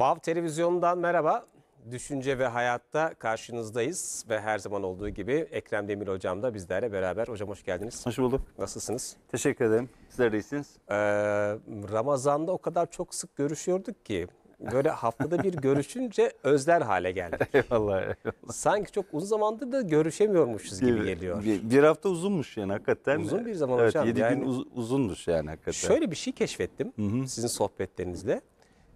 Bav Televizyonundan merhaba. Düşünce ve Hayat'ta karşınızdayız ve her zaman olduğu gibi Ekrem Demir Hocam da bizlerle beraber. Hocam hoş geldiniz. Hoş bulduk. Nasılsınız? Teşekkür ederim. Sizler de iyisiniz. Ee, Ramazan'da o kadar çok sık görüşüyorduk ki böyle haftada bir görüşünce özler hale geldik. Eyvallah, eyvallah. Sanki çok uzun zamandır da görüşemiyormuşuz gibi geliyor. Bir, bir hafta uzunmuş yani hakikaten. Uzun bir zaman evet, hocam. 7 yani, gün uz, uzunmuş yani hakikaten. Şöyle bir şey keşfettim Hı -hı. sizin sohbetlerinizle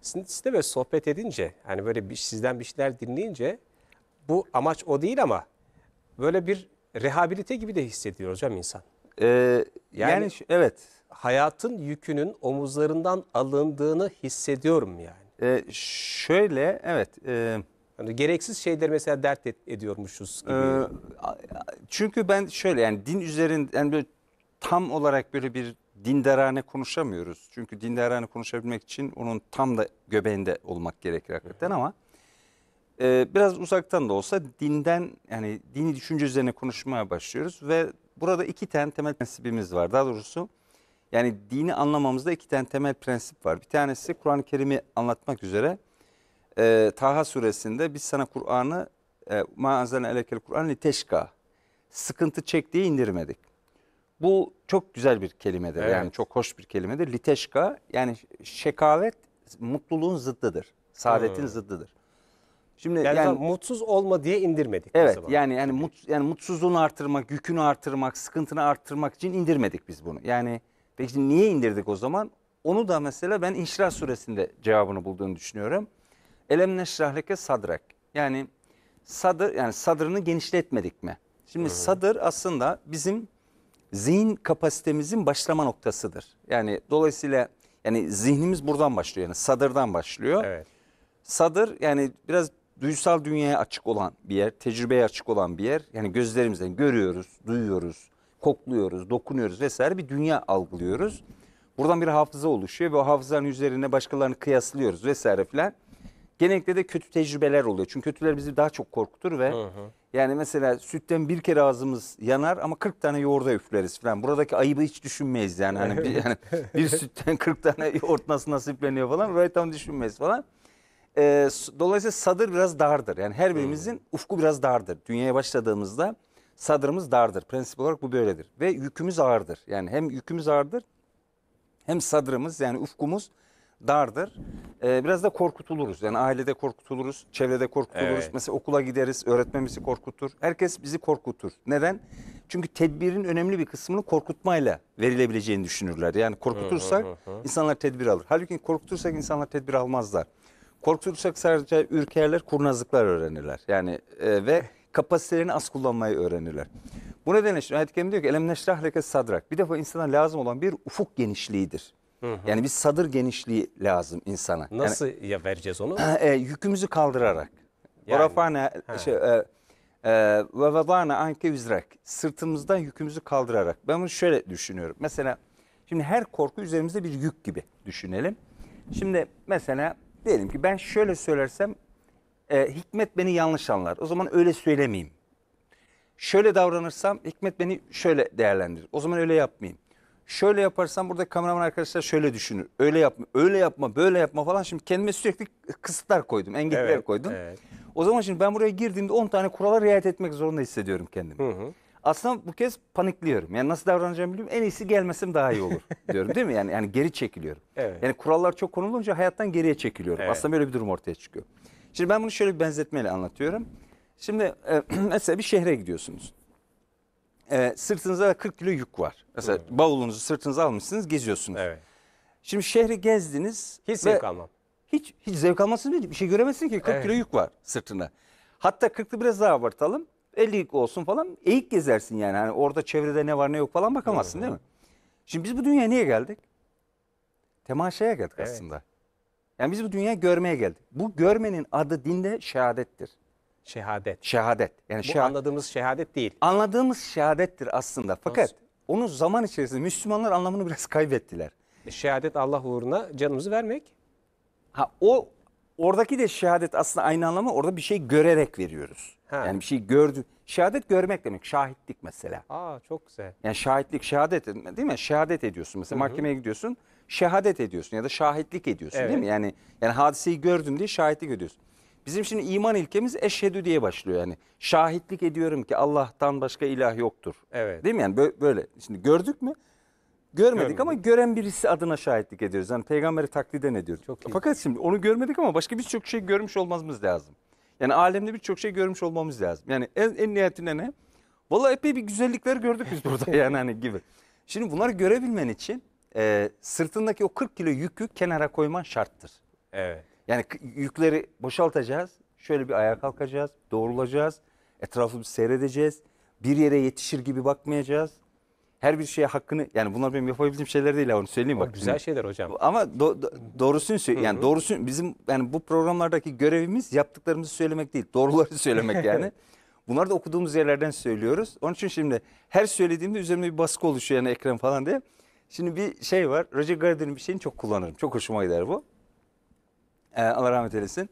sizle böyle sohbet edince yani böyle bir, sizden bir şeyler dinleyince bu amaç o değil ama böyle bir rehabilite gibi de hissediyor hocam insan. Ee, yani, yani evet. Hayatın yükünün omuzlarından alındığını hissediyorum yani. Ee, şöyle evet. E, yani gereksiz şeyler mesela dert et, ediyormuşuz e, gibi. E, çünkü ben şöyle yani din üzerinde, yani böyle tam olarak böyle bir dindarane konuşamıyoruz. Çünkü dindarane konuşabilmek için onun tam da göbeğinde olmak gerekir hakikaten ama e, biraz uzaktan da olsa dinden yani dini düşünce üzerine konuşmaya başlıyoruz ve burada iki tane temel prensibimiz var. Daha doğrusu yani dini anlamamızda iki tane temel prensip var. Bir tanesi Kur'an-ı Kerim'i anlatmak üzere e, Taha suresinde biz sana Kur'an'ı e, ma anzalna elekel Kur'an li teşka sıkıntı çek diye indirmedik. Bu çok güzel bir kelimedir. Evet. Yani çok hoş bir kelimedir. Liteşka yani şekavet mutluluğun zıddıdır. Saadetin hmm. zıddıdır. Şimdi yani, yani mutsuz olma diye indirmedik. Evet yani yani Tabii. mut, yani mutsuzluğunu artırmak, yükünü artırmak, sıkıntını artırmak için indirmedik biz bunu. Yani peki niye indirdik o zaman? Onu da mesela ben İnşirah suresinde cevabını bulduğunu düşünüyorum. Elem neşrahleke sadrak. Yani sadır yani sadrını genişletmedik mi? Şimdi hmm. sadır aslında bizim zihin kapasitemizin başlama noktasıdır. Yani dolayısıyla yani zihnimiz buradan başlıyor. Yani sadırdan başlıyor. Evet. Sadır yani biraz duysal dünyaya açık olan bir yer, tecrübeye açık olan bir yer. Yani gözlerimizden görüyoruz, duyuyoruz, kokluyoruz, dokunuyoruz vesaire bir dünya algılıyoruz. Buradan bir hafıza oluşuyor ve o hafızanın üzerine başkalarını kıyaslıyoruz vesaire filan. Genellikle de kötü tecrübeler oluyor. Çünkü kötüler bizi daha çok korkutur ve hı hı. Yani mesela sütten bir kere ağzımız yanar ama 40 tane yoğurda üfleriz falan. Buradaki ayıbı hiç düşünmeyiz yani. Hani bir, yani bir sütten 40 tane yoğurt nasıl nasipleniyor falan. Burayı tam düşünmeyiz falan. Ee, dolayısıyla sadır biraz dardır. Yani her birimizin hmm. ufku biraz dardır. Dünyaya başladığımızda sadrımız dardır. Prensip olarak bu böyledir. Ve yükümüz ağırdır. Yani hem yükümüz ağırdır hem sadrımız yani ufkumuz dardır. Ee, biraz da korkutuluruz. Yani ailede korkutuluruz, çevrede korkutuluruz. Evet. Mesela okula gideriz, öğretmenimizi korkutur. Herkes bizi korkutur. Neden? Çünkü tedbirin önemli bir kısmını korkutmayla verilebileceğini düşünürler. Yani korkutursak insanlar tedbir alır. Halbuki korkutursak insanlar tedbir almazlar. Korkutursak sadece ürkerler, kurnazlıklar öğrenirler. Yani e, ve kapasitelerini az kullanmayı öğrenirler. Bu nedenle şimdi ayet diyor ki elem neşrah leke sadrak. Bir defa insana lazım olan bir ufuk genişliğidir. Hı Yani bir sadır genişliği lazım insana. Nasıl yani, ya vereceğiz onu? E, yükümüzü kaldırarak. Yani, ve şey, e, vadana anke üzrek. Sırtımızdan yükümüzü kaldırarak. Ben bunu şöyle düşünüyorum. Mesela şimdi her korku üzerimizde bir yük gibi düşünelim. Şimdi mesela diyelim ki ben şöyle söylersem e, Hikmet beni yanlış anlar. O zaman öyle söylemeyeyim. Şöyle davranırsam Hikmet beni şöyle değerlendirir. O zaman öyle yapmayayım şöyle yaparsan burada kameraman arkadaşlar şöyle düşünür. Öyle yapma, öyle yapma, böyle yapma falan. Şimdi kendime sürekli kısıtlar koydum, engeller evet, koydum. Evet. O zaman şimdi ben buraya girdiğimde 10 tane kurala riayet etmek zorunda hissediyorum kendimi. Hı hı. Aslında bu kez panikliyorum. Yani nasıl davranacağımı biliyorum. En iyisi gelmesem daha iyi olur diyorum değil mi? Yani yani geri çekiliyorum. Evet. Yani kurallar çok konulunca hayattan geriye çekiliyorum. Evet. Aslında böyle bir durum ortaya çıkıyor. Şimdi ben bunu şöyle bir benzetmeyle anlatıyorum. Şimdi e, mesela bir şehre gidiyorsunuz e, ee, sırtınıza 40 kilo yük var. Mesela Hı. bavulunuzu sırtınıza almışsınız geziyorsunuz. Evet. Şimdi şehri gezdiniz. Hiç zevk almam. Hiç, hiç zevk almasın almazsınız bir şey göremezsin ki 40 evet. kilo yük var sırtına. Hatta 40'lı biraz daha abartalım. 50'lik olsun falan eğik gezersin yani. Hani orada çevrede ne var ne yok falan bakamazsın Hı. değil mi? Şimdi biz bu dünyaya niye geldik? Temaşaya geldik evet. aslında. Yani biz bu dünyayı görmeye geldik. Bu görmenin adı dinde şehadettir. Şehadet. Şehadet. Yani Bu şeha- anladığımız şehadet değil. anladığımız şehadettir aslında. Fakat Nasıl? onu zaman içerisinde Müslümanlar anlamını biraz kaybettiler. E, şehadet Allah uğruna canımızı vermek. Ha o oradaki de şehadet aslında aynı anlamı orada bir şey görerek veriyoruz. Ha. Yani bir şey gördü. Şehadet görmek demek. Şahitlik mesela. Aa çok güzel. Yani şahitlik, şehadet değil mi? Şehadet ediyorsun mesela mahkemeye gidiyorsun. Şehadet ediyorsun ya da şahitlik ediyorsun Evet. değil mi? Yani yani hadiseyi gördüm diye şahitlik ediyorsun. Bizim şimdi iman ilkemiz eşhedü diye başlıyor yani. Şahitlik ediyorum ki Allah'tan başka ilah yoktur. Evet. Değil mi yani böyle. Şimdi gördük mü? Görmedik, görmedik ama gören birisi adına şahitlik ediyoruz. Yani peygamberi takliden ediyoruz. Çok iyi. Fakat şimdi onu görmedik ama başka birçok şey görmüş olmamız lazım. Yani alemde birçok şey görmüş olmamız lazım. Yani en, en nihayetinde ne? Valla epey bir güzellikler gördük biz burada yani hani gibi. Şimdi bunları görebilmen için e, sırtındaki o 40 kilo yükü kenara koyman şarttır. Evet. Yani yükleri boşaltacağız. Şöyle bir ayağa kalkacağız. Doğrulacağız. Etrafı bir seyredeceğiz. Bir yere yetişir gibi bakmayacağız. Her bir şeye hakkını yani bunlar benim yapabildiğim şeyler değil onu söyleyeyim bak. güzel şeyler hocam. Ama do, do, doğrusunu söyle yani doğrusun bizim yani bu programlardaki görevimiz yaptıklarımızı söylemek değil. Doğruları söylemek yani. Bunları da okuduğumuz yerlerden söylüyoruz. Onun için şimdi her söylediğimde üzerime bir baskı oluşuyor yani Ekrem falan diye. Şimdi bir şey var. Roger Gardner'ın bir şeyini çok kullanırım. Çok hoşuma gider bu. Ee, Allah rahmet eylesin.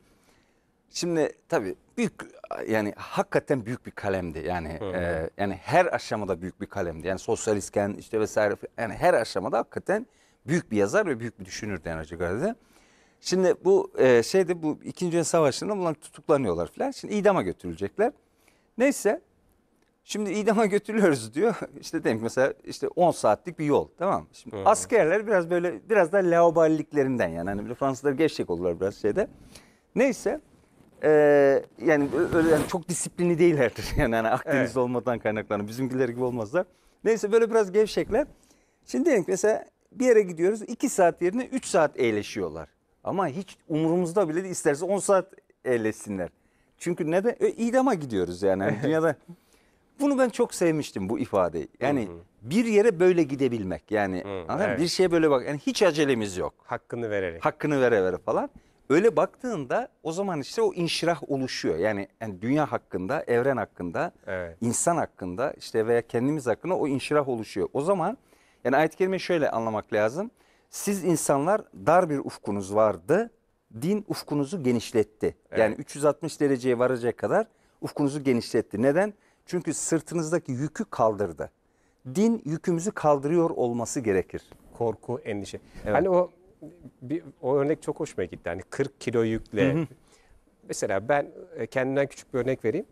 Şimdi tabii büyük yani hakikaten büyük bir kalemdi yani e, yani her aşamada büyük bir kalemdi yani sosyalistken işte vesaire yani her aşamada hakikaten büyük bir yazar ve büyük bir düşünürdü yani Hacı Şimdi bu e, şeyde bu ikinci Dünya Savaşı'nda bunlar tutuklanıyorlar filan şimdi idama götürülecekler. Neyse Şimdi idama götürüyoruz diyor. İşte demek mesela işte 10 saatlik bir yol tamam mı? Şimdi hı askerler biraz böyle biraz daha laoballiklerinden yani hani böyle Fransızlar gevşek olurlar biraz şeyde. Neyse e, yani öyle yani çok disiplini değillerdir yani yani Akdeniz evet. olmadan kaynaklanır. Bizimkiler gibi olmazlar. Neyse böyle biraz gevşekler. Şimdi diyelim mesela bir yere gidiyoruz 2 saat yerine 3 saat eğleşiyorlar. Ama hiç umurumuzda bile değil isterse 10 saat eğleşsinler. Çünkü neden? E, idama gidiyoruz yani. yani dünyada bunu ben çok sevmiştim bu ifadeyi. Yani Hı hı. bir yere böyle gidebilmek. Yani Hı, evet. bir şeye böyle bak. Yani hiç acelemiz yok. Hakkını vererek. Hakkını vere vere falan. Öyle baktığında o zaman işte o inşirah oluşuyor. Yani, yani dünya hakkında, evren hakkında, Evet. insan hakkında işte veya kendimiz hakkında o inşirah oluşuyor. O zaman yani ayet-i şöyle anlamak lazım. Siz insanlar dar bir ufkunuz vardı. Din ufkunuzu genişletti. Yani 360 dereceye varacak kadar ufkunuzu genişletti. Neden? Çünkü sırtınızdaki yükü kaldırdı. Din yükümüzü kaldırıyor olması gerekir. Korku, endişe. Evet. Hani o bir, o örnek çok hoşuma gitti. Hani 40 kilo yükle. Hı hı. Mesela ben e, kendimden küçük bir örnek vereyim.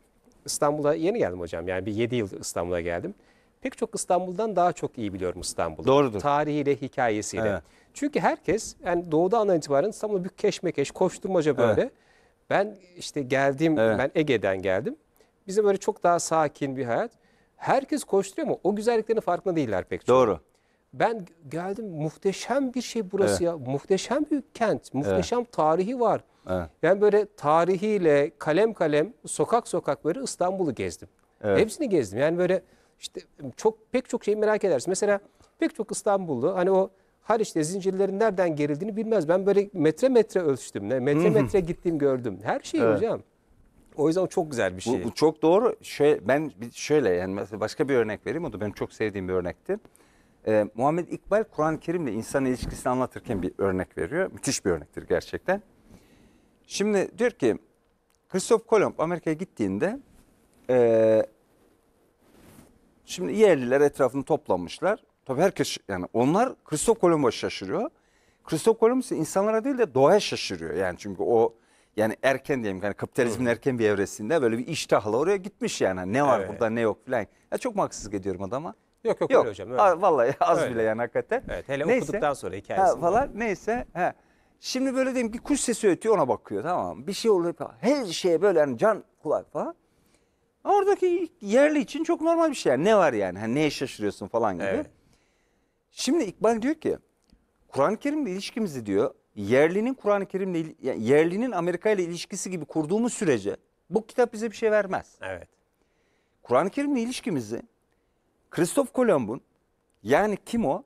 İstanbul'a yeni geldim hocam. Yani bir 7 yıl İstanbul'a geldim. Pek çok İstanbul'dan daha çok iyi biliyorum İstanbul'u. Doğrudur. Tarihiyle, hikayesiyle. Evet. Çünkü herkes yani doğuda andan itibaren İstanbul'u bir keşmekeş, koşturmaca böyle. Evet. Ben işte geldim. evet. ben Ege'den geldim. Bize böyle çok daha sakin bir hayat. Herkes koşturuyor ama o güzelliklerin farkında değiller pek çok. Doğru. Ben geldim muhteşem bir şey burası evet. ya. Muhteşem bir kent. Muhteşem evet. tarihi var. Evet. Ben böyle tarihiyle kalem kalem sokak sokak böyle İstanbul'u gezdim. Evet. Hepsini gezdim. Yani böyle işte çok pek çok şeyi merak edersin. Mesela pek çok İstanbullu hani o Haliç'te zincirlerin nereden gerildiğini bilmez. Ben böyle metre metre ölçtüm. Metre metre gittim gördüm. Her şeyi evet. hocam. O yüzden o çok güzel bir şey. Bu, bu çok doğru. Şöyle, ben şöyle yani mesela başka bir örnek vereyim. O da benim çok sevdiğim bir örnekti. Ee, Muhammed İkbal Kur'an-ı Kerim'le insan ilişkisini anlatırken bir örnek veriyor. Müthiş bir örnektir gerçekten. Şimdi diyor ki Christoph Kolomb Amerika'ya gittiğinde e, şimdi yerliler etrafını toplamışlar. Tabi herkes yani onlar Christoph Kolomb'a şaşırıyor. Christoph Kolomb ise insanlara değil de doğaya şaşırıyor. Yani çünkü o yani erken diyeyim, yani kapitalizmin Hı. erken bir evresinde böyle bir iştahla oraya gitmiş yani. Hani ne var evet. burada ne yok filan. Ya çok mu ediyorum adama? Yok yok, yok. öyle hocam. Öyle. A, vallahi az öyle. bile yani hakikaten. Evet hele neyse, okuduktan sonra hikayesi. He, falan neyse. Ha. Şimdi böyle diyeyim ki kuş sesi ötüyor ona bakıyor tamam Bir şey oluyor falan. Her şeye böyle yani can kulak falan. Oradaki yerli için çok normal bir şey. Yani ne var yani? Hani neye şaşırıyorsun falan gibi. Evet. Şimdi İkbal diyor ki Kur'an-ı Kerim'le ilişkimizi diyor yerlinin Kur'an-ı Kerim'le yani yerlinin Amerika ile ilişkisi gibi kurduğumuz sürece bu kitap bize bir şey vermez. Evet. Kur'an-ı Kerim'le ilişkimizi Kristof Kolomb'un yani kim o?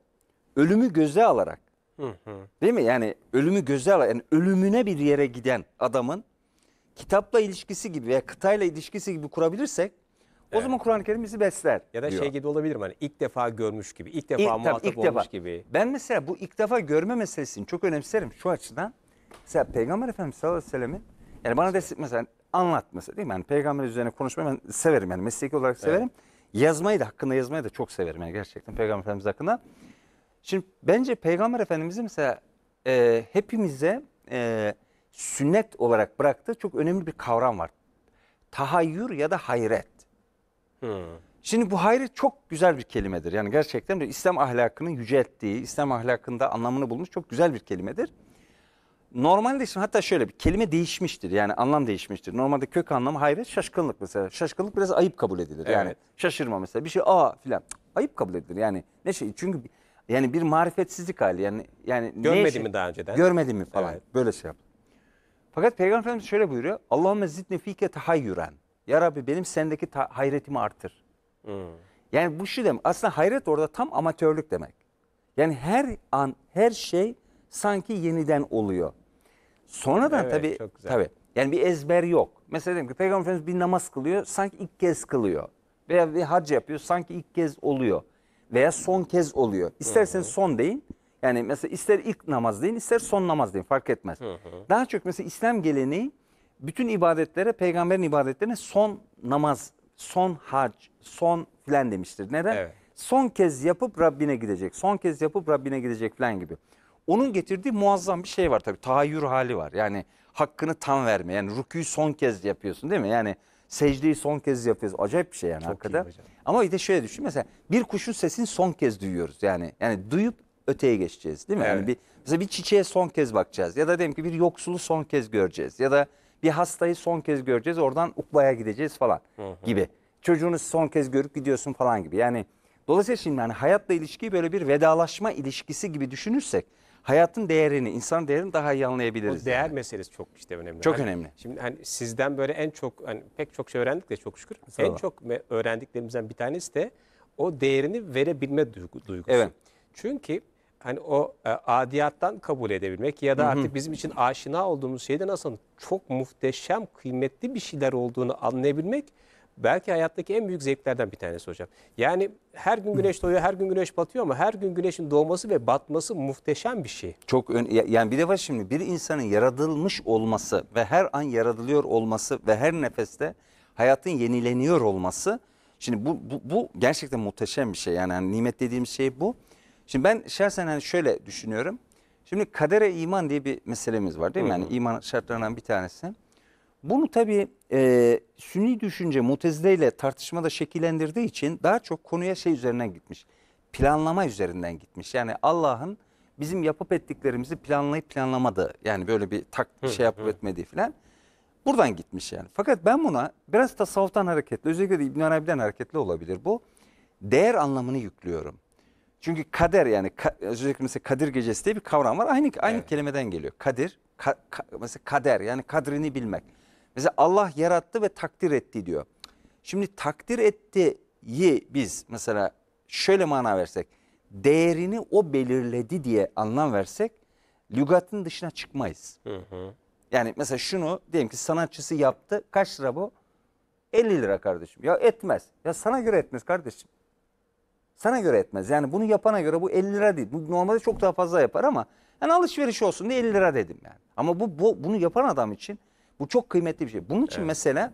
Ölümü göze alarak. Hı hı. Değil mi? Yani ölümü göze alarak yani ölümüne bir yere giden adamın kitapla ilişkisi gibi veya kıtayla ilişkisi gibi kurabilirsek o zaman Kur'an-ı Kerim bizi besler. Ya da şey diyor. şey gibi olabilir mi? Hani ilk defa görmüş gibi, ilk defa İlk- tabii muhatap ilk olmuş defa. gibi. Ben mesela bu ilk defa görme meselesini çok önemserim şu açıdan. Mesela Peygamber Efendimiz sallallahu aleyhi ve sellem'in yani bana desin mesela anlat mesela değil mi? Yani peygamber üzerine konuşmayı ben severim yani mesleki olarak severim. Yazmayı da hakkında yazmayı da çok severim yani gerçekten Peygamber Efendimiz hakkında. Şimdi bence Peygamber Efendimiz'in mesela e, hepimize e, sünnet olarak bıraktığı çok önemli bir kavram var. Tahayyür ya da hayret. Şimdi bu hayret çok güzel bir kelimedir. Yani gerçekten de İslam ahlakının yücelttiği, İslam ahlakında anlamını bulmuş çok güzel bir kelimedir. Normalde şimdi hatta şöyle bir kelime değişmiştir. Yani anlam değişmiştir. Normalde kök anlamı hayret şaşkınlık mesela. Şaşkınlık biraz ayıp kabul edilir. Yani evet. şaşırma mesela bir şey aa filan ayıp kabul edilir. Yani ne şey çünkü yani bir marifetsizlik hali. Yani yani görmedi şey, mi daha önceden? Görmedi mi falan. Evet. Böyle şey yap. Fakat Peygamber Efendimiz şöyle buyuruyor. Allahümme zidne fike tahayyüren. Ya Rabbi benim sendeki hayretimi artır. Hmm. Yani bu şu demek. Aslında hayret orada tam amatörlük demek. Yani her an her şey sanki yeniden oluyor. Sonradan evet, tabii tabii. Yani bir ezber yok. Mesela diyelim ki Peygamber Efendimiz bir namaz kılıyor sanki ilk kez kılıyor. Veya bir hac yapıyor sanki ilk kez oluyor. Veya son kez oluyor. İsterseniz son deyin. Yani mesela ister ilk namaz deyin ister son namaz deyin fark etmez. Hı hı. Daha çok mesela İslam geleneği bütün ibadetlere peygamberin ibadetlerine son namaz, son hac, son filan demiştir. Neden? Evet. Son kez yapıp Rabbine gidecek. Son kez yapıp Rabbine gidecek filan gibi. Onun getirdiği muazzam bir şey var tabii. Tahayyür hali var. Yani hakkını tam verme. Yani rüküyü son kez yapıyorsun değil mi? Yani secdeyi son kez yapıyoruz. Acayip bir şey yani Çok hakikaten. Ama bir de şöyle düşün. Mesela bir kuşun sesini son kez duyuyoruz. Yani yani duyup öteye geçeceğiz değil mi? Evet. Yani bir mesela bir çiçeğe son kez bakacağız ya da diyelim ki bir yoksulu son kez göreceğiz ya da bir hastayı son kez göreceğiz oradan Ukba'ya gideceğiz falan hı hı. gibi. Çocuğunu son kez görüp gidiyorsun falan gibi. Yani dolayısıyla şimdi hani hayatla ilişkiyi böyle bir vedalaşma ilişkisi gibi düşünürsek hayatın değerini, insan değerini daha iyi anlayabiliriz. O değer yani. meselesi çok işte önemli. Çok hani, önemli. Şimdi hani sizden böyle en çok hani pek çok şey öğrendik de çok şükür. Sağ en Allah. çok öğrendiklerimizden bir tanesi de o değerini verebilme duygusu. Evet. Çünkü hani o e, adiyattan kabul edebilmek ya da artık bizim için aşina olduğumuz şeyde aslında çok muhteşem, kıymetli bir şeyler olduğunu anlayabilmek belki hayattaki en büyük zevklerden bir tanesi hocam. Yani her gün güneş doğuyor, her gün güneş batıyor ama her gün güneşin doğması ve batması muhteşem bir şey. Çok ön, yani bir defa şimdi bir insanın yaratılmış olması ve her an yaratılıyor olması ve her nefeste hayatın yenileniyor olması şimdi bu bu, bu gerçekten muhteşem bir şey yani, hani nimet dediğimiz şey bu. Şimdi ben şahsen hani şöyle düşünüyorum. Şimdi kadere iman diye bir meselemiz var değil mi? Yani iman şartlarından bir tanesi. Bunu tabii e, sünni düşünce mutezile tartışmada şekillendirdiği için daha çok konuya şey üzerinden gitmiş. Planlama üzerinden gitmiş. Yani Allah'ın bizim yapıp ettiklerimizi planlayıp planlamadığı yani böyle bir tak şey yapıp hı. etmediği falan. Buradan gitmiş yani. Fakat ben buna biraz tasavvuftan hareketli özellikle de İbn Arabi'den hareketli olabilir bu. Değer anlamını yüklüyorum. Çünkü kader yani ka, özellikle mesela Kadir Gecesi diye bir kavram var. Aynı aynı evet. kelimeden geliyor. Kadir, ka, ka, mesela kader yani kadrini bilmek. Mesela Allah yarattı ve takdir etti diyor. Şimdi takdir ettiyi biz mesela şöyle mana versek, değerini o belirledi diye anlam versek lügatın dışına çıkmayız. Hı hı. Yani mesela şunu diyelim ki sanatçısı yaptı. Kaç lira bu? 50 lira kardeşim. Ya etmez. Ya sana göre etmez kardeşim. Sana göre etmez. Yani bunu yapana göre bu 50 lira değil. Bu normalde çok daha fazla yapar ama yani alışveriş olsun diye 50 lira dedim yani. Ama bu, bu bunu yapan adam için bu çok kıymetli bir şey. Bunun için evet. mesela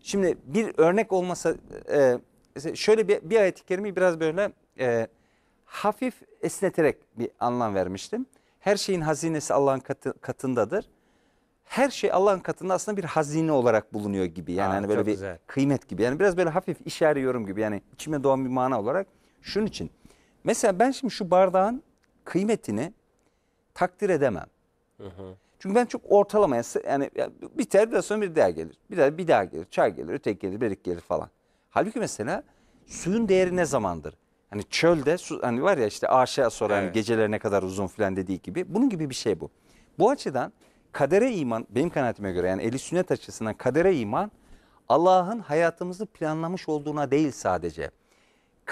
şimdi bir örnek olmasa e, şöyle bir, bir ayet-i kerimeyi biraz böyle e, hafif esneterek bir anlam vermiştim. Her şeyin hazinesi Allah'ın katı, katındadır. Her şey Allah'ın katında aslında bir hazine olarak bulunuyor gibi. Yani Aa, hani böyle bir güzel. kıymet gibi. Yani biraz böyle hafif işare yorum gibi. Yani içime doğan bir mana olarak. Şunun için mesela ben şimdi şu bardağın kıymetini takdir edemem. Hı hı. Çünkü ben çok ortalama yani biter biraz sonra bir daha gelir. Bir daha bir daha gelir. Çay gelir, öteki gelir, berik gelir falan. Halbuki mesela suyun değeri ne zamandır? Hani çölde su, hani var ya işte aşağı sonra hani evet. hani geceler ne kadar uzun filan dediği gibi. Bunun gibi bir şey bu. Bu açıdan kadere iman benim kanaatime göre yani eli sünnet açısından kadere iman Allah'ın hayatımızı planlamış olduğuna değil sadece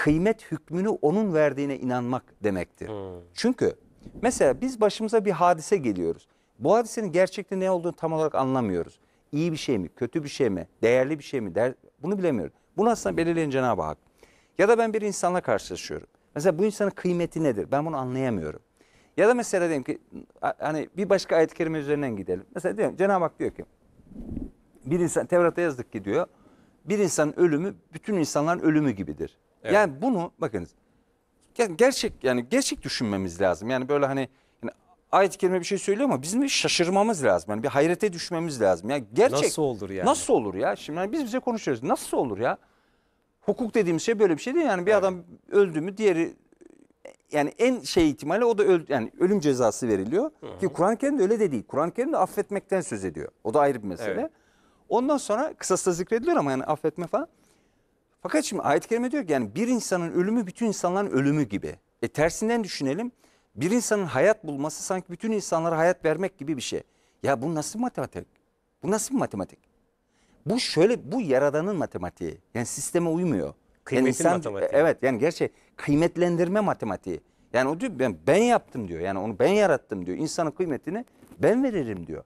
kıymet hükmünü onun verdiğine inanmak demektir. Hmm. Çünkü mesela biz başımıza bir hadise geliyoruz. Bu hadisenin gerçekte ne olduğunu tam olarak anlamıyoruz. İyi bir şey mi, kötü bir şey mi, değerli bir şey mi der, bunu bilemiyoruz. Bunu aslında belirleyen Cenab-ı Hak. Ya da ben bir insanla karşılaşıyorum. Mesela bu insanın kıymeti nedir? Ben bunu anlayamıyorum. Ya da mesela diyelim ki hani bir başka ayet-i kerime üzerinden gidelim. Mesela diyelim Cenab-ı Hak diyor ki bir insan Tevrat'ta yazdık ki diyor bir insanın ölümü bütün insanların ölümü gibidir. Evet. Yani bunu bakınız gerçek yani gerçek düşünmemiz lazım. Yani böyle hani yani ayet-i bir şey söylüyor ama bizim bir şaşırmamız lazım. Yani bir hayrete düşmemiz lazım. Yani gerçek nasıl olur yani? Nasıl olur ya? Şimdi yani biz bize konuşuyoruz. Nasıl olur ya? Hukuk dediğimiz şey böyle bir şey değil. Yani bir evet. adam öldü mü diğeri yani en şey ihtimali o da öl, yani ölüm cezası veriliyor. Hı -hı. Ki Kur'an-ı Kerim'de öyle de değil. Kur'an-ı Kerim'de affetmekten söz ediyor. O da ayrı bir mesele. Evet. Ondan sonra kısasta zikrediliyor ama yani affetme falan. Fakat şimdi ayet-i kerime diyor ki yani bir insanın ölümü bütün insanların ölümü gibi. E tersinden düşünelim. Bir insanın hayat bulması sanki bütün insanlara hayat vermek gibi bir şey. Ya bu nasıl matematik? Bu nasıl matematik? Bu şöyle bu yaradanın matematiği. Yani sisteme uymuyor. Kıymetin yani insan, matematiği. Evet yani gerçi kıymetlendirme matematiği. Yani o diyor ben, ben yaptım diyor. Yani onu ben yarattım diyor. İnsanın kıymetini ben veririm diyor.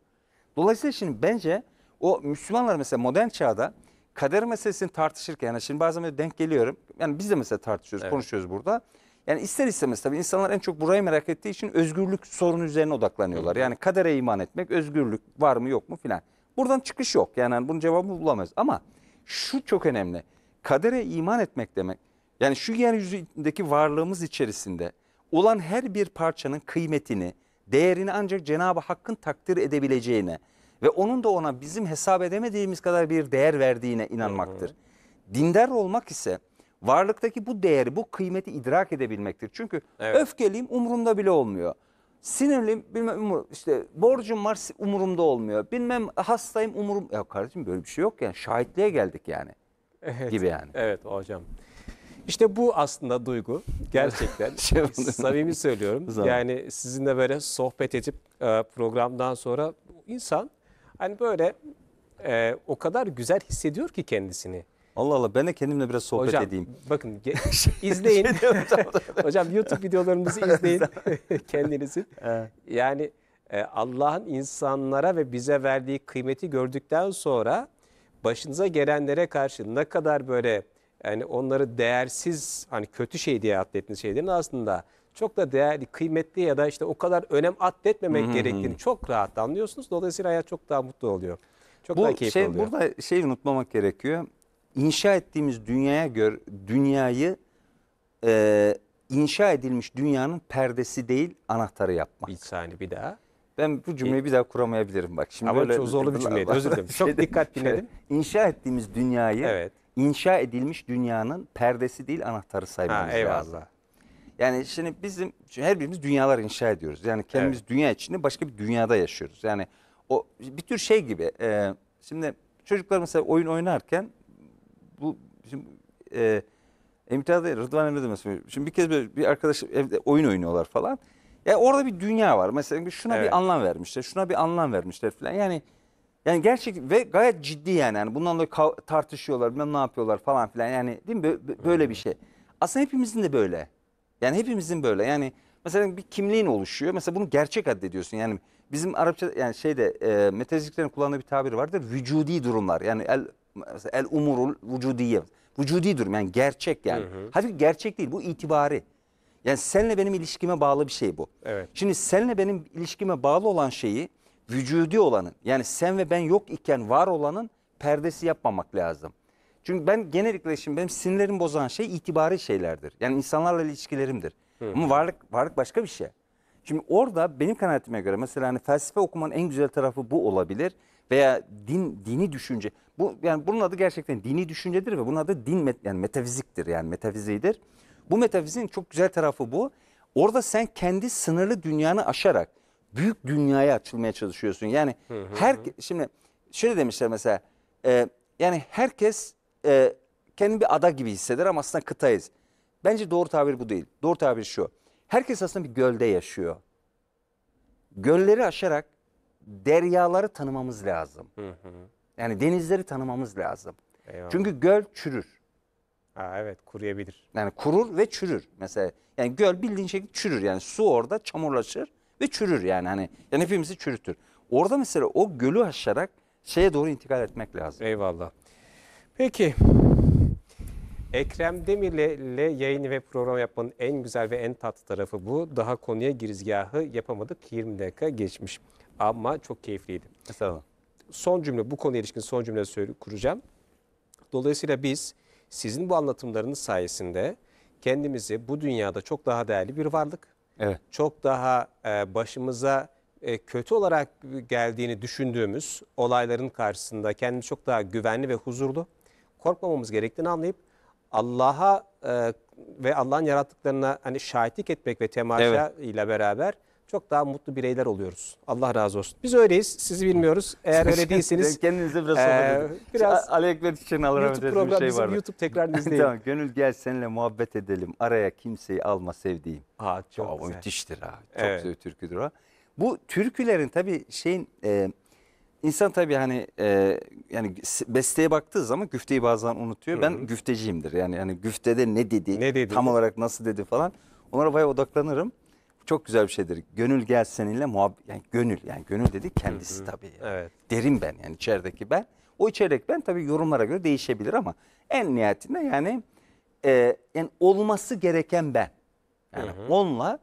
Dolayısıyla şimdi bence o Müslümanlar mesela modern çağda kader meselesini tartışırken yani şimdi bazen denk geliyorum. Yani biz de mesela tartışıyoruz, evet. konuşuyoruz burada. Yani ister istemez tabii insanlar en çok burayı merak ettiği için özgürlük sorunu üzerine odaklanıyorlar. Yani kadere iman etmek, özgürlük var mı yok mu filan. Buradan çıkış yok. Yani hani bunun cevabı bulamaz. Ama şu çok önemli. Kadere iman etmek demek. Yani şu yeryüzündeki varlığımız içerisinde olan her bir parçanın kıymetini, değerini ancak Cenab-ı Hakk'ın takdir edebileceğine, ve onun da ona bizim hesap edemediğimiz kadar bir değer verdiğine inanmaktır. Hı hı. Dindar olmak ise varlıktaki bu değeri, bu kıymeti idrak edebilmektir. Çünkü evet. öfkeliyim umurumda bile olmuyor. Sinirliyim bilmem umur, işte borcum var umurumda olmuyor. Bilmem hastayım umurum. Ya kardeşim böyle bir şey yok yani şahitliğe geldik yani. Evet. Gibi yani. Evet hocam. İşte bu aslında duygu gerçekten şey samimi söylüyorum. yani sizinle böyle sohbet edip e, programdan sonra insan Hani böyle e, o kadar güzel hissediyor ki kendisini. Allah Allah ben de kendimle biraz sohbet hocam, edeyim. Bakın izleyin. Şey hocam YouTube videolarımızı izleyin kendinizi. Yani e, Allah'ın insanlara ve bize verdiği kıymeti gördükten sonra başınıza gelenlere karşı ne kadar böyle yani onları değersiz hani kötü şey diye atlettiniz şeylerin aslında çok da değerli, kıymetli ya da işte o kadar önem atletmemek gerektiğini çok rahat anlıyorsunuz. Dolayısıyla hayat çok daha mutlu oluyor. Çok Bu daha keyifli şey, oluyor. Burada şey unutmamak gerekiyor. İnşa ettiğimiz dünyaya göre dünyayı e, inşa edilmiş dünyanın perdesi değil anahtarı yapmak. Bir saniye bir daha. Ben bu cümleyi bir daha kuramayabilirim bak. Şimdi Ama böyle çok zorlu bir cümleydi özür dilerim. Çok şey dikkat dinledim. İnşa ettiğimiz dünyayı evet. inşa edilmiş dünyanın perdesi değil anahtarı saymamız ha, eyvallah. lazım. Yani şimdi bizim her birimiz dünyalar inşa ediyoruz. Yani kendimiz evet. dünya içinde başka bir dünyada yaşıyoruz. Yani o bir tür şey gibi. E, şimdi çocuklar mesela oyun oynarken bu şimdi, e, Emtihada Rıdvan Emre de mesela. Şimdi bir kez böyle bir arkadaş evde oyun oynuyorlar falan. Ya yani orada bir dünya var. Mesela şuna evet. bir anlam vermişler, şuna bir anlam vermişler falan. Yani yani gerçek ve gayet ciddi yani. yani bundan dolayı tartışıyorlar, bilmem ne yapıyorlar falan filan. Yani değil mi? böyle bir şey. Aslında hepimizin de böyle. Yani hepimizin böyle. Yani mesela bir kimliğin oluşuyor. Mesela bunu gerçek addediyorsun. Yani bizim Arapça yani şeyde e, metafiziklerin kullandığı bir tabir vardır. Vücudi durumlar. Yani el mesela el umurul vücudiye. Vücudi durum yani gerçek yani. hafif gerçek değil bu itibari. Yani senle benim ilişkime bağlı bir şey bu. Evet. Şimdi senle benim ilişkime bağlı olan şeyi vücudi olanın yani sen ve ben yok iken var olanın perdesi yapmamak lazım. Çünkü ben genellikle şimdi benim sinirlerim bozan şey itibari şeylerdir. Yani insanlarla ilişkilerimdir. Hı. Ama varlık varlık başka bir şey. Şimdi orada benim kanaatime göre mesela hani felsefe okumanın en güzel tarafı bu olabilir veya din dini düşünce. Bu yani bunun adı gerçekten dini düşüncedir ve bunun adı din met, yani metafiziktir yani metafiziğidir. Bu metafizin çok güzel tarafı bu. Orada sen kendi sınırlı dünyanı aşarak büyük dünyaya açılmaya çalışıyorsun. Yani hı hı. her şimdi şöyle demişler mesela e, yani herkes e, kendini bir ada gibi hisseder ama aslında kıtayız. Bence doğru tabir bu değil. Doğru tabir şu. Herkes aslında bir gölde yaşıyor. Gölleri aşarak deryaları tanımamız lazım. Hı hı. Yani denizleri tanımamız lazım. Eyvallah. Çünkü göl çürür. Ha, evet kuruyabilir. Yani kurur ve çürür mesela. Yani göl bildiğin şekilde çürür. Yani su orada çamurlaşır ve çürür yani. Hani yani hepimizi çürütür. Orada mesela o gölü aşarak şeye doğru intikal etmek lazım. Eyvallah. Peki. Ekrem Demir'le yayın ve program yapmanın en güzel ve en tatlı tarafı bu. Daha konuya girizgahı yapamadık. 20 dakika geçmiş. Ama çok keyifliydi. Sağ Tamam. Son cümle, bu konuya ilişkin son cümle kuracağım. Dolayısıyla biz sizin bu anlatımlarınız sayesinde kendimizi bu dünyada çok daha değerli bir varlık, evet. çok daha e, başımıza e, kötü olarak geldiğini düşündüğümüz olayların karşısında kendimizi çok daha güvenli ve huzurlu, korkmamamız gerektiğini anlayıp Allah'a e, ve Allah'ın yarattıklarına hani şahitlik etmek ve temaşa evet. ile beraber çok daha mutlu bireyler oluyoruz. Allah razı olsun. Biz öyleyiz. Sizi bilmiyoruz. Eğer öyle değilseniz kendinize biraz e, biraz Ali Ekber için alırım YouTube program, bir şey var. YouTube tekrarını izleyin. tamam, gönül gel seninle muhabbet edelim. Araya kimseyi alma sevdiğim. Aa, çok Aa, güzel. müthiştir ha. Çok evet. güzel türküdür ha. Bu türkülerin tabii şeyin e, İnsan tabii hani e, yani besteye baktığı zaman güfteyi bazen unutuyor. Hı -hı. Ben güfteciyimdir. Yani yani güftede ne dedi, ne dedi, tam olarak nasıl dedi falan. Onlara bayağı odaklanırım. Çok güzel bir şeydir. Gönül gel seninle muhab yani gönül yani gönül dedi kendisi Hı -hı. tabii. Yani. Evet. Derin ben yani içerideki ben. O içerideki ben tabii yorumlara göre değişebilir ama en nihayetinde yani e, yani olması gereken ben. Yani Hı -hı. onunla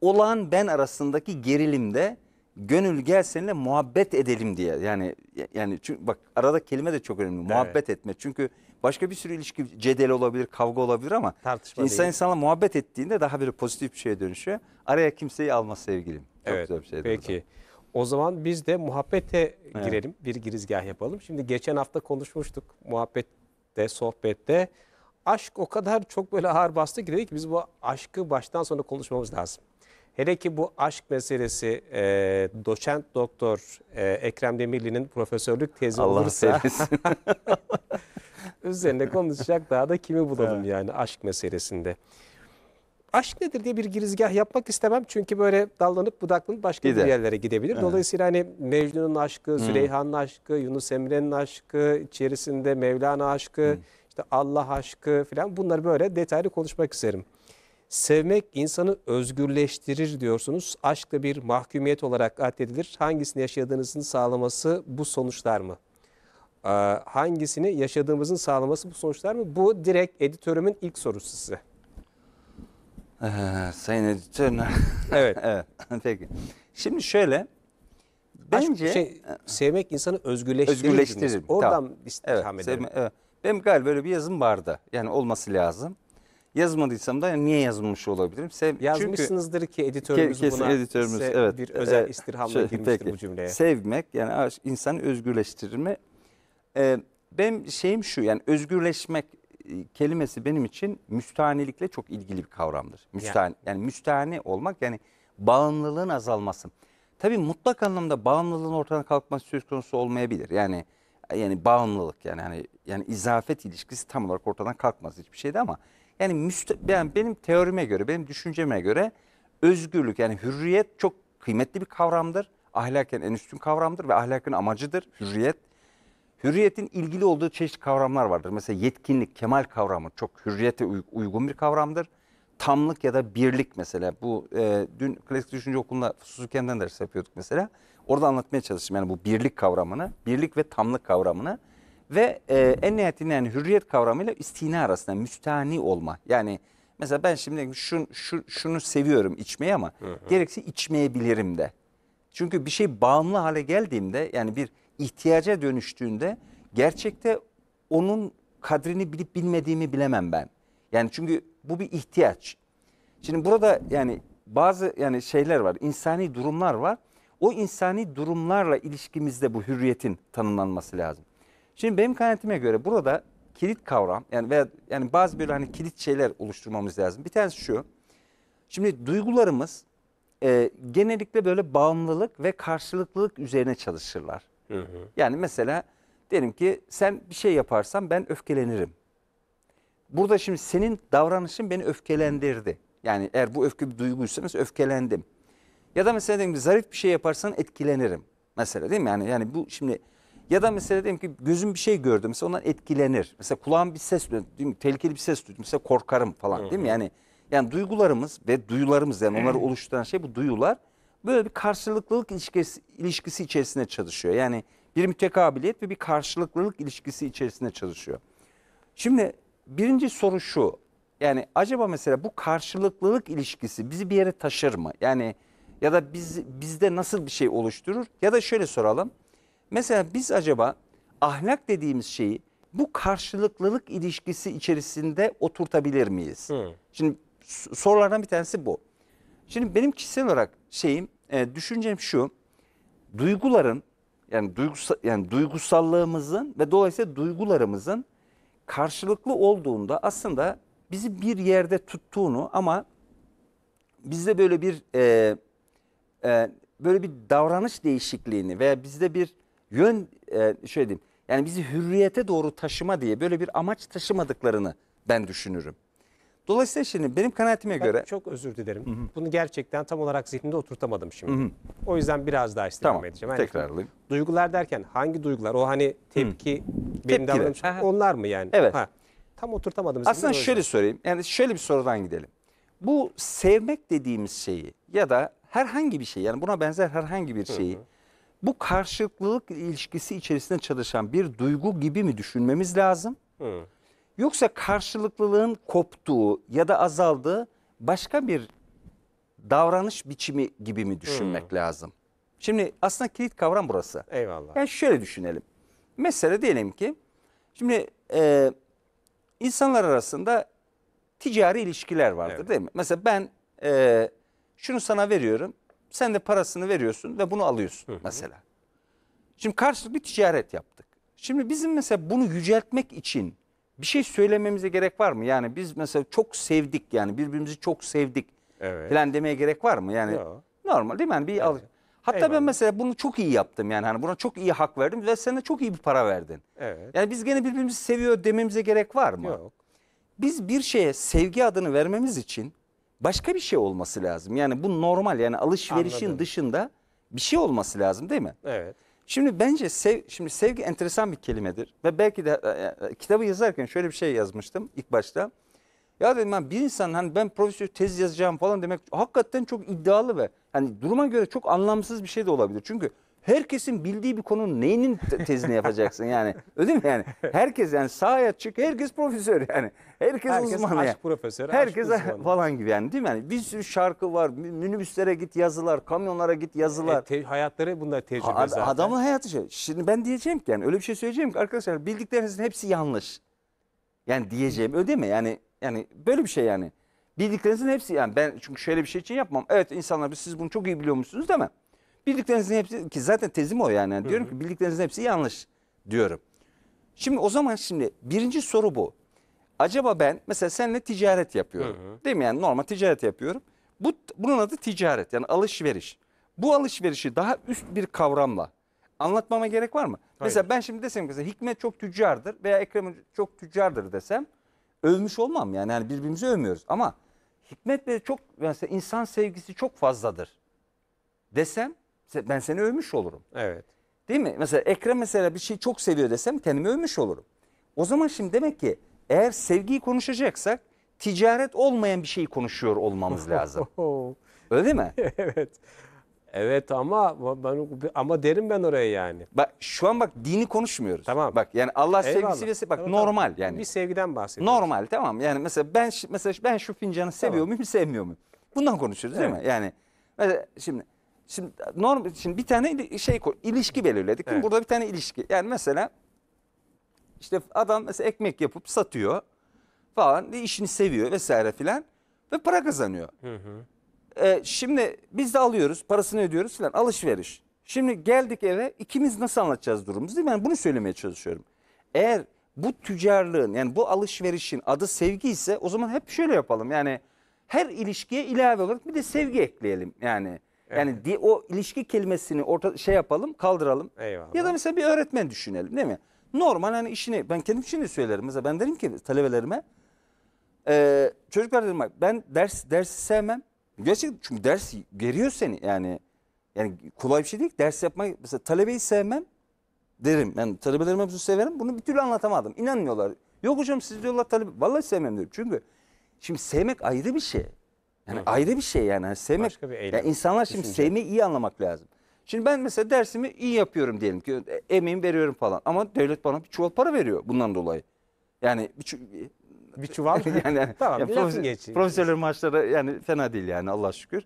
olağan ben arasındaki gerilimde gönül gel seninle muhabbet edelim diye. Yani yani çünkü bak arada kelime de çok önemli. Evet. Muhabbet etme. Çünkü başka bir sürü ilişki cedel olabilir, kavga olabilir ama Tartışma insan değil. insanla muhabbet ettiğinde daha bir pozitif bir şeye dönüşüyor. Araya kimseyi alma sevgilim. Çok evet. güzel bir şey. Peki. Orada. O zaman biz de muhabbete girelim. Evet. Bir girizgah yapalım. Şimdi geçen hafta konuşmuştuk muhabbette, sohbette. Aşk o kadar çok böyle ağır bastı ki dedik ki biz bu aşkı baştan sona konuşmamız lazım. Hele ki bu aşk meselesi e, doçent doktor e, Ekrem Demirli'nin profesörlük tezi Allah olursa üzerine konuşacak daha da kimi bulalım evet. yani aşk meselesinde. Aşk nedir diye bir girizgah yapmak istemem çünkü böyle dallanıp budaklanıp başka Gider. bir yerlere gidebilir. Evet. Dolayısıyla hani Mecnun'un aşkı, hmm. Züleyha'nın aşkı, Yunus Emre'nin aşkı, içerisinde Mevlana aşkı, hmm. işte Allah aşkı falan bunları böyle detaylı konuşmak isterim. Sevmek insanı özgürleştirir diyorsunuz. Aşk da bir mahkumiyet olarak addedilir. Hangisini yaşadığınızın sağlaması bu sonuçlar mı? Ee, hangisini yaşadığımızın sağlaması bu sonuçlar mı? Bu direkt editörümün ilk sorusu size. Ee, sayın editör. evet. evet. Peki. Şimdi şöyle. Bence Aşk, şey, sevmek insanı özgürleştirir. Özgürleştirir. Oradan tamam. istirham evet, edelim. Sevme, evet. Benim galiba böyle bir yazım vardı. Yani olması lazım. Yazmadıysam da niye yazmış olabilirim? Sev, Yazmışsınızdır çünkü, ki editörümüz kesin, buna editörümüz, sev, evet, bir ee, özel e, istirhamla girmiştir peki, bu cümleye. Sevmek yani insanı özgürleştirme. Ee, benim şeyim şu yani özgürleşmek e, kelimesi benim için müstahanilikle çok ilgili bir kavramdır. Müstahni, yani. yani müstahni olmak yani bağımlılığın azalması. Tabii mutlak anlamda bağımlılığın ortadan kalkması söz konusu olmayabilir. Yani yani bağımlılık yani yani yani izafet ilişkisi tam olarak ortadan kalkmaz hiçbir şeyde ama yani ben, benim teorime göre, benim düşünceme göre özgürlük yani hürriyet çok kıymetli bir kavramdır. Ahlaken en üstün kavramdır ve ahlakın amacıdır hürriyet. Hürriyetin ilgili olduğu çeşitli kavramlar vardır. Mesela yetkinlik, kemal kavramı çok hürriyete uygun bir kavramdır. Tamlık ya da birlik mesela bu e, dün klasik düşünce okulunda Suzuki'den ders yapıyorduk mesela. Orada anlatmaya çalıştım yani bu birlik kavramını, birlik ve tamlık kavramını. Ve e, en nihayetinde yani hürriyet kavramıyla istina arasında müstahni olma. Yani mesela ben şimdi şun, şu, şunu seviyorum içmeyi ama hı hı. gerekse içmeyebilirim de. Çünkü bir şey bağımlı hale geldiğimde yani bir ihtiyaca dönüştüğünde gerçekte onun kadrini bilip bilmediğimi bilemem ben. Yani çünkü bu bir ihtiyaç. Şimdi burada yani bazı yani şeyler var, insani durumlar var. O insani durumlarla ilişkimizde bu hürriyetin tanımlanması lazım. Şimdi benim kanaatime göre burada kilit kavram yani veya yani bazı böyle hani kilit şeyler oluşturmamız lazım. Bir tanesi şu. Şimdi duygularımız e, genellikle böyle bağımlılık ve karşılıklılık üzerine çalışırlar. Hı hı. Yani mesela derim ki sen bir şey yaparsan ben öfkelenirim. Burada şimdi senin davranışın beni öfkelendirdi. Yani eğer bu öfke bir duyguysa öfkelendim. Ya da mesela dedim zarif bir şey yaparsan etkilenirim. Mesela değil mi? Yani, yani bu şimdi ya da mesela diyelim ki gözüm bir şey gördü. Mesela ondan etkilenir. Mesela kulağım bir ses duydu. Değil Tehlikeli bir ses duydum. Mesela korkarım falan Hı-hı. değil mi? Yani yani duygularımız ve duyularımız yani onları oluşturan şey bu duyular böyle bir karşılıklılık ilişkisi, ilişkisi içerisinde çalışıyor. Yani bir mütekabiliyet ve bir karşılıklılık ilişkisi içerisinde çalışıyor. Şimdi birinci soru şu. Yani acaba mesela bu karşılıklılık ilişkisi bizi bir yere taşır mı? Yani ya da biz bizde nasıl bir şey oluşturur? Ya da şöyle soralım. Mesela biz acaba ahlak dediğimiz şeyi bu karşılıklılık ilişkisi içerisinde oturtabilir miyiz? Hı. Şimdi sorulardan bir tanesi bu. Şimdi benim kişisel olarak şeyim, e, düşüncem şu. Duyguların yani duygusal yani duygusallığımızın ve dolayısıyla duygularımızın karşılıklı olduğunda aslında bizi bir yerde tuttuğunu ama bizde böyle bir e, e, böyle bir davranış değişikliğini veya bizde bir yön e, şey diyeyim yani bizi hürriyete doğru taşıma diye böyle bir amaç taşımadıklarını ben düşünürüm. Dolayısıyla şimdi benim kanaatime ben göre... çok özür dilerim. Hı -hı. Bunu gerçekten tam olarak zihnimde oturtamadım şimdi. Hı -hı. O yüzden biraz daha istirham tamam, edeceğim. Yani tekrarlayayım. Duygular derken hangi duygular? O hani tepki, Hı benim davranış onlar mı yani? Evet. Ha, tam oturtamadım. Aslında şöyle sorayım. Yani şöyle bir sorudan gidelim. Bu sevmek dediğimiz şeyi ya da herhangi bir şey yani buna benzer herhangi bir şeyi... Hı -hı bu karşılıklılık ilişkisi içerisinde çalışan bir duygu gibi mi düşünmemiz lazım? Hı. Yoksa karşılıklılığın koptuğu ya da azaldığı başka bir davranış biçimi gibi mi düşünmek Hı. lazım? Şimdi aslında kilit kavram burası. Eyvallah. Yani şöyle düşünelim. Mesela diyelim ki şimdi e, insanlar arasında ticari ilişkiler vardır evet. değil mi? Mesela ben e, şunu sana veriyorum sen de parasını veriyorsun ve bunu alıyorsun hı hı. mesela. Şimdi karşılıklı bir ticaret yaptık. Şimdi bizim mesela bunu yüceltmek için bir şey söylememize gerek var mı? Yani biz mesela çok sevdik yani birbirimizi çok sevdik evet. falan demeye gerek var mı? Yani Yo. normal değil mi? Yani bir evet. al Hatta Eyvallah. ben mesela bunu çok iyi yaptım yani hani buna çok iyi hak verdim ve sen de çok iyi bir para verdin. Evet. Yani biz gene birbirimizi seviyor dememize gerek var mı? Yok. Biz bir şeye sevgi adını vermemiz için başka bir şey olması lazım. Yani bu normal yani alışverişin Anladım. dışında bir şey olması lazım değil mi? Evet. Şimdi bence sev, şimdi sevgi enteresan bir kelimedir ve belki de e, e, e kitabı yazarken şöyle bir şey yazmıştım ilk başta. Ya dedim ben bir insan hani ben profesör tez yazacağım falan demek hakikaten çok iddialı ve hani duruma göre çok anlamsız bir şey de olabilir. Çünkü herkesin bildiği bir konunun neyinin tezini yapacaksın yani. Öyle mi yani? Herkes yani sahaya çık herkes profesör yani. Herkes, herkes uzman aşk yani. profesörü, herkes aşk uzmanı. falan gibi yani değil mi? Yani bir sürü şarkı var. Minibüslere git yazılar, kamyonlara git yazılar. E, te, hayatları bunlar tecrübe ha, zaten. Adamın hayatı şey. Şimdi ben diyeceğim ki yani öyle bir şey söyleyeceğim ki arkadaşlar bildiklerinizin hepsi yanlış. Yani diyeceğim öyle değil mi? Yani yani böyle bir şey yani. Bildiklerinizin hepsi yani ben çünkü şöyle bir şey için yapmam. Evet insanlar siz bunu çok iyi biliyormuşsunuz değil mi? Bildiklerinizin hepsi ki zaten tezim o yani. yani diyorum ki bildiklerinizin hepsi yanlış diyorum. Şimdi o zaman şimdi birinci soru bu. Acaba ben mesela seninle ticaret yapıyorum. Hı hı. Değil mi yani normal ticaret yapıyorum. Bu bunun adı ticaret yani alışveriş. Bu alışverişi daha üst bir kavramla anlatmama gerek var mı? Hayır. Mesela ben şimdi desem ki Hikmet çok tüccardır veya Ekrem çok tüccardır desem övmüş olmam yani. Yani birbirimizi övmüyoruz ama Hikmet Bey çok mesela insan sevgisi çok fazladır desem ben seni övmüş olurum. Evet. Değil mi? Mesela Ekrem mesela bir şey çok seviyor desem kendimi övmüş olurum. O zaman şimdi demek ki eğer sevgiyi konuşacaksak ticaret olmayan bir şeyi konuşuyor olmamız lazım. Öyle değil mi? evet. Evet ama ben ama derim ben oraya yani. Bak şu an bak dini konuşmuyoruz. Tamam. Bak yani Allah sevgisi ve bak tamam, normal tamam. yani. Bir sevgiden bahsediyoruz. Normal tamam. Yani mesela ben mesela ben şu fincanı seviyor tamam. muyum, sevmiyor muyum? Bundan konuşuyoruz evet. değil mi? Yani mesela şimdi Şimdi norm şimdi bir tane şey koy, ilişki belirledik. Evet. Burada bir tane ilişki. Yani mesela işte adam mesela ekmek yapıp satıyor falan işini seviyor vesaire filan ve para kazanıyor. Hı hı. Ee, şimdi biz de alıyoruz parasını ödüyoruz filan alışveriş. Şimdi geldik eve ikimiz nasıl anlatacağız durumumuzu değil mi? Yani bunu söylemeye çalışıyorum. Eğer bu tüccarlığın yani bu alışverişin adı sevgi ise o zaman hep şöyle yapalım yani her ilişkiye ilave olarak bir de sevgi ekleyelim yani. Yani di, o ilişki kelimesini orta şey yapalım, kaldıralım. Eyvallah. Ya da mesela bir öğretmen düşünelim değil mi? Normal hani işini ben kendim için de söylerim. Mesela ben derim ki talebelerime e, çocuklar derim bak ben ders dersi sevmem. Gerçek, çünkü ders geriyor seni yani. Yani kolay bir şey değil. Ders yapmak mesela talebeyi sevmem derim. Yani talebelerime bunu severim. Bunu bir türlü anlatamadım. İnanmıyorlar. Yok hocam siz diyorlar talebe. Vallahi sevmem derim. Çünkü şimdi sevmek ayrı bir şey. Yani Hı. ayrı bir şey yani. yani sevmek. Başka bir Yani insanlar şimdi Düşünce. sevmeyi iyi anlamak lazım. Şimdi ben mesela dersimi iyi yapıyorum diyelim ki e, emeğimi veriyorum falan. Ama devlet bana bir çuval para veriyor bundan dolayı. Yani bir, bir çuval yani, tamam yani profes geçeyim. profesörler maaşları yani fena değil yani Allah şükür.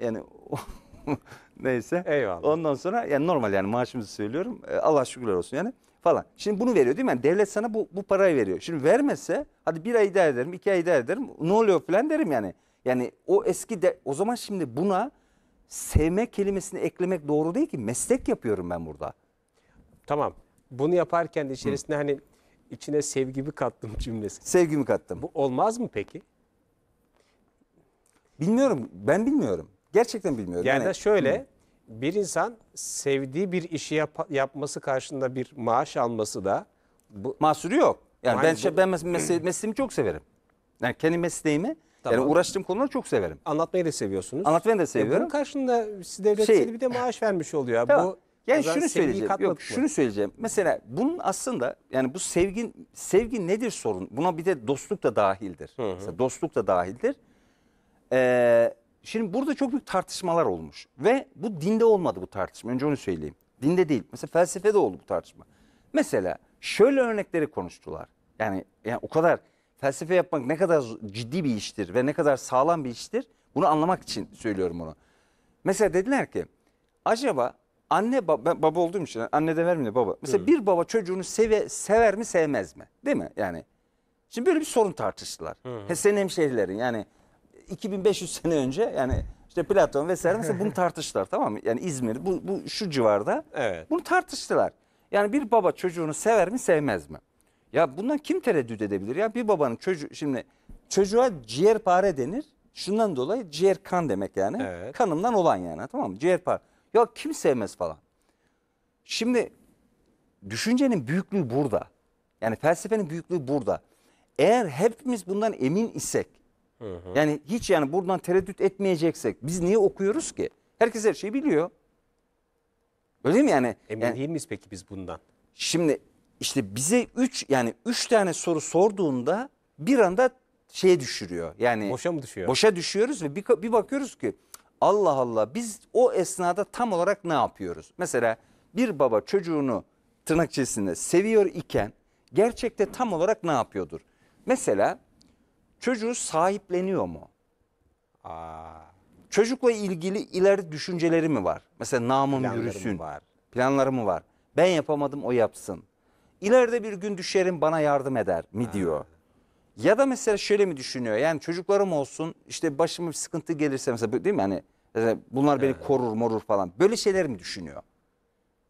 Yani neyse. Eyvallah. Ondan sonra yani normal yani maaşımızı söylüyorum. E, Allah şükürler olsun yani falan. Şimdi bunu veriyor değil mi? Yani devlet sana bu, bu parayı veriyor. Şimdi vermese hadi bir ay idare ederim, iki ay idare ederim. Ne oluyor falan derim yani. Yani o eski de o zaman şimdi buna sevme kelimesini eklemek doğru değil ki. Meslek yapıyorum ben burada. Tamam. Bunu yaparken de içerisinde Hı. hani içine sevgimi kattım cümlesi. Sevgimi kattım. Bu olmaz mı peki? Bilmiyorum. Ben bilmiyorum. Gerçekten bilmiyorum. Yani, yani şöyle hı. bir insan sevdiği bir işi yap yapması karşında bir maaş alması da bu mahsuru yok. Yani, yani ben bu... Şey, ben mes mesleğimi çok severim. Yani kendi mesleğimi Tamam. Yani uğraştığım konuları çok severim. Anlatmayı da seviyorsunuz. Anlatmayı da e, seviyorum. bunun karşında devlet şey, bir de maaş vermiş oluyor. Tamam. Bu yani şunu söyleyeceğim. Yok mı? şunu söyleyeceğim. Mesela bunun aslında yani bu sevgi sevgi nedir sorun? Buna bir de dostluk da dahildir. Hı hı. Mesela dostluk da dahildir. Ee, şimdi burada çok büyük tartışmalar olmuş ve bu dinde olmadı bu tartışma. Önce onu söyleyeyim. Dinde değil. Mesela felsefede oldu bu tartışma. Mesela şöyle örnekleri konuştular. Yani yani o kadar felsefe yapmak ne kadar ciddi bir iştir ve ne kadar sağlam bir iştir bunu anlamak için söylüyorum onu. Mesela dediler ki acaba anne baba, baba olduğum için anne de vermiyor baba. Mesela evet. bir baba çocuğunu seve, sever mi sevmez mi değil mi yani? Şimdi böyle bir sorun tartıştılar. Hı hı. Senin hemşehrilerin yani 2500 sene önce yani işte Platon vesaire mesela bunu tartıştılar tamam mı? Yani İzmir bu, bu şu civarda evet. bunu tartıştılar. Yani bir baba çocuğunu sever mi sevmez mi? Ya bundan kim tereddüt edebilir ya? Bir babanın çocuğu şimdi çocuğa ciğerpare denir. Şundan dolayı ciğer kan demek yani. Evet. Kanımdan olan yani tamam mı? Ciğerpare. Ya kim sevmez falan. Şimdi düşüncenin büyüklüğü burada. Yani felsefenin büyüklüğü burada. Eğer hepimiz bundan emin isek hı hı. yani hiç yani buradan tereddüt etmeyeceksek biz niye okuyoruz ki? Herkes her şeyi biliyor. Öyle mi yani? Emin yani, değil miyiz peki biz bundan? Şimdi işte bize 3 yani 3 tane soru sorduğunda bir anda şeye düşürüyor. Yani Boşa mı düşüyor? boşa düşüyoruz ve bir, bir bakıyoruz ki Allah Allah biz o esnada tam olarak ne yapıyoruz? Mesela bir baba çocuğunu tırnak içerisinde seviyor iken gerçekte tam olarak ne yapıyordur? Mesela çocuğu sahipleniyor mu? Aa, Çocukla ilgili ileri düşünceleri mi var? Mesela namım yürüsün, planları mı var? Ben yapamadım o yapsın. İleride bir gün düşerim bana yardım eder mi diyor. Ha. Ya da mesela şöyle mi düşünüyor? Yani çocuklarım olsun işte başıma bir sıkıntı gelirse mesela değil mi? Hani bunlar beni evet. korur morur falan. Böyle şeyler mi düşünüyor?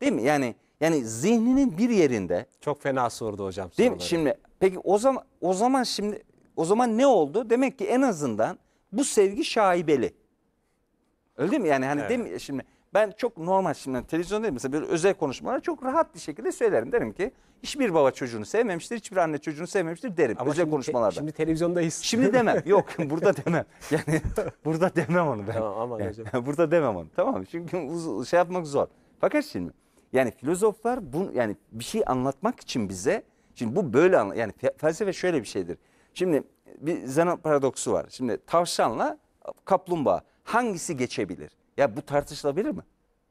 Değil mi? Yani yani zihninin bir yerinde çok fena sordu hocam. Değil mi? Şimdi peki o zaman o zaman şimdi o zaman ne oldu? Demek ki en azından bu sevgi şaibeli. Öyle değil mi? Yani hani evet. değil mi? Şimdi ben çok normal şimdi televizyon değil mesela bir özel konuşmalara çok rahat bir şekilde söylerim. Derim ki hiçbir baba çocuğunu sevmemiştir, hiçbir anne çocuğunu sevmemiştir derim Ama özel şimdi, konuşmalarda. Te, şimdi televizyondayız. Şimdi demem. Yok burada demem. Yani burada demem onu ben. Tamam aman yani, hocam. burada demem onu tamam mı? Çünkü şey yapmak zor. Fakat şimdi yani filozoflar bu yani bir şey anlatmak için bize şimdi bu böyle anla, yani felsefe şöyle bir şeydir. Şimdi bir Zenon paradoksu var. Şimdi tavşanla kaplumbağa hangisi geçebilir? Ya bu tartışılabilir mi?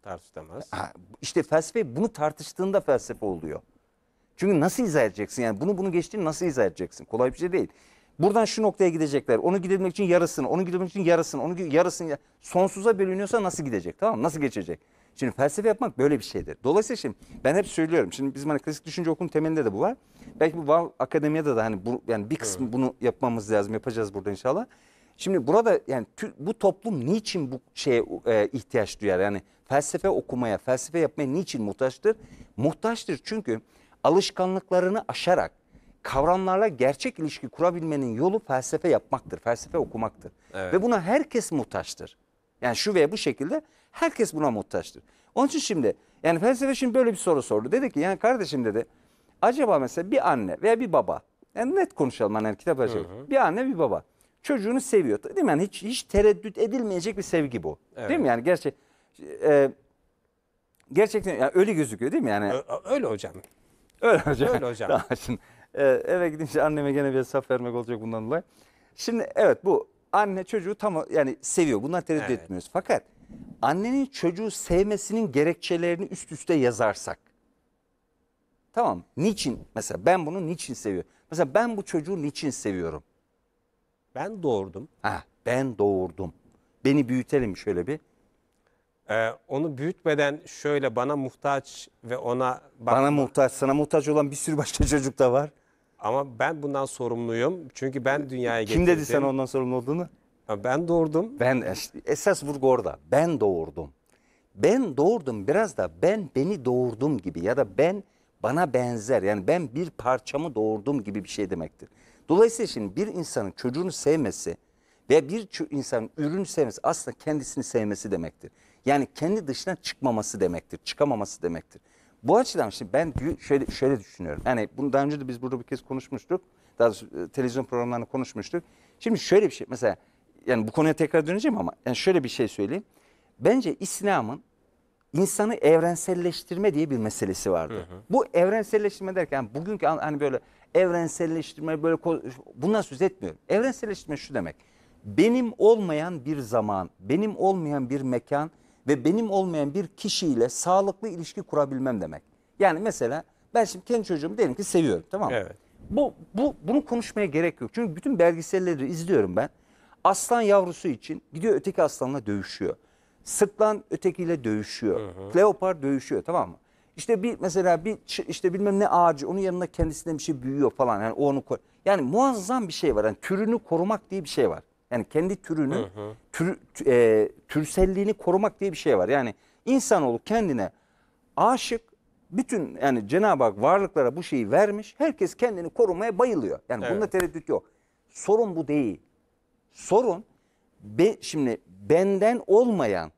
Tartışılamaz. Ha, işte felsefe bunu tartıştığında felsefe oluyor. Çünkü nasıl izah edeceksin? Yani bunu bunu geçtiğini nasıl izah edeceksin? Kolay bir şey değil. Buradan şu noktaya gidecekler. Onu gidebilmek için yarısını, onu gidebilmek için yarısını, onu yarısını. Sonsuza bölünüyorsa nasıl gidecek? Tamam Nasıl geçecek? Şimdi felsefe yapmak böyle bir şeydir. Dolayısıyla şimdi ben hep söylüyorum. Şimdi bizim hani klasik düşünce okulun temelinde de bu var. Belki bu Vav Akademi'de de hani bu, yani bir kısmı evet. bunu yapmamız lazım. Yapacağız burada inşallah. Şimdi burada yani bu toplum niçin bu şeye e, ihtiyaç duyar? Yani felsefe okumaya, felsefe yapmaya niçin muhtaçtır? Muhtaçtır çünkü alışkanlıklarını aşarak kavramlarla gerçek ilişki kurabilmenin yolu felsefe yapmaktır, felsefe okumaktır. Evet. Ve buna herkes muhtaçtır. Yani şu veya bu şekilde herkes buna muhtaçtır. Onun için şimdi yani felsefe şimdi böyle bir soru sordu. Dedi ki yani kardeşim dedi acaba mesela bir anne veya bir baba yani net konuşalım hani kitap açalım. Bir anne bir baba çocuğunu seviyor. Değil mi? Yani hiç, hiç tereddüt edilmeyecek bir sevgi bu. Evet. Değil mi? Yani gerçek e, gerçekten yani öyle gözüküyor değil mi? Yani Ö öyle hocam. Öyle hocam. Öyle hocam. Daha şimdi, e, eve gidince anneme gene bir hesap vermek olacak bundan dolayı. Şimdi evet bu anne çocuğu tam yani seviyor. Bundan tereddüt evet. etmiyoruz. Fakat annenin çocuğu sevmesinin gerekçelerini üst üste yazarsak. Tamam. Niçin? Mesela ben bunu niçin seviyorum? Mesela ben bu çocuğu niçin seviyorum? Ben doğurdum. Ha, ben doğurdum. Beni büyütelim şöyle bir. Ee, onu büyütmeden şöyle bana muhtaç ve ona... Bak, Bana muhtaç, sana muhtaç olan bir sürü başka çocuk da var. Ama ben bundan sorumluyum. Çünkü ben dünyaya getirdim. Kim dedi sen ondan sorumlu olduğunu? Ben doğurdum. Ben e, esas vurgu orada. Ben doğurdum. Ben doğurdum biraz da ben beni doğurdum gibi ya da ben bana benzer yani ben bir parçamı doğurdum gibi bir şey demektir. Dolayısıyla şimdi bir insanın çocuğunu sevmesi ve bir insanın ürünü sevmesi aslında kendisini sevmesi demektir. Yani kendi dışına çıkmaması demektir, çıkamaması demektir. Bu açıdan şimdi ben şöyle, şöyle düşünüyorum. Yani bunu daha önce de biz burada bir kez konuşmuştuk. Daha doğrusu e, televizyon programlarında konuşmuştuk. Şimdi şöyle bir şey mesela yani bu konuya tekrar döneceğim ama yani şöyle bir şey söyleyeyim. Bence İslam'ın insanı evrenselleştirme diye bir meselesi vardı. Hı hı. Bu evrenselleştirme derken bugünkü hani böyle evrenselleştirme böyle bundan söz etmiyorum. Evrenselleştirme şu demek. Benim olmayan bir zaman, benim olmayan bir mekan ve benim olmayan bir kişiyle sağlıklı ilişki kurabilmem demek. Yani mesela ben şimdi kendi çocuğumu diyelim ki seviyorum tamam mı? Evet. Bu, bu, bunu konuşmaya gerek yok. Çünkü bütün belgeselleri izliyorum ben. Aslan yavrusu için gidiyor öteki aslanla dövüşüyor. Sırtlan ötekiyle dövüşüyor. Hı hı. Leopar dövüşüyor tamam mı? İşte bir mesela bir işte bilmem ne ağacı onun yanına kendisine bir şey büyüyor falan. Yani onu yani muazzam bir şey var. Yani türünü korumak diye bir şey var. Yani kendi türünü, hı hı. Tür, e, türselliğini korumak diye bir şey var. Yani insanoğlu kendine aşık, bütün yani Cenab-ı Hak varlıklara bu şeyi vermiş. Herkes kendini korumaya bayılıyor. Yani evet. bunda tereddüt yok. Sorun bu değil. Sorun be, şimdi benden olmayan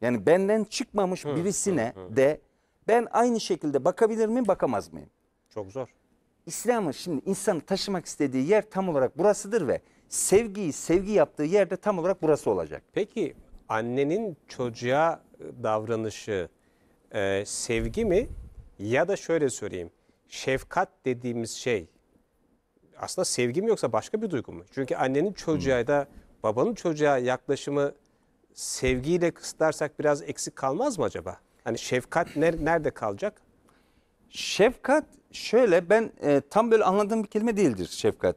yani benden çıkmamış birisine hı, hı. de ben aynı şekilde bakabilir miyim bakamaz mıyım? Çok zor. İslam'ın şimdi insanı taşımak istediği yer tam olarak burasıdır ve sevgiyi sevgi yaptığı yerde tam olarak burası olacak. Peki annenin çocuğa davranışı e, sevgi mi ya da şöyle söyleyeyim şefkat dediğimiz şey aslında sevgi mi yoksa başka bir duygu mu? Çünkü annenin çocuğa hmm. da babanın çocuğa yaklaşımı sevgiyle kısıtlarsak biraz eksik kalmaz mı acaba? Hani şefkat ner nerede kalacak? Şefkat şöyle ben e, tam böyle anladığım bir kelime değildir şefkat.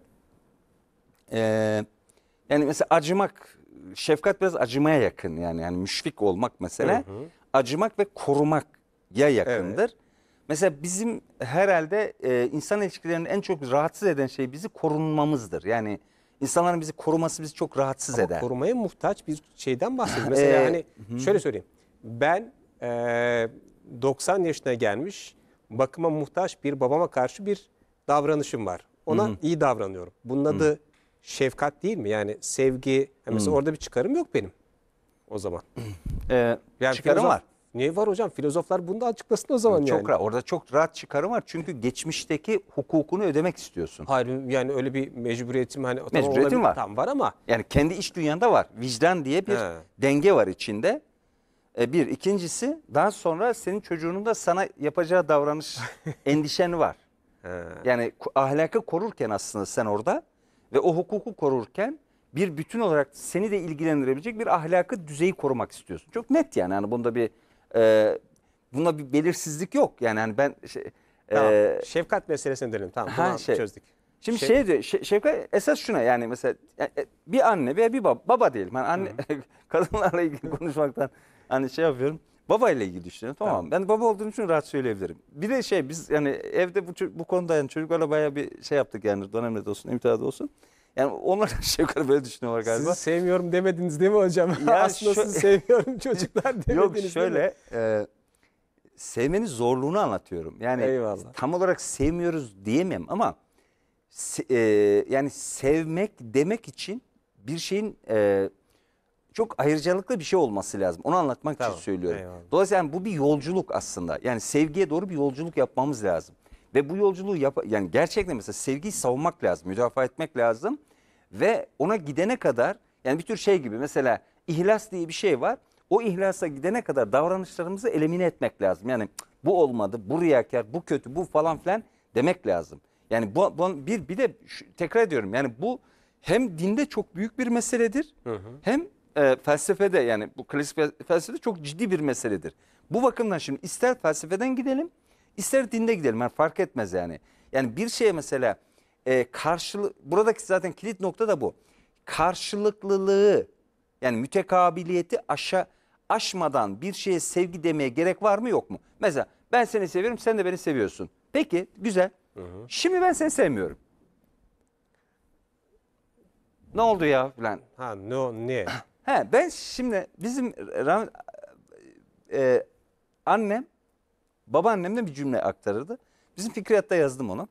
E, yani mesela acımak, şefkat biraz acımaya yakın yani yani müşfik olmak mesela. Hı hı. Acımak ve korumak ya yakındır. Evet. Mesela bizim herhalde e, insan ilişkilerini en çok rahatsız eden şey bizi korunmamızdır. Yani insanların bizi koruması bizi çok rahatsız Ama eder. korumaya muhtaç bir şeyden bahsediyoruz. Mesela ee, hani hı. şöyle söyleyeyim. Ben e, ee, 90 yaşına gelmiş bakıma muhtaç bir babama karşı bir davranışım var. Ona Hı-hı. iyi davranıyorum. Bunun adı Hı-hı. şefkat değil mi? Yani sevgi. Yani mesela Hı-hı. orada bir çıkarım yok benim o zaman. Ee, yani çıkarım filozof, var. Niye var hocam? Filozoflar bunu da açıklasın o zaman çok yani. Rahat, orada çok rahat çıkarım var. Çünkü geçmişteki hukukunu ödemek istiyorsun. Hayır yani öyle bir mecburiyetim hani mecburiyetim olabilir, var. Tam var ama. Yani kendi iç dünyanda var. Vicdan diye bir He. denge var içinde. E, bir. ikincisi daha sonra senin çocuğunun da sana yapacağı davranış endişen var. Yani ahlakı korurken aslında sen orada ve o hukuku korurken bir bütün olarak seni de ilgilendirebilecek bir ahlakı düzeyi korumak istiyorsun. Çok net yani yani bunda bir e, bunda bir belirsizlik yok. Yani hani ben şey, e, Tamam. e, Şefkat meselesini dönelim. Tamam. Ha, şey- çözdük. Şimdi şey, diyor, Şe- esas şuna yani mesela e, e bir anne veya bir baba, baba diyelim. Yani anne kadınlarla ilgili konuşmaktan hani şey yapıyorum. Baba ile ilgili düşünüyorum. Tamam. tamam. Ben baba olduğum için rahat söyleyebilirim. Bir de şey biz yani evde bu, bu konuda yani çocuklarla bayağı bir şey yaptık yani dönemde olsun, imtihanda olsun. Yani onlar şey yukarı böyle düşünüyorlar galiba. Sizi sevmiyorum demediniz değil mi hocam? Ya Aslında şu... sizi sevmiyorum çocuklar demediniz Yok şöyle e, sevmenin zorluğunu anlatıyorum. Yani Eyvallah. tam olarak sevmiyoruz diyemem ama e, yani sevmek demek için bir şeyin e, çok ayrıcalıklı bir şey olması lazım. Onu anlatmak tamam. için söylüyorum. Eyvallah. Dolayısıyla yani bu bir yolculuk aslında. Yani sevgiye doğru bir yolculuk yapmamız lazım. Ve bu yolculuğu yap yani gerçekten mesela sevgiyi savunmak lazım, müdafaa etmek lazım ve ona gidene kadar yani bir tür şey gibi mesela ihlas diye bir şey var. O ihlasa gidene kadar davranışlarımızı elimine etmek lazım. Yani bu olmadı, bu riyakar, bu kötü, bu falan filan demek lazım. Yani bu, bu bir bir de şu, tekrar ediyorum yani bu hem dinde çok büyük bir meseledir. Hı hı. Hem e, felsefede yani bu klasik felsefede çok ciddi bir meseledir. Bu bakımdan şimdi ister felsefeden gidelim ister dinde gidelim yani fark etmez yani. Yani bir şeye mesela e, karşılık buradaki zaten kilit nokta da bu. Karşılıklılığı yani mütekabiliyeti aşa aşmadan bir şeye sevgi demeye gerek var mı yok mu? Mesela ben seni seviyorum sen de beni seviyorsun. Peki güzel. Hı hı. Şimdi ben seni sevmiyorum. Ne oldu ya falan. Ha no, ne? He, ben şimdi bizim e, annem de bir cümle aktarırdı. Bizim Fikriyat'ta yazdım onu.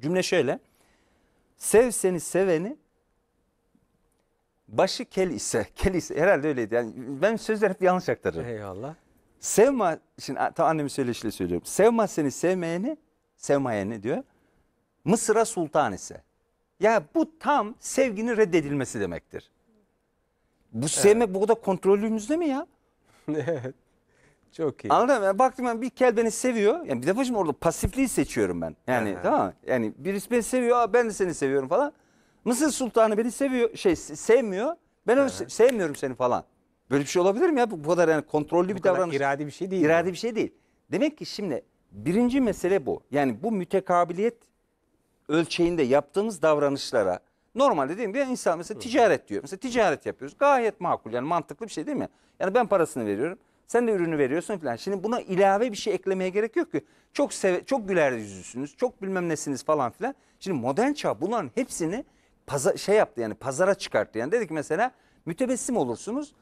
Cümle şöyle. Sev seni seveni başı kel ise, kel ise herhalde öyleydi. Yani ben sözleri hep yanlış aktarırım. Eyvallah. Sevma, şimdi tam annemin söyleşiyle söylüyorum. Sevma seni sevmeyeni, sevmayeni diyor. Mısır'a sultan ise. Ya bu tam sevginin reddedilmesi demektir. Bu sevmek evet. bu kadar kontrolümüzde mi ya? evet. Çok iyi. Anladın mı? Yani baktım ben bir kel beni seviyor. Yani bir defa şimdi orada pasifliği seçiyorum ben. Yani Aha. tamam Yani birisi beni seviyor. Aa, ben de seni seviyorum falan. Mısır Sultanı beni seviyor. Şey sevmiyor. Ben onu se sevmiyorum seni falan. Böyle bir şey olabilir mi ya? Bu, bu kadar yani kontrollü bu bir davranış. iradi bir şey değil. İradi yani. bir şey değil. Demek ki şimdi birinci mesele bu. Yani bu mütekabiliyet ölçeğinde yaptığımız davranışlara Normalde diyelim ki insan mesela ticaret diyor. Mesela ticaret yapıyoruz. Gayet makul yani mantıklı bir şey değil mi? Yani ben parasını veriyorum. Sen de ürünü veriyorsun falan. Şimdi buna ilave bir şey eklemeye gerek yok ki. Çok seve, çok güler yüzlüsünüz, çok bilmem nesiniz falan filan. Şimdi modern çağ bunların hepsini paza, şey yaptı yani pazara çıkarttı. Yani dedi ki mesela mütebessim olursunuz.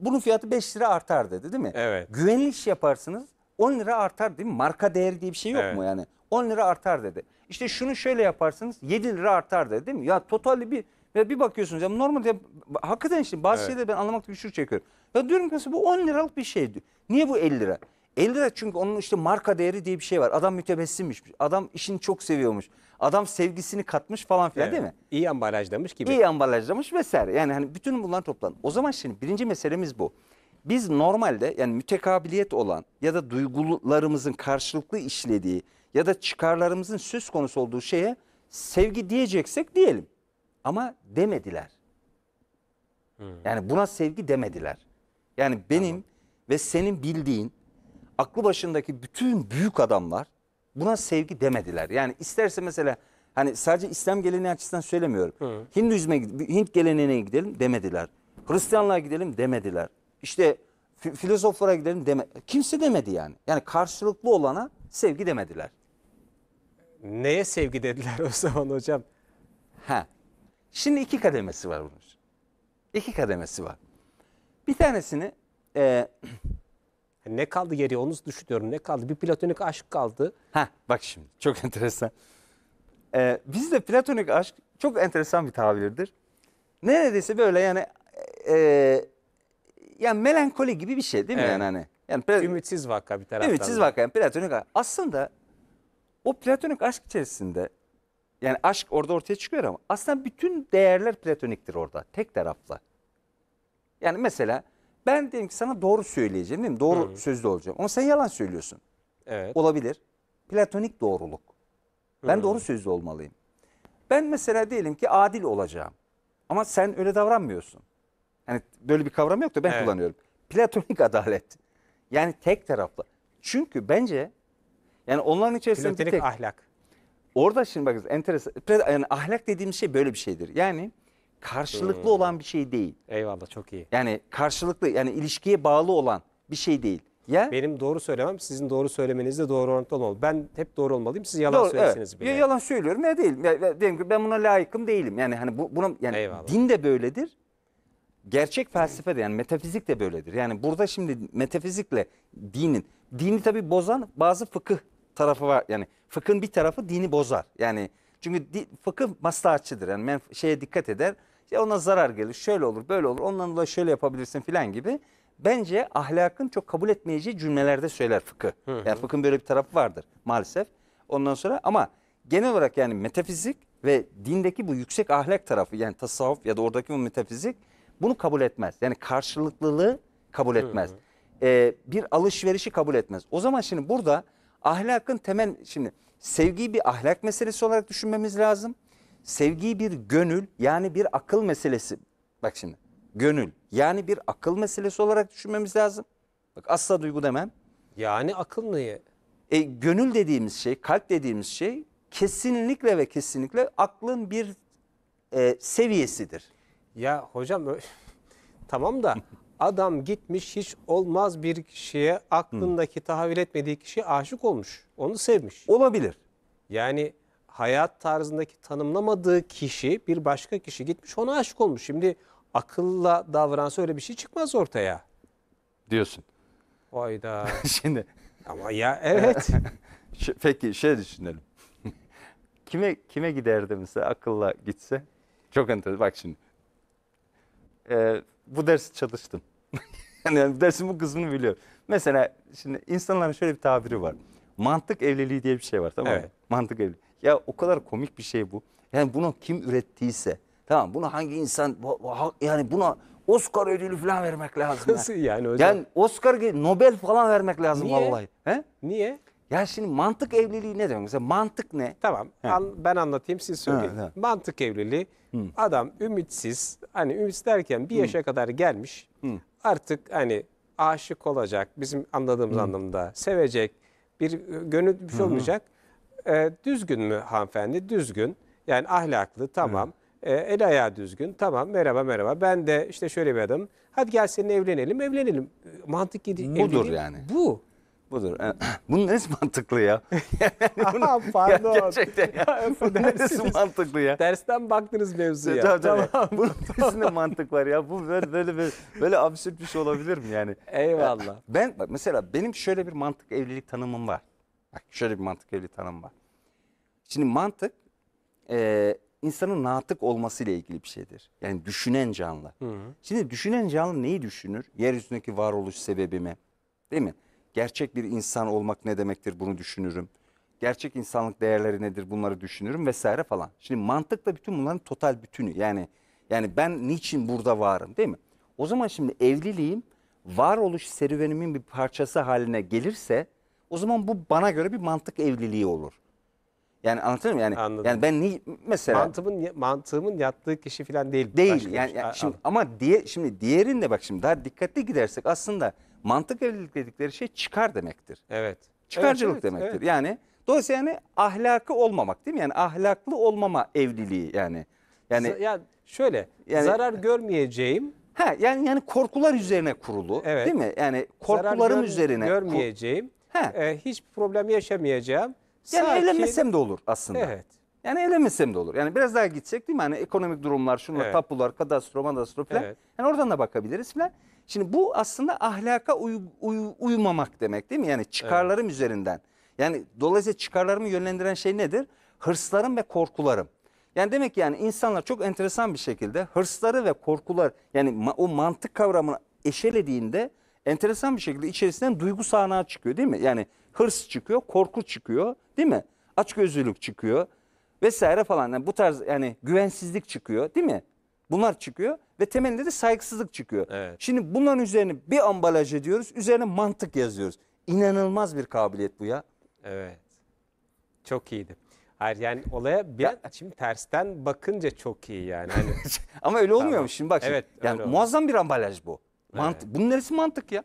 Bunun fiyatı 5 lira artar dedi değil mi? Evet. Güvenli iş yaparsınız. 10 lira artar değil mi? Marka değeri diye bir şey yok evet. mu yani? 10 lira artar dedi. İşte şunu şöyle yaparsınız 7 lira artar dedi değil mi? Ya totali bir ya bir bakıyorsunuz ya normal ya, hakikaten işte bazı evet. şeyleri ben anlamakta güçlük çekiyorum. Ya diyorum ki mesela bu 10 liralık bir şey diyor. Niye bu 50 lira? 50 lira çünkü onun işte marka değeri diye bir şey var. Adam mütebessimmiş. Adam işini çok seviyormuş. Adam sevgisini katmış falan filan evet. değil mi? İyi ambalajlamış gibi. İyi ambalajlamış vesaire. Yani hani bütün bunlar toplan. O zaman şimdi birinci meselemiz bu. Biz normalde yani mütekabiliyet olan ya da duygularımızın karşılıklı işlediği ya da çıkarlarımızın söz konusu olduğu şeye sevgi diyeceksek diyelim. Ama demediler. Hmm. Yani buna sevgi demediler. Yani benim tamam. ve senin bildiğin aklı başındaki bütün büyük adamlar buna sevgi demediler. Yani isterse mesela hani sadece İslam geleneği açısından söylemiyorum. Hı. Hinduizme Hint geleneğine gidelim demediler. Hristiyanlığa gidelim demediler işte filozoflara gidelim deme. Kimse demedi yani. Yani karşılıklı olana sevgi demediler. Neye sevgi dediler o zaman hocam? Ha. Şimdi iki kademesi var bunun. İki kademesi var. Bir tanesini e, e, ne kaldı geriye onu düşünüyorum. Ne kaldı? Bir platonik aşk kaldı. Ha bak şimdi çok enteresan. Ee, bizde platonik aşk çok enteresan bir tabirdir. Neredeyse böyle yani e, yani melankoli gibi bir şey değil mi evet. yani hani? Yani ümitsiz vaka bir taraftan. Ümitsiz vaka yani platonik Aslında o platonik aşk içerisinde yani aşk orada ortaya çıkıyor ama aslında bütün değerler platoniktir orada. Tek taraflı. Yani mesela ben diyelim ki sana doğru söyleyeceğim değil mi? Doğru Hı. sözlü olacağım. Ama sen yalan söylüyorsun. Evet. Olabilir. Platonik doğruluk. Ben Hı. doğru sözlü olmalıyım. Ben mesela diyelim ki adil olacağım. Ama sen öyle davranmıyorsun. Hani böyle bir kavram yok da ben evet. kullanıyorum. Platonik adalet. Yani tek taraflı. Çünkü bence yani onların içerisinde Platonik tek, ahlak. Orada şimdi bakın enteresan. Yani ahlak dediğimiz şey böyle bir şeydir. Yani karşılıklı hmm. olan bir şey değil. Eyvallah çok iyi. Yani karşılıklı yani ilişkiye bağlı olan bir şey değil. Ya benim doğru söylemem sizin doğru söylemeniz de doğru orantılı olmalı. Ben hep doğru olmalıyım. Siz yalan doğru, söylersiniz evet. bile. Ya yalan söylüyorum ya değil. Ya, ya, ben buna layıkım değilim. Yani hani bu buna yani Eyvallah. din de böyledir gerçek felsefe de yani metafizik de böyledir. Yani burada şimdi metafizikle dinin, dini tabi bozan bazı fıkıh tarafı var. Yani fıkhın bir tarafı dini bozar. Yani çünkü di, fıkıh maslahatçıdır. Yani men, şeye dikkat eder. Ya ona zarar gelir, şöyle olur, böyle olur, ondan dolayı şöyle yapabilirsin filan gibi. Bence ahlakın çok kabul etmeyeceği cümlelerde söyler fıkıh. Yani fıkhın böyle bir tarafı vardır maalesef. Ondan sonra ama genel olarak yani metafizik ve dindeki bu yüksek ahlak tarafı yani tasavvuf ya da oradaki bu metafizik bunu kabul etmez. Yani karşılıklılığı kabul etmez. Ee, bir alışverişi kabul etmez. O zaman şimdi burada ahlakın temel şimdi sevgiyi bir ahlak meselesi olarak düşünmemiz lazım. Sevgiyi bir gönül yani bir akıl meselesi. Bak şimdi gönül yani bir akıl meselesi olarak düşünmemiz lazım. Bak asla duygu demem. Yani akıl neyi? E, gönül dediğimiz şey, kalp dediğimiz şey kesinlikle ve kesinlikle aklın bir e, seviyesidir. Ya hocam tamam da adam gitmiş hiç olmaz bir kişiye aklındaki tahayyül etmediği kişi aşık olmuş. Onu sevmiş. Olabilir. Yani hayat tarzındaki tanımlamadığı kişi bir başka kişi gitmiş ona aşık olmuş. Şimdi akılla davransa öyle bir şey çıkmaz ortaya. Diyorsun. Vay da. Şimdi. Ama ya evet. Peki şey düşünelim. kime kime giderdi mesela akılla gitse? Çok enteresan. Bak şimdi e, bu dersi çalıştım. yani dersin bu kısmını biliyorum. Mesela şimdi insanların şöyle bir tabiri var. Mantık evliliği diye bir şey var tamam mı? Evet. Mantık evliliği. Ya o kadar komik bir şey bu. Yani bunu kim ürettiyse tamam bunu hangi insan yani buna Oscar ödülü falan vermek lazım. Nasıl yani hocam? Yani Oscar Nobel falan vermek lazım Niye? vallahi. He? Niye? Ya şimdi mantık evliliği ne demek? Mesela mantık ne? Tamam an, ben anlatayım siz söyleyin. He, Mantık evliliği Hı. adam ümitsiz hani ümitsiz derken bir yaşa kadar gelmiş Hı. artık hani aşık olacak bizim anladığımız Hı. anlamda sevecek bir gönül bir şey olmayacak. Ee, düzgün mü hanımefendi? Düzgün yani ahlaklı tamam. Hı. E, ee, el ayağı düzgün. Tamam merhaba merhaba. Ben de işte şöyle bir adam. Hadi gel seninle evlenelim. Evlenelim. Mantık gidiyor. Budur evliliği yani. bu. Budur. E, bunun neresi mantıklı ya? Aha, pardon. Ya gerçekten ya. Bunun neresi mantıklı ya? Dersten baktınız mevzuya. ya. tabii. Tamam. Bunun neresinde mantık var ya? Bu böyle, böyle, böyle, böyle absürt bir şey olabilir mi yani? Eyvallah. E, ben bak mesela benim şöyle bir mantık evlilik tanımım var. Bak şöyle bir mantık evlilik tanımım var. Şimdi mantık e, insanın natık olması ile ilgili bir şeydir. Yani düşünen canlı. Hı hı. Şimdi düşünen canlı neyi düşünür? Yeryüzündeki varoluş sebebimi değil mi? Gerçek bir insan olmak ne demektir bunu düşünürüm. Gerçek insanlık değerleri nedir bunları düşünürüm vesaire falan. Şimdi mantıkla bütün bunların total bütünü. Yani yani ben niçin burada varım değil mi? O zaman şimdi evliliğim varoluş serüvenimin bir parçası haline gelirse o zaman bu bana göre bir mantık evliliği olur. Yani anlatır mı? Yani, Anladım. yani ben ni mesela mantığımın mantığımın yattığı kişi falan değil. Değil. Yani, yani şimdi ama diye şimdi diğerinde bak şimdi daha dikkatli gidersek aslında Mantık evlilik dedikleri şey çıkar demektir. Evet. Çıkarcılık evet, evet, demektir. Evet. Yani dolayısıyla yani ahlakı olmamak değil mi? Yani ahlaklı olmama evliliği yani. Yani ya şöyle yani, zarar görmeyeceğim. Ha yani yani korkular üzerine kurulu evet. değil mi? Yani korkularım zarar gör, üzerine görmeyeceğim. Ha. E, ee, hiç problem yaşamayacağım. Yani Sakin. evlenmesem de olur aslında. Evet. Yani eğlenmesem de olur. Yani biraz daha gitsek değil mi? Hani ekonomik durumlar, şunlar, evet. tapular, kadastro, madastro falan. Evet. Yani oradan da bakabiliriz falan. Şimdi bu aslında ahlaka uy, uy, uymamak demek değil mi? Yani çıkarlarım evet. üzerinden. Yani dolayısıyla çıkarlarımı yönlendiren şey nedir? Hırslarım ve korkularım. Yani demek ki yani insanlar çok enteresan bir şekilde hırsları ve korkular yani ma o mantık kavramını eşelediğinde enteresan bir şekilde içerisinden duygu sahnağı çıkıyor değil mi? Yani hırs çıkıyor, korku çıkıyor değil mi? Açgözlülük çıkıyor vesaire falan. Yani bu tarz yani güvensizlik çıkıyor değil mi? Bunlar çıkıyor ve temelinde de saygısızlık çıkıyor. Evet. Şimdi bunların üzerine bir ambalaj ediyoruz, üzerine mantık yazıyoruz. İnanılmaz bir kabiliyet bu ya. Evet. Çok iyiydi. Hayır yani olaya bir ya, şimdi tersten bakınca çok iyi yani. Hani... Ama öyle olmuyor tamam. mu şimdi bak şimdi. Evet, yani muazzam bir ambalaj bu. Mantık. Evet. Bunun neresi mantık ya?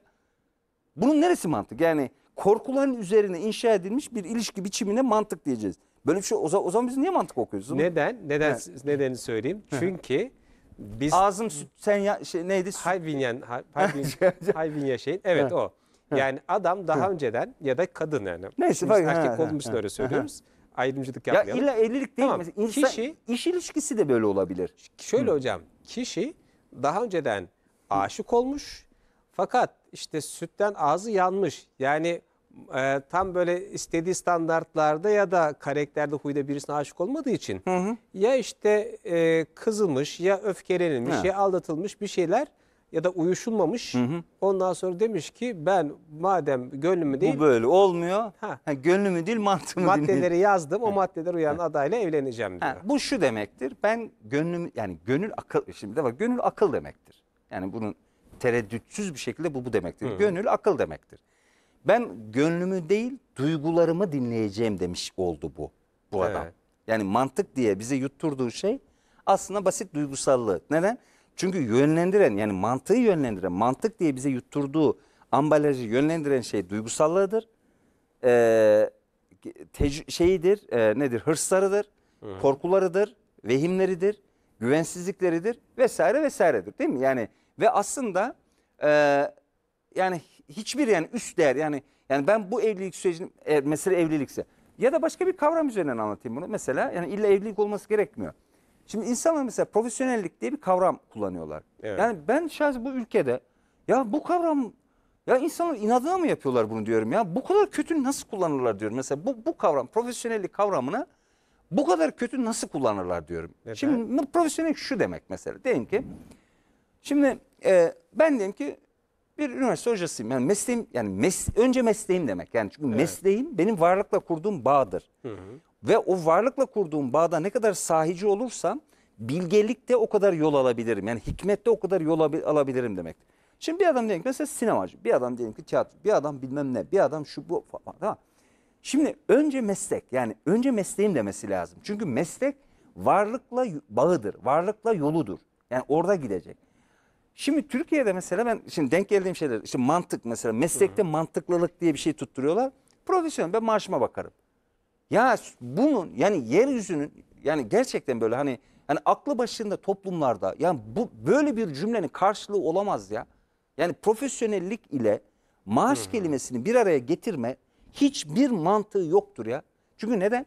Bunun neresi mantık? Yani korkuların üzerine inşa edilmiş bir ilişki biçimine mantık diyeceğiz. Böyle bir şey o zaman, o zaman biz niye mantık okuyoruz? Neden? Neden? Yani. Nedenini söyleyeyim. Çünkü biz, Ağzım süt sen ya, şey, neydi? Süt. Hayvinyen, hay, şey, şey, şey. hayvinyen şeyin. Evet o. Yani adam daha önceden ya da kadın yani. Neyse. Bak, erkek olduğumuz öyle söylüyoruz. Ayrımcılık yapmayalım. Ya illa evlilik değil. Tamam. Mesela insan, kişi, iş ilişkisi de böyle olabilir. Şöyle Hı. hocam. Kişi daha önceden aşık olmuş. Fakat işte sütten ağzı yanmış. Yani e, tam böyle istediği standartlarda ya da karakterde huyda birisine aşık olmadığı için hı hı. ya işte e, kızılmış ya öfkelenilmiş ha. ya aldatılmış bir şeyler ya da uyuşulmamış. Hı hı. Ondan sonra demiş ki ben madem gönlümü değil. Bu böyle olmuyor. Ha. gönlümü değil mantığımı Maddeleri yazdım o maddeler uyan adayla evleneceğim diyor. Ha. Bu şu demektir ben gönlüm yani gönül akıl şimdi de bak gönül akıl demektir. Yani bunun tereddütsüz bir şekilde bu bu demektir. Hı. Gönül akıl demektir. Ben gönlümü değil duygularımı dinleyeceğim demiş oldu bu bu adam. Yani mantık diye bize yutturduğu şey aslında basit duygusallığı. Neden? Çünkü yönlendiren yani mantığı yönlendiren mantık diye bize yutturduğu ambalajı yönlendiren şey duygusallığıdır. Ee, şeyidir e, nedir hırslarıdır, Hı. korkularıdır, vehimleridir, güvensizlikleridir vesaire vesairedir değil mi? Yani ve aslında e, yani hiçbir yani üst değer yani yani ben bu evlilik sürecini e, mesela evlilikse ya da başka bir kavram üzerinden anlatayım bunu. Mesela yani illa evlilik olması gerekmiyor. Şimdi insanlar mesela profesyonellik diye bir kavram kullanıyorlar. Evet. Yani ben şahs bu ülkede ya bu kavram ya insanlar inadına mı yapıyorlar bunu diyorum ya. Bu kadar kötü nasıl kullanırlar diyorum. Mesela bu, bu kavram profesyonellik kavramını bu kadar kötü nasıl kullanırlar diyorum. Neden? Şimdi profesyonel şu demek mesela. Diyelim ki şimdi e, ben diyelim ki bir üniversite hocasıyım. Yani mesleğim yani mes önce mesleğim demek. Yani çünkü evet. mesleğim benim varlıkla kurduğum bağdır. Hı hı. Ve o varlıkla kurduğum bağda ne kadar sahici olursam bilgelikte o kadar yol alabilirim. Yani hikmette o kadar yol alabilirim demek. Şimdi bir adam diyelim ki mesela sinemacı, bir adam diyelim ki tiyatro, bir adam bilmem ne, bir adam şu bu falan. Tamam. Şimdi önce meslek yani önce mesleğim demesi lazım. Çünkü meslek varlıkla bağıdır, varlıkla yoludur. Yani orada gidecek. Şimdi Türkiye'de mesela ben şimdi denk geldiğim şeyler işte mantık mesela meslekte mantıklılık diye bir şey tutturuyorlar. Profesyonel ben maaşıma bakarım. Ya bunun yani yeryüzünün yani gerçekten böyle hani yani aklı başında toplumlarda yani bu böyle bir cümlenin karşılığı olamaz ya. Yani profesyonellik ile maaş Hı. kelimesini bir araya getirme hiçbir mantığı yoktur ya. Çünkü neden?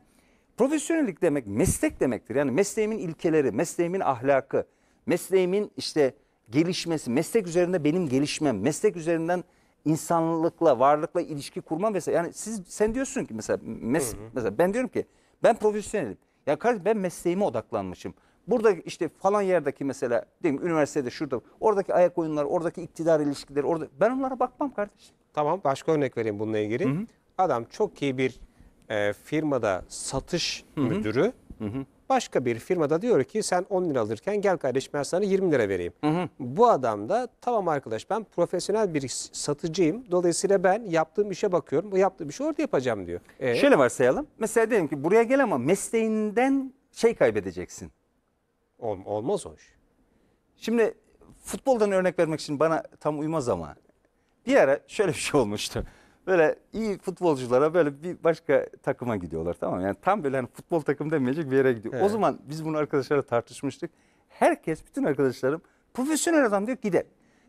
Profesyonellik demek meslek demektir. Yani mesleğimin ilkeleri, mesleğimin ahlakı, mesleğimin işte gelişmesi, meslek üzerinde benim gelişmem, meslek üzerinden insanlıkla, varlıkla ilişki kurmam vesaire. Yani siz sen diyorsun ki mesela mes hı hı. mesela ben diyorum ki ben profesyonelim. Ya kardeşim ben mesleğime odaklanmışım. Burada işte falan yerdeki mesela diyelim üniversitede şurada oradaki ayak oyunları, oradaki iktidar ilişkileri orada ben onlara bakmam kardeşim. Tamam başka örnek vereyim bununla ilgili. Hı hı. Adam çok iyi bir e, firmada satış hı hı. müdürü. Hı hı. Başka bir firmada diyor ki sen 10 lira alırken gel kardeşim ben sana 20 lira vereyim. Hı hı. Bu adam da tamam arkadaş ben profesyonel bir satıcıyım. Dolayısıyla ben yaptığım işe bakıyorum. Bu yaptığım işi orada yapacağım diyor. Ee, Şöyle varsayalım. Mesela diyelim ki buraya gel ama mesleğinden şey kaybedeceksin. Ol, olmaz o iş. Şimdi futboldan örnek vermek için bana tam uymaz ama bir ara şöyle bir şey olmuştu böyle iyi futbolculara böyle bir başka takıma gidiyorlar tamam Yani tam böyle hani futbol takım demeyecek bir yere gidiyor. Evet. O zaman biz bunu arkadaşlara tartışmıştık. Herkes bütün arkadaşlarım profesyonel adam diyor gider.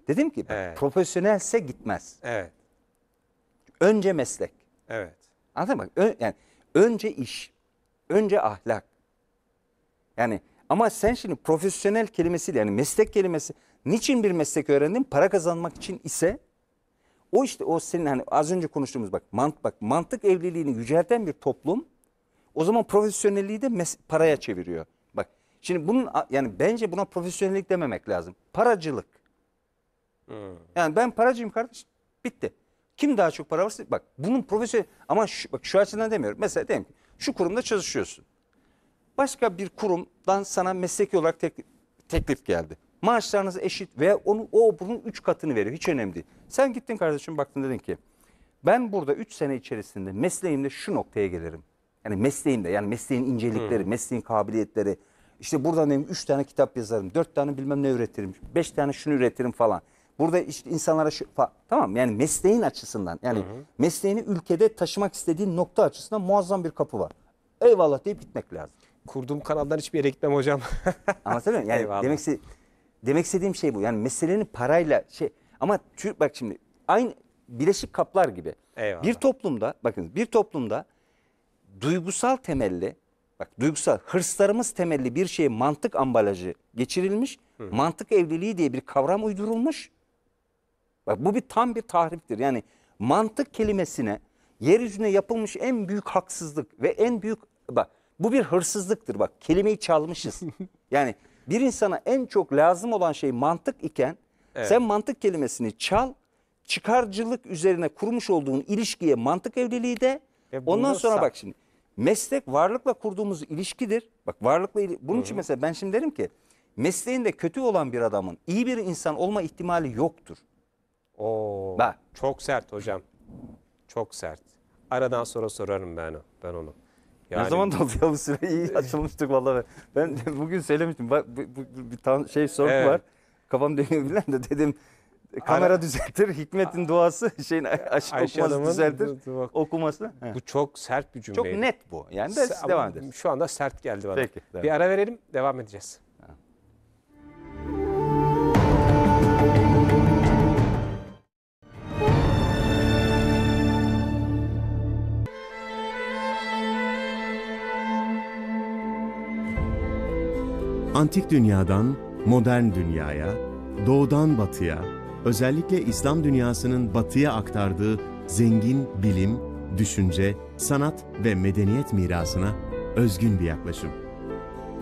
Dedim ki evet. profesyonelse gitmez. Evet. Önce meslek. Evet. Anladın mı? Ö yani önce iş, önce ahlak. Yani ama sen şimdi profesyonel kelimesiyle yani meslek kelimesi niçin bir meslek öğrendin? Para kazanmak için ise o işte o senin hani az önce konuştuğumuz bak mantık bak mantık evliliğini yücelten bir toplum o zaman profesyonelliği de paraya çeviriyor. Bak şimdi bunun yani bence buna profesyonellik dememek lazım. Paracılık. Hmm. Yani ben paracıyım kardeş Bitti. Kim daha çok para varsa bak bunun profesyonel ama şu, bak şu açıdan demiyorum. Mesela diyelim ki şu kurumda çalışıyorsun. Başka bir kurumdan sana mesleki olarak teklif, teklif geldi. Maaşlarınız eşit ve onu, o bunun 3 katını veriyor. Hiç önemli değil. Sen gittin kardeşim baktın dedin ki ben burada 3 sene içerisinde mesleğimde şu noktaya gelirim. Yani mesleğimde yani mesleğin incelikleri, hmm. mesleğin kabiliyetleri. İşte buradan dedim 3 tane kitap yazarım, 4 tane bilmem ne üretirim, 5 tane şunu üretirim falan. Burada işte insanlara şu, tamam yani mesleğin açısından yani hı hı. mesleğini ülkede taşımak istediğin nokta açısından muazzam bir kapı var. Eyvallah deyip gitmek lazım. Kurduğum kanaldan hiçbir yere gitmem hocam. Anlatabiliyor muyum? Yani Eyvallah. demek ki Demek istediğim şey bu. Yani meselenin parayla şey ama Türk bak şimdi aynı bileşik kaplar gibi. Eyvallah. Bir toplumda bakın bir toplumda duygusal temelli bak duygusal hırslarımız temelli bir şeye mantık ambalajı geçirilmiş. Hı. Mantık evliliği diye bir kavram uydurulmuş. Bak bu bir tam bir tahriptir. Yani mantık kelimesine yeryüzüne yapılmış en büyük haksızlık ve en büyük bak bu bir hırsızlıktır bak kelimeyi çalmışız. yani bir insana en çok lazım olan şey mantık iken evet. sen mantık kelimesini çal çıkarcılık üzerine kurmuş olduğun ilişkiye mantık evliliği de e ondan sonra bak şimdi meslek varlıkla kurduğumuz ilişkidir. Bak varlıkla ili bunun Hı -hı. mesela ben şimdi derim ki mesleğinde kötü olan bir adamın iyi bir insan olma ihtimali yoktur. Oo. Bak. Çok sert hocam. Çok sert. Aradan sonra sorarım ben, ben onu. Yani... Ne zaman doldu ya bu süre? İyi açılmıştık vallahi. Ben bugün söylemiştim. Bak bu, bu, bir tan şey soru evet. var. Kafam dönüyor bilen de dedim. Kamera Ara... düzeltir, Hikmet'in duası şeyin aşk Ayşe okuması düzeltir, bak. okuması. He. Bu çok sert bir cümle. Çok net bu. Yani de devam edelim. Şu anda sert geldi bana. Peki, devam. Bir ara verelim, devam edeceğiz. Antik dünyadan modern dünyaya, doğudan batıya, özellikle İslam dünyasının batıya aktardığı zengin bilim, düşünce, sanat ve medeniyet mirasına özgün bir yaklaşım.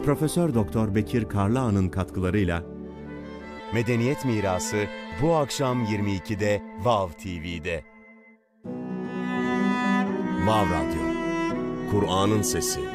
Profesör Doktor Bekir Karlaan'ın katkılarıyla Medeniyet Mirası bu akşam 22'de Vav TV'de. Vav Radyo. Kur'an'ın sesi.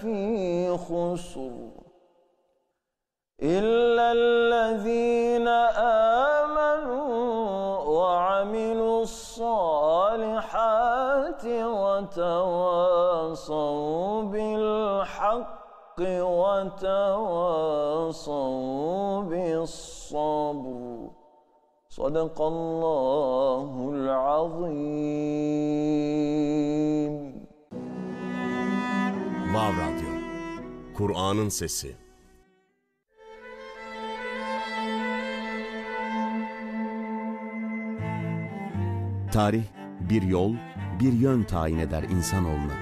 في خسر إلا الذين آمنوا وعملوا الصالحات وتواصوا بالحق وتواصوا بالصبر صدق الله العظيم Mara. Kur'an'ın sesi. Tarih bir yol, bir yön tayin eder insanoğluna.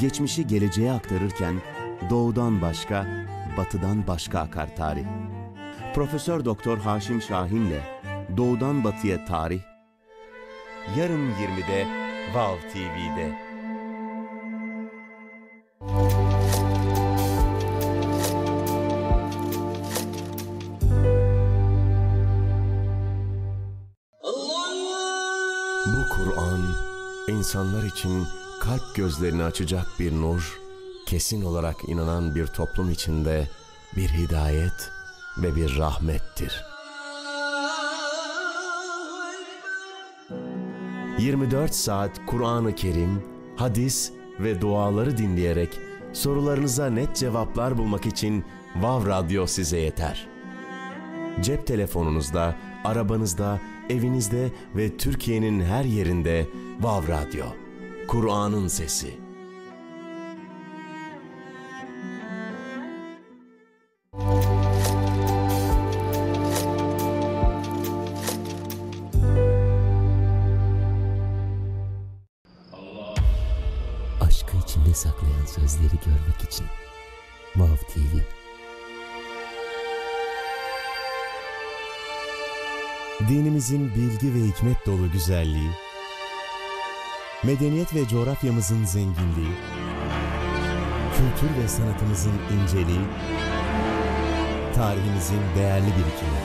Geçmişi geleceğe aktarırken doğudan başka, batıdan başka akar tarih. Profesör Doktor Haşim Şahin'le Doğudan Batıya Tarih yarın 20'de Val TV'de. insanlar için kalp gözlerini açacak bir nur, kesin olarak inanan bir toplum içinde bir hidayet ve bir rahmettir. 24 saat Kur'an-ı Kerim, hadis ve duaları dinleyerek sorularınıza net cevaplar bulmak için Vav Radyo size yeter. Cep telefonunuzda, arabanızda evinizde ve Türkiye'nin her yerinde Vav Radyo. Kur'an'ın sesi. hikmet dolu güzelliği, medeniyet ve coğrafyamızın zenginliği, kültür ve sanatımızın inceliği, tarihimizin değerli birikimi.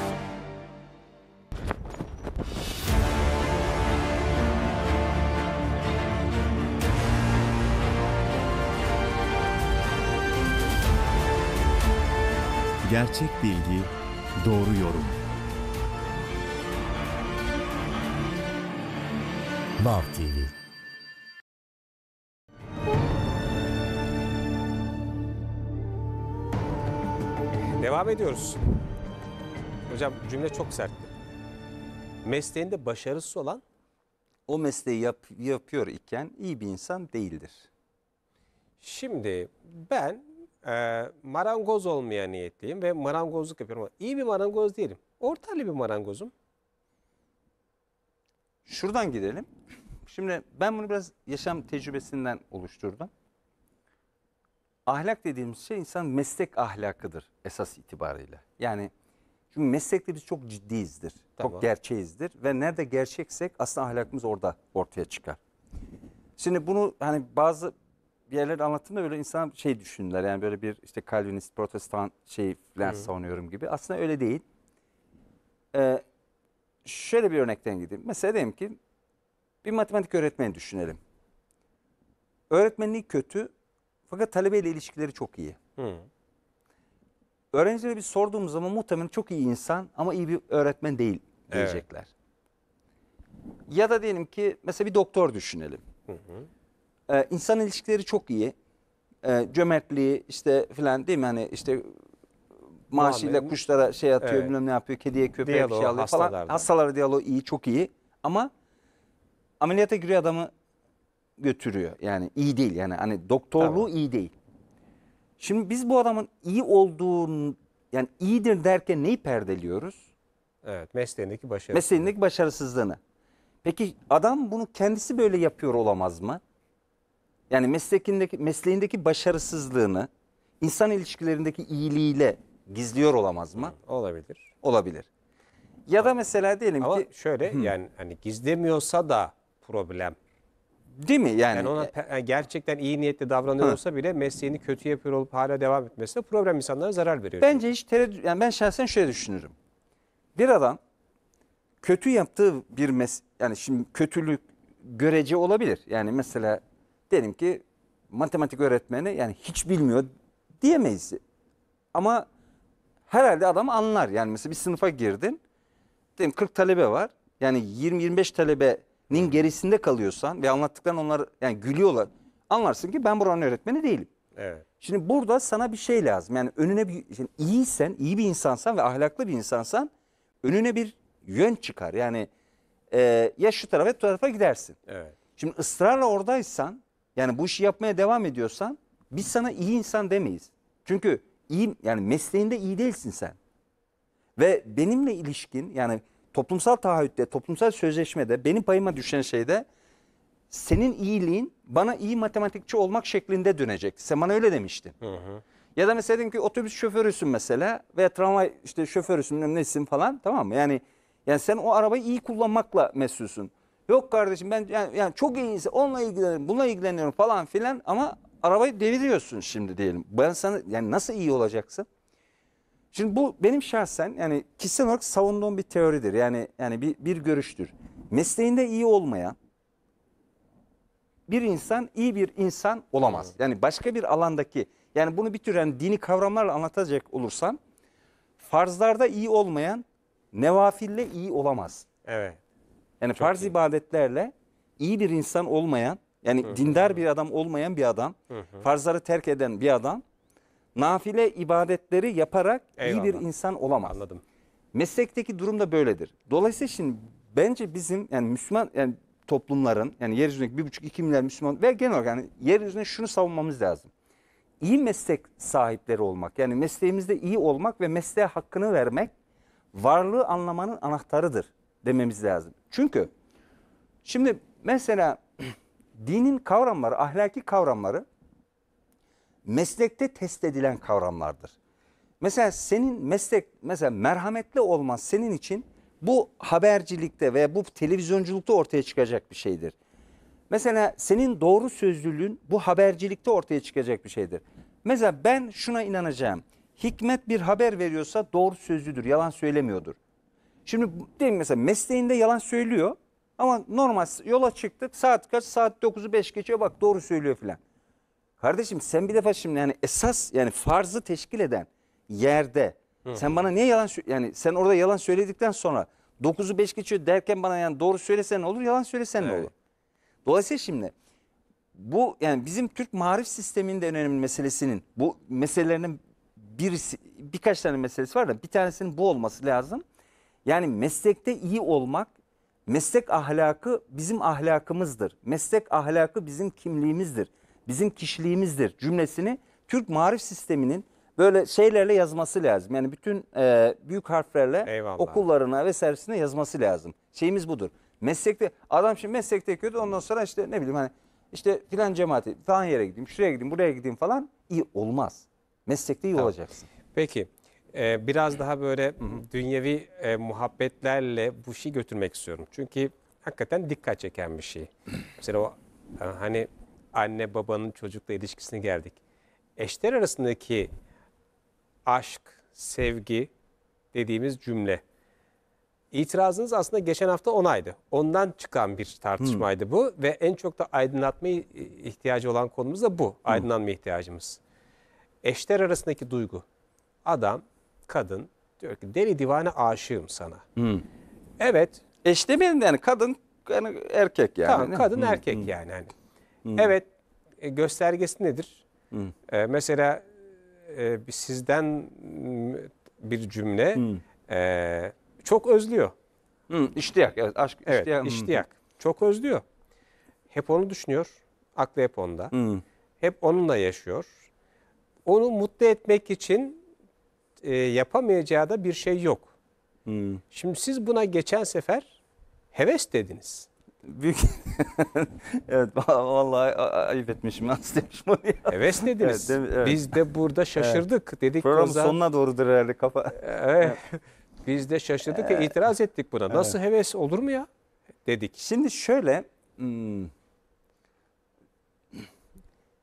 Gerçek bilgi, doğru yorum. Vav TV Devam ediyoruz. Hocam cümle çok sertti. Mesleğinde başarısız olan O mesleği yap, yapıyor iken iyi bir insan değildir. şimdi ben e, marangoz olmaya niyetliyim ve marangozluk yapıyorum. İyi bir marangoz değilim. Ortalı bir marangozum. Şuradan gidelim. Şimdi ben bunu biraz yaşam tecrübesinden oluşturdum. Ahlak dediğimiz şey insan meslek ahlakıdır esas itibarıyla. Yani çünkü meslekte biz çok ciddiyizdir. Tamam. Çok gerçeğizdir ve nerede gerçeksek aslında ahlakımız orada ortaya çıkar. Şimdi bunu hani bazı bir yerler anlattığımda böyle insan şey düşünürler. Yani böyle bir işte Calvinist, protestan şey falan savunuyorum gibi. Aslında öyle değil. Ee, şöyle bir örnekten gideyim. Mesela diyelim ki bir matematik öğretmeni düşünelim. Öğretmenliği kötü fakat talebeyle ilişkileri çok iyi. Hı. Öğrencilere bir sorduğumuz zaman muhtemelen çok iyi insan ama iyi bir öğretmen değil diyecekler. Evet. Ya da diyelim ki mesela bir doktor düşünelim. Hı Ee, insan ilişkileri çok iyi. Ee, cömertliği işte filan değil mi? Hani işte maaşıyla kuşlara şey atıyor evet. bilmem ne yapıyor. Kediye köpeğe diyaloğu, bir şey alıyor falan. Hastalara diyalog iyi çok iyi ama ameliyata giriyor adamı götürüyor. Yani iyi değil yani hani doktorluğu tamam. iyi değil. Şimdi biz bu adamın iyi olduğunu yani iyidir derken neyi perdeliyoruz? Evet mesleğindeki başarısızlığını. Mesleğindeki başarısızlığını. Peki adam bunu kendisi böyle yapıyor olamaz mı? Yani mesleğindeki, mesleğindeki başarısızlığını insan ilişkilerindeki iyiliğiyle gizliyor olamaz mı? Olabilir. Olabilir. Ya da mesela diyelim Ama ki şöyle Hı. yani hani gizlemiyorsa da problem. Değil mi yani? Yani ona yani e- gerçekten iyi niyetli davranıyorsa Hı. bile mesleğini kötü yapıyor olup hala devam etmesi de problem insanlara zarar veriyor. Bence hiç tereddüt yani ben şahsen şöyle düşünürüm. Bir adam kötü yaptığı bir mes yani şimdi kötülük görece olabilir. Yani mesela diyelim ki matematik öğretmeni yani hiç bilmiyor diyemeyiz. Ama herhalde adam anlar. Yani mesela bir sınıfa girdin. Dedim 40 talebe var. Yani 20-25 talebenin gerisinde kalıyorsan ve anlattıkların onlar yani gülüyorlar. Anlarsın ki ben buranın öğretmeni değilim. Evet. Şimdi burada sana bir şey lazım. Yani önüne bir şimdi iyiysen, iyi bir insansan ve ahlaklı bir insansan önüne bir yön çıkar. Yani e, ya şu tarafa ya bu tarafa gidersin. Evet. Şimdi ısrarla oradaysan yani bu işi yapmaya devam ediyorsan biz sana iyi insan demeyiz. Çünkü iyi yani mesleğinde iyi değilsin sen. Ve benimle ilişkin yani toplumsal taahhütte, toplumsal sözleşmede benim payıma düşen şeyde senin iyiliğin bana iyi matematikçi olmak şeklinde dönecek. Sen bana öyle demiştin. Hı hı. Ya da mesela dedim ki otobüs şoförüsün mesela veya tramvay işte şoförüsün nesin falan tamam mı? Yani yani sen o arabayı iyi kullanmakla mesulsun. Yok kardeşim ben yani, yani çok iyi onunla ilgileniyorum, bununla ilgileniyorum falan filan ama arabayı deviriyorsun şimdi diyelim. Ben sana yani nasıl iyi olacaksın? Şimdi bu benim şahsen yani kişisel olarak savunduğum bir teoridir. Yani yani bir, bir görüştür. Mesleğinde iyi olmayan bir insan iyi bir insan olamaz. Yani başka bir alandaki yani bunu bir tür yani dini kavramlarla anlatacak olursam farzlarda iyi olmayan nevafille iyi olamaz. Evet. Yani Çok farz iyi. ibadetlerle iyi bir insan olmayan yani hı hı. dindar bir adam olmayan bir adam, hı hı. farzları terk eden bir adam nafile ibadetleri yaparak Eyvallah. iyi bir insan olamaz. Anladım. Meslekteki durum da böyledir. Dolayısıyla şimdi bence bizim yani Müslüman yani toplumların yani yeryüzündeki bir buçuk iki milyar Müslüman ve genel olarak yani yeryüzünde şunu savunmamız lazım. İyi meslek sahipleri olmak yani mesleğimizde iyi olmak ve mesleğe hakkını vermek varlığı anlamanın anahtarıdır dememiz lazım. Çünkü şimdi mesela dinin kavramları, ahlaki kavramları meslekte test edilen kavramlardır. Mesela senin meslek, mesela merhametli olman senin için bu habercilikte veya bu televizyonculukta ortaya çıkacak bir şeydir. Mesela senin doğru sözlülüğün bu habercilikte ortaya çıkacak bir şeydir. Mesela ben şuna inanacağım. Hikmet bir haber veriyorsa doğru sözlüdür, yalan söylemiyordur. Şimdi değil mi mesela mesleğinde yalan söylüyor ama normal yola çıktık saat kaç saat 9'u 5 geçiyor bak doğru söylüyor filan. Kardeşim sen bir defa şimdi yani esas yani farzı teşkil eden yerde Hı. sen bana niye yalan yani sen orada yalan söyledikten sonra 9'u 5 geçiyor derken bana yani doğru söylesen ne olur yalan söylesen evet. olur. Dolayısıyla şimdi bu yani bizim Türk marif sisteminin de önemli meselesinin bu meselelerinin birisi birkaç tane meselesi var da bir tanesinin bu olması lazım. Yani meslekte iyi olmak Meslek ahlakı bizim ahlakımızdır. Meslek ahlakı bizim kimliğimizdir. Bizim kişiliğimizdir cümlesini Türk marif sisteminin böyle şeylerle yazması lazım. Yani bütün e, büyük harflerle Eyvallah. okullarına servisine yazması lazım. Şeyimiz budur. Meslekte adam şimdi meslekte yapıyordu ondan sonra işte ne bileyim hani işte filan cemaati falan yere gideyim şuraya gideyim buraya gideyim falan iyi olmaz. Meslekte iyi tamam. olacaksın. Peki e, biraz daha böyle dünyevi e, muhabbetlerle bu şeyi götürmek istiyorum. Çünkü hakikaten dikkat çeken bir şey. Mesela o hani anne babanın çocukla ilişkisine geldik. Eşler arasındaki aşk, sevgi dediğimiz cümle. İtirazınız aslında geçen hafta onaydı. Ondan çıkan bir tartışmaydı bu ve en çok da aydınlatmaya ihtiyacı olan konumuz da bu. Aydınlanma ihtiyacımız. Eşler arasındaki duygu. Adam kadın diyor ki deli divane aşığım sana. Hmm. Evet. Eşlemeyelim yani kadın yani erkek yani. Tamam, kadın hmm. erkek hmm. yani. Hani. Hmm. Evet e, göstergesi nedir? Hmm. E, mesela e, sizden bir cümle hmm. e, çok özlüyor. Hmm, iştiyak evet aşk iştiyak. Evet, hmm. Çok özlüyor. Hep onu düşünüyor. Aklı hep onda. Hmm. Hep onunla yaşıyor. Onu mutlu etmek için e, yapamayacağı da bir şey yok. Hmm. Şimdi siz buna geçen sefer heves dediniz. Büyük... evet vallahi ayıp etmişim. Nasıl demişim onu ya. Heves dediniz. Evet, de, evet. Biz de burada şaşırdık. Evet. Dedik Program zaman... sonuna doğrudur herhalde kafa. Evet. Biz de şaşırdık ve itiraz ettik buna. Evet. Nasıl heves olur mu ya? Dedik. Şimdi şöyle... Hmm.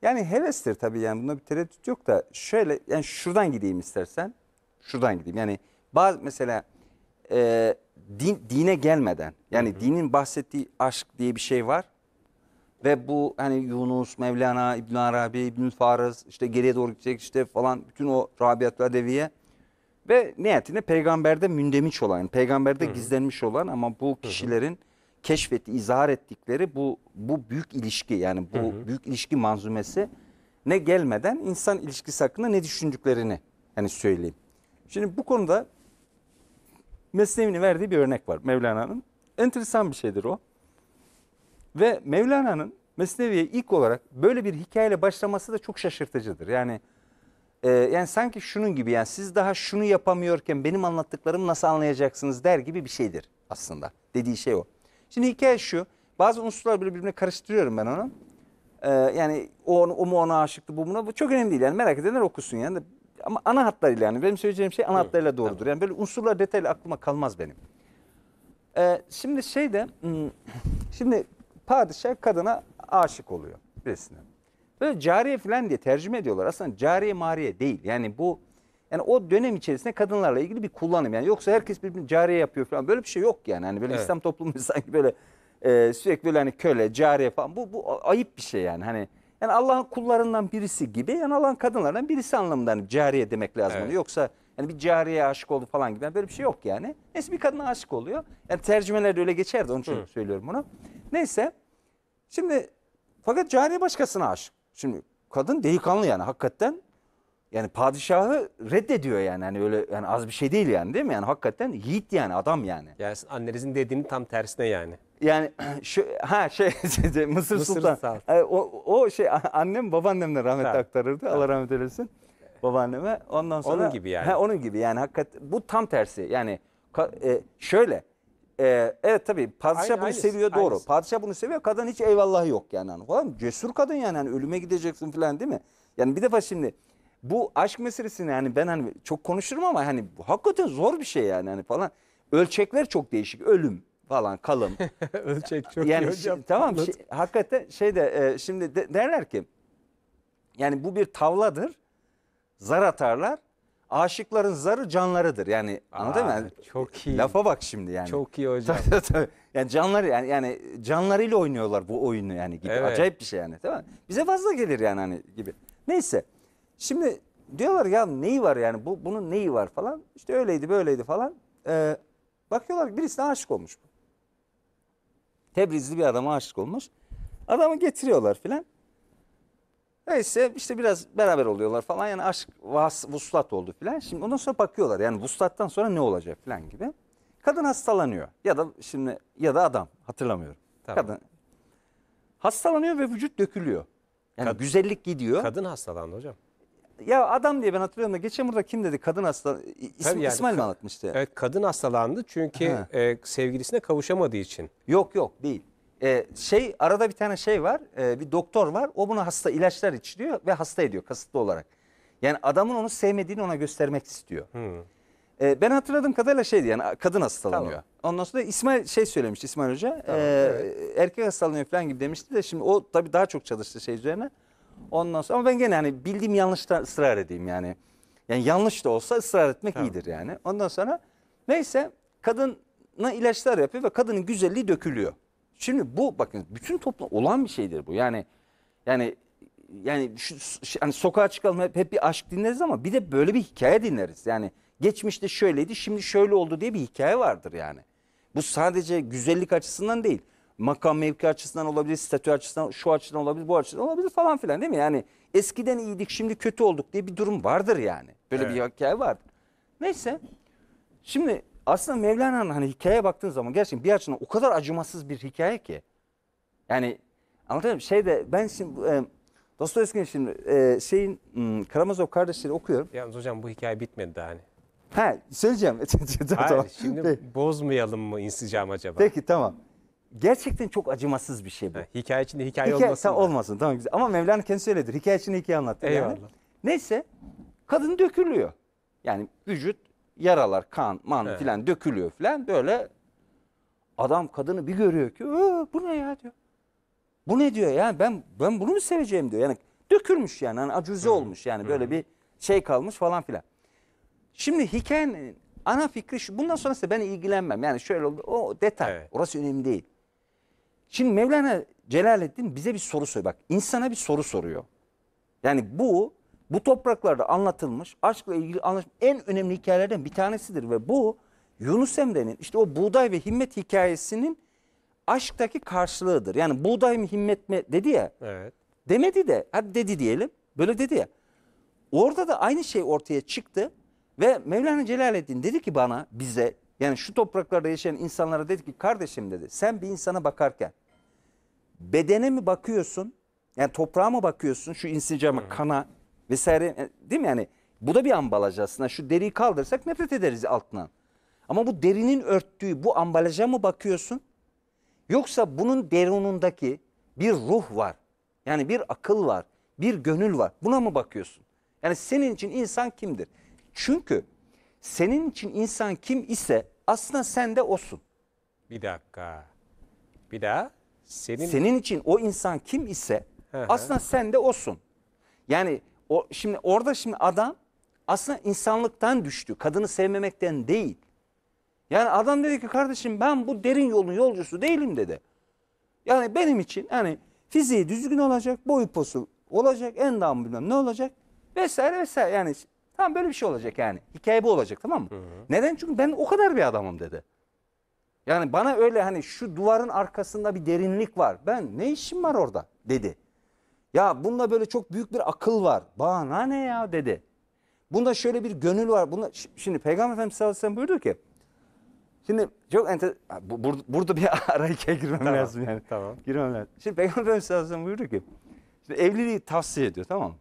Yani hevestir tabii yani bunda bir tereddüt yok da şöyle yani şuradan gideyim istersen şuradan gideyim. Yani bazı mesela e, din, dine gelmeden yani hı hı. dinin bahsettiği aşk diye bir şey var. Ve bu hani Yunus, Mevlana, İbn Arabi, İbn Farız işte geriye doğru gidecek işte falan bütün o Rabiatla Deviye ve niyetinde peygamberde mündemiş olan, yani peygamberde Hı-hı. gizlenmiş olan ama bu kişilerin Hı-hı. keşfetti, izhar ettikleri bu bu büyük ilişki yani bu Hı-hı. büyük ilişki manzumesi ne gelmeden insan ilişkisi hakkında ne düşündüklerini hani söyleyeyim. Şimdi bu konuda Mesnevi'nin verdiği bir örnek var Mevlana'nın. Enteresan bir şeydir o. Ve Mevlana'nın Mesnevi'ye ilk olarak böyle bir hikayeyle başlaması da çok şaşırtıcıdır. Yani e, yani sanki şunun gibi yani siz daha şunu yapamıyorken benim anlattıklarımı nasıl anlayacaksınız der gibi bir şeydir aslında. Dediği şey o. Şimdi hikaye şu. Bazı unsurlar böyle birbirine karıştırıyorum ben onu. Ee, yani o, o mu ona aşıktı bu buna. Bu çok önemli değil. Yani merak edenler okusun yani. Ama ana hatlarıyla yani benim söyleyeceğim şey ana evet. hatlarıyla doğrudur. Yani böyle unsurlar detaylı aklıma kalmaz benim. Ee, şimdi şey de hmm, şimdi padişah kadına aşık oluyor birisine. Böyle cariye falan diye tercüme ediyorlar. Aslında cariye mariye değil. Yani bu yani o dönem içerisinde kadınlarla ilgili bir kullanım. Yani yoksa herkes birbirini cariye yapıyor falan. Böyle bir şey yok yani. Hani böyle evet. İslam toplumu sanki böyle e, sürekli böyle hani köle, cariye falan. Bu, bu ayıp bir şey yani. Hani yani Allah'ın kullarından birisi gibi yani Allah'ın kadınlarından birisi anlamında hani cariye demek lazım. Evet. Yoksa yani bir cariye aşık oldu falan gibi yani böyle bir şey yok yani. Neyse bir kadına aşık oluyor. Yani tercümelerde öyle geçerdi onun için Hı. söylüyorum bunu. Neyse şimdi fakat cariye başkasına aşık. Şimdi kadın delikanlı yani hakikaten yani padişahı reddediyor yani. Hani öyle yani az bir şey değil yani değil mi? Yani hakikaten yiğit yani adam yani. Yani annenizin dediğinin tam tersine yani. Yani şu ha şey, şey, şey Mısır, Mısır Sultan. O, o şey annem babaannemle rahmet tamam. aktarırdı. Tamam. Allah rahmet eylesin. Babaanneme. Ondan sonra onun gibi yani. He, onun gibi yani hakikat bu tam tersi. Yani e, şöyle e, evet tabii padişah aynı, bunu aynısı, seviyor doğru. Aynısı. Padişah bunu seviyor. Kadın hiç eyvallahı yok yani. Hani, falan. Cesur kadın yani. Hani, ölüme gideceksin falan değil mi? Yani bir defa şimdi bu aşk meselesini yani ben hani çok konuşurum ama hani hakikaten zor bir şey yani hani falan. Ölçekler çok değişik. Ölüm, falan kalın. Ölçek çok yani iyi hocam. Tamam şey, hakikaten şey de e, şimdi de, derler ki yani bu bir tavladır. Zar atarlar. Aşıkların zarı canlarıdır. Yani Aa, anladın mı? çok iyi. Lafa bak şimdi yani. Çok iyi hocam. Tabii, tabii. Yani canları yani, yani canlarıyla oynuyorlar bu oyunu yani gibi. Evet. Acayip bir şey yani. Tamam mı? Bize fazla gelir yani hani gibi. Neyse. Şimdi diyorlar ya neyi var yani bu bunun neyi var falan. İşte öyleydi böyleydi falan. Ee, bakıyorlar birisine aşık olmuş bu. Tebrizli bir adama aşık olmuş. Adamı getiriyorlar filan. Neyse işte biraz beraber oluyorlar falan yani aşk vas, vuslat oldu filan. Şimdi ondan sonra bakıyorlar yani vuslattan sonra ne olacak filan gibi. Kadın hastalanıyor ya da şimdi ya da adam hatırlamıyorum. Tamam. Kadın hastalanıyor ve vücut dökülüyor. Yani Kad güzellik gidiyor. Kadın hastalandı hocam ya adam diye ben hatırlıyorum da geçen burada kim dedi kadın hasta İsm, yani, İsmail mi anlatmıştı? Evet kadın hastalandı çünkü e, sevgilisine kavuşamadığı için. Yok yok değil. Ee, şey arada bir tane şey var e, bir doktor var o bunu hasta ilaçlar içiriyor ve hasta ediyor kasıtlı olarak. Yani adamın onu sevmediğini ona göstermek istiyor. Hmm. Ee, ben hatırladığım kadarıyla şeydi yani kadın hastalanıyor. Tamam. Ondan sonra İsmail şey söylemişti İsmail Hoca tamam, e, evet. erkek hastalanıyor falan gibi demişti de şimdi o tabii daha çok çalıştı şey üzerine. Ondan sonra ama ben gene hani bildiğim yanlışta ısrar edeyim yani. Yani yanlış da olsa ısrar etmek Tamam. iyidir yani. Ondan sonra neyse kadına ilaçlar yapıyor ve kadının güzelliği dökülüyor. Şimdi bu bakın bütün toplum olan bir şeydir bu. Yani yani yani şu, şu- hani sokağa çıkalım hep, hep bir aşk dinleriz ama bir de böyle bir hikaye dinleriz. Yani geçmişte şöyleydi şimdi şöyle oldu diye bir hikaye vardır yani. Bu sadece güzellik açısından değil makam mevki açısından olabilir, statü açısından, şu açıdan olabilir, bu açıdan olabilir falan filan değil mi? Yani eskiden iyiydik şimdi kötü olduk diye bir durum vardır yani. Böyle evet. bir hikaye vardır. Neyse şimdi aslında Mevlana'nın hani hikayeye baktığın zaman gerçekten bir açıdan o kadar acımasız bir hikaye ki. Yani anlatayım şey de ben şimdi e, Dostoyevski'nin şimdi e, şeyin hmm, Karamazov kardeşleri okuyorum. Yalnız hocam bu hikaye bitmedi daha hani. Ha söyleyeceğim. Hayır, şimdi bozmayalım mı insicam acaba? Peki tamam gerçekten çok acımasız bir şey bu. Ha, hikaye içinde hikaye, hikaye olmasın. Da. Olmasın tamam güzel. Ama Mevlana kendisi öyledir. Hikaye içinde hikaye anlattı. Eyvallah. Yani. Neyse kadın dökülüyor. Yani vücut yaralar, kan, man evet. filan dökülüyor filan böyle. Adam kadını bir görüyor ki bu ne ya diyor. Bu ne diyor yani ben ben bunu mu seveceğim diyor. Yani dökülmüş yani hani acüze olmuş yani böyle bir şey kalmış falan filan. Şimdi hikayenin ana fikri şu bundan sonrası ben ilgilenmem. Yani şöyle oldu o detay evet. orası önemli değil. Şimdi Mevlana Celaleddin bize bir soru soruyor. Bak insana bir soru soruyor. Yani bu bu topraklarda anlatılmış aşkla ilgili anlaşılmış en önemli hikayelerden bir tanesidir. Ve bu Yunus Emre'nin işte o buğday ve himmet hikayesinin aşktaki karşılığıdır. Yani buğday mı himmet mi dedi ya. Evet. Demedi de hadi dedi diyelim böyle dedi ya. Orada da aynı şey ortaya çıktı ve Mevlana Celaleddin dedi ki bana bize yani şu topraklarda yaşayan insanlara dedi ki kardeşim dedi sen bir insana bakarken bedene mi bakıyorsun? Yani toprağa mı bakıyorsun? Şu insicama, hmm. kana vesaire e, değil mi yani? Bu da bir ambalaj aslında. Şu deriyi kaldırsak nefret ederiz altından. Ama bu derinin örttüğü bu ambalaja mı bakıyorsun? Yoksa bunun derunundaki bir ruh var. Yani bir akıl var, bir gönül var. Buna mı bakıyorsun? Yani senin için insan kimdir? Çünkü senin için insan kim ise aslında sen de olsun Bir dakika. Bir daha. Senin, Senin için o insan kim ise aslında sen de osun. Yani o şimdi orada şimdi adam aslında insanlıktan düştü. Kadını sevmemekten değil. Yani adam dedi ki kardeşim ben bu derin yolun yolcusu değilim dedi. Yani benim için hani fiziği düzgün olacak, boyu posu olacak, endam bilmem ne olacak vesaire vesaire. Yani tam böyle bir şey olacak yani. Hikaye bu olacak tamam mı? Neden? Çünkü ben o kadar bir adamım dedi. Yani bana öyle hani şu duvarın arkasında bir derinlik var. Ben ne işim var orada dedi. Ya bunda böyle çok büyük bir akıl var. Bana ne ya dedi. Bunda şöyle bir gönül var. Bunda, şimdi Peygamber Efendimiz sallallahu aleyhi ve sellem buyurdu ki. Şimdi çok enter... Bu, burada bir arayıkaya girmem tamam, lazım yani. Tamam. Girmem lazım. Şimdi Peygamber Efendimiz sallallahu aleyhi ve sellem buyurdu ki. Şimdi evliliği tavsiye ediyor tamam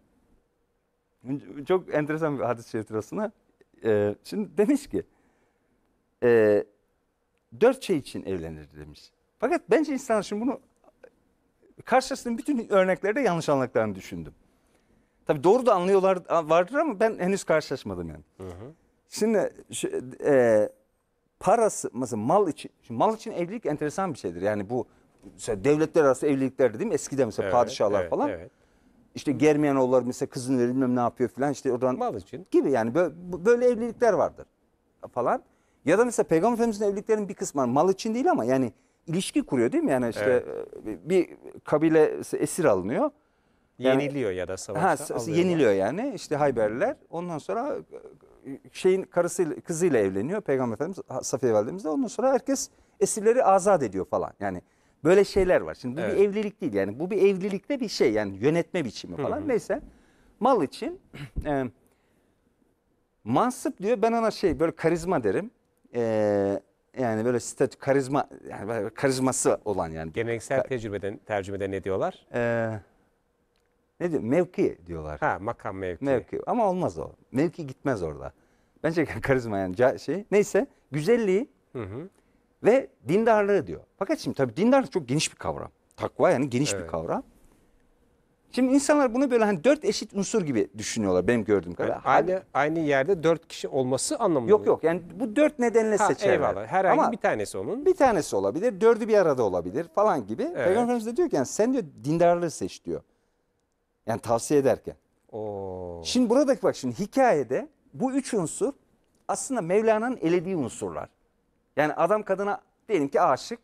mı? Çok enteresan bir hadis-i şerif Ee, şimdi demiş ki. Eee dört şey için evlenir demiş. Fakat bence insanlar şimdi bunu karşısının bütün örneklerde yanlış anladıklarını düşündüm. Tabii doğru da anlıyorlar vardır ama ben henüz karşılaşmadım yani. Hı hı. Şimdi şu, e, parası mesela mal için şimdi mal için evlilik enteresan bir şeydir. Yani bu mesela devletler arası evliliklerde değil mi? Eskiden mesela evet, padişahlar evet, falan. Evet. İşte Germiyanoğulları mesela kızını verilmem ne yapıyor falan işte oradan mal için gibi yani böyle, böyle evlilikler vardır falan. Ya da mesela Peygamber Efendimiz'in evliliklerinin bir kısmı mal için değil ama yani ilişki kuruyor değil mi? Yani işte evet. bir kabile esir alınıyor. Yani, yeniliyor ya da savaşta. Ha, yeniliyor yani işte Hayberliler. Ondan sonra e, şeyin karısı kızıyla evleniyor Peygamber Efendimiz Safiye Validemiz Ondan sonra herkes esirleri azat ediyor falan. Yani böyle şeyler var. Şimdi bu evet. bir evlilik değil yani bu bir evlilikte bir şey yani yönetme biçimi falan. Hı hı. Neyse mal için e, mansıp diyor ben ona şey böyle karizma derim e, yani böyle statü karizma yani karizması olan yani. Geleneksel tecrübeden tercümede ne diyorlar? E, ne diyor? Mevki diyorlar. Ha makam mevki. Mevki ama olmaz o. Mevki gitmez orada. Bence karizma yani ca- şey. Neyse güzelliği Hı hı. ve dindarlığı diyor. Fakat şimdi tabii dindarlık çok geniş bir kavram. Takva yani geniş Evet. bir kavram. Şimdi insanlar bunu böyle hani dört eşit unsur gibi düşünüyorlar benim gördüğüm e, kadar. Yani aynı, aynı yerde dört kişi olması anlamında Yok mı? yok yani bu dört nedenle Ha, seçerler. eyvallah. Herhangi Ama bir tanesi onun. bir tanesi olabilir, dördü bir arada olabilir falan gibi. Peygamber Efendimiz de diyor ki yani sen diyor dindarlığı seç diyor. Yani tavsiye ederken. Oo. Şimdi buradaki bak şimdi hikayede bu üç unsur aslında Mevlana'nın elediği unsurlar. Yani adam kadına diyelim ki aşık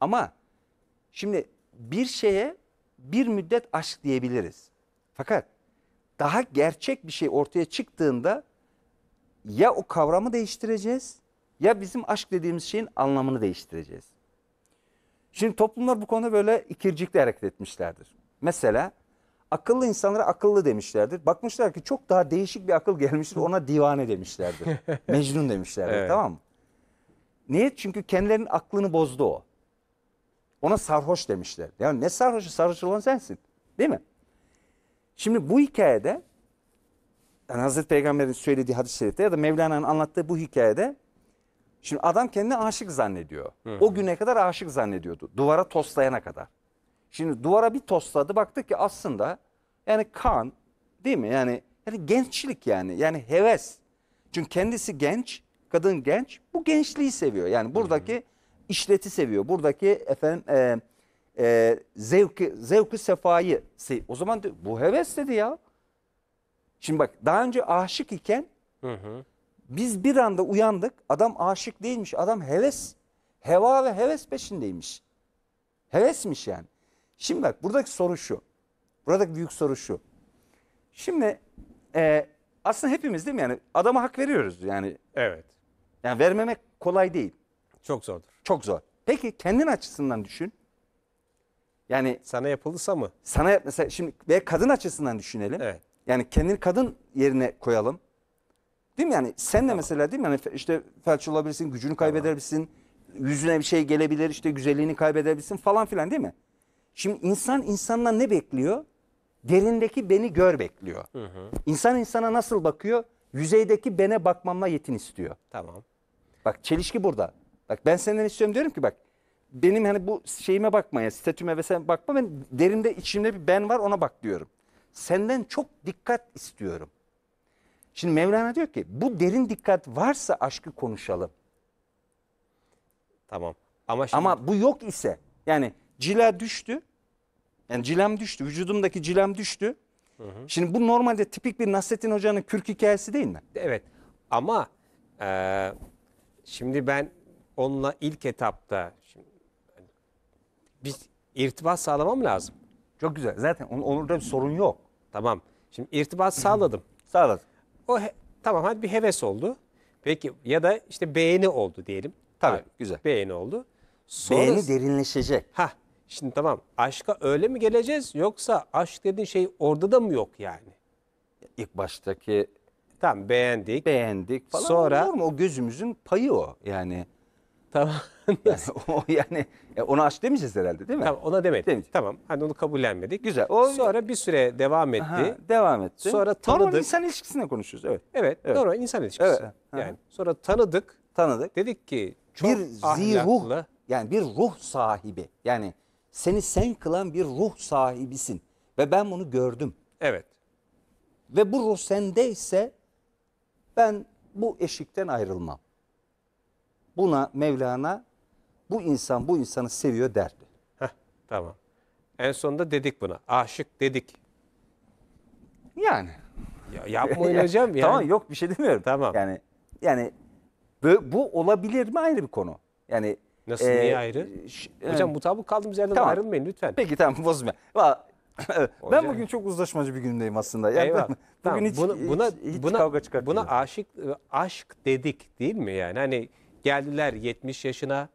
ama şimdi bir şeye bir müddet aşk diyebiliriz. Fakat daha gerçek bir şey ortaya çıktığında ya o kavramı değiştireceğiz ya bizim aşk dediğimiz şeyin anlamını değiştireceğiz. Şimdi toplumlar bu konuda böyle ikircikle hareket etmişlerdir. Mesela akıllı insanlara akıllı demişlerdir. Bakmışlar ki çok daha değişik bir akıl gelmiştir ona divane demişlerdir. Mecnun demişlerdir evet. tamam mı? Niye? Çünkü kendilerinin aklını bozdu o. Ona sarhoş demişler. Yani ne sarhoşu? Sarhoş olan sensin. Değil mi? Şimdi bu hikayede yani Hazreti Peygamber'in söylediği hadis-i şerifte ya da Mevlana'nın anlattığı bu hikayede şimdi adam kendini aşık zannediyor. Hı hı. O güne kadar aşık zannediyordu. Duvara toslayana kadar. Şimdi duvara bir tosladı baktı ki aslında yani kan değil mi? Yani yani gençlik yani. Yani heves. Çünkü kendisi genç, kadın genç. Bu gençliği seviyor. Yani buradaki hı hı işleti seviyor. Buradaki efendim e, e, zevki, zevki sefayı. o zaman de, bu heves dedi ya. Şimdi bak daha önce aşık iken hı hı. biz bir anda uyandık. Adam aşık değilmiş. Adam heves. Heva ve heves peşindeymiş. Hevesmiş yani. Şimdi bak buradaki soru şu. Buradaki büyük soru şu. Şimdi e, aslında hepimiz değil mi yani adama hak veriyoruz yani. Evet. Yani vermemek kolay değil. Çok zordur. Çok zor. Peki kendin açısından düşün. Yani sana yapılırsa mı? Sana mesela şimdi ve kadın açısından düşünelim. Evet. Yani kendini kadın yerine koyalım. Değil mi yani sen de tamam. mesela değil mi yani işte felç olabilirsin, gücünü kaybedebilirsin, tamam. yüzüne bir şey gelebilir, işte güzelliğini kaybedebilirsin falan filan değil mi? Şimdi insan insandan ne bekliyor? Derindeki beni gör bekliyor. Hı hı. İnsan insana nasıl bakıyor? Yüzeydeki bene bakmamla yetin istiyor. Tamam. Bak çelişki burada. Bak ben senden istiyorum diyorum ki bak benim hani bu şeyime bakma ya statüme ve sen bakma ben derinde içimde bir ben var ona bak diyorum. Senden çok dikkat istiyorum. Şimdi Mevlana diyor ki bu derin dikkat varsa aşkı konuşalım. Tamam. Ama, şimdi... Ama bu yok ise yani cila düştü. Yani cilem düştü. Vücudumdaki cilem düştü. Hı hı. Şimdi bu normalde tipik bir Nasrettin Hoca'nın kürk hikayesi değil mi? Evet. Ama e, şimdi ben onunla ilk etapta şimdi, biz irtibat sağlamam lazım. Çok güzel. Zaten on, onurda bir sorun yok. Tamam. Şimdi irtibat sağladım. Sağladım. O he, tamam hadi bir heves oldu. Peki ya da işte beğeni oldu diyelim. Tabii Abi, güzel. Beğeni oldu. Sonra, beğeni derinleşecek. Ha şimdi tamam aşka öyle mi geleceğiz yoksa aşk dediğin şey orada da mı yok yani? İlk baştaki Tamam beğendik. Beğendik falan. Sonra, olur mu? O gözümüzün payı o yani. Tamam. o yani e, onu aç demeyeceğiz herhalde değil mi? Tamam ona demedik. demedik. Tamam hani onu kabullenmedik. Güzel. O... Sonra bir süre devam etti. Aha, devam etti. Sonra tanıdık. Normal insan ilişkisine konuşuyoruz evet. Evet, evet. normal insan ilişkisi. Evet. Yani sonra tanıdık. Tanıdık. Dedik ki çok bir ahlaklı. yani bir ruh sahibi. Yani seni sen kılan bir ruh sahibisin. Ve ben bunu gördüm. Evet. Ve bu ruh sendeyse ben bu eşikten ayrılmam buna Mevlana bu insan bu insanı seviyor derdi. Heh, tamam. En sonunda dedik buna. Aşık dedik. Yani. Ya, yapmayın hocam yani. Tamam yok bir şey demiyorum. Tamam. Yani yani bu, bu olabilir mi ayrı bir konu. Yani Nasıl e, niye ayrı? E, hocam mutabık kaldığımız yerden tamam. ayrılmayın lütfen. Peki tamam bozma. ben bugün çok uzlaşmacı bir gündeyim aslında. Yani Eyvallah. Ben, tamam. hiç, buna, hiç, buna, hiç buna, kavga çıkartmıyor. Buna aşık aşk dedik değil mi yani? Hani Geldiler 70 yaşına.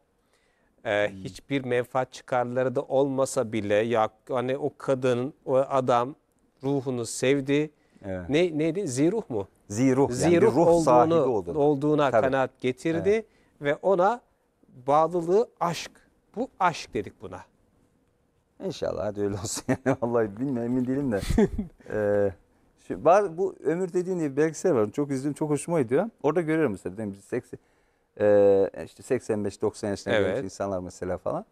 Ee, hmm. Hiçbir menfaat çıkarları da olmasa bile ya hani o kadın, o adam ruhunu sevdi. Evet. Ne neydi? Ziruh mu? Ziruh. Ziruh yani ruh olduğunu, sahibi olduğunu. olduğuna Tabii. kanaat getirdi evet. ve ona bağlılığı aşk. Bu aşk dedik buna. İnşallah hadi öyle olsun. Yani vallahi bilmiyorum emin değilim de. ee, şu, bu ömür dediğin diye bir belgesel var. Çok izledim, çok hoşuma gidiyor. Orada görüyorum mesela. 80, ee, e, işte 85-90 yaşlarında evet. insanlar mesela falan.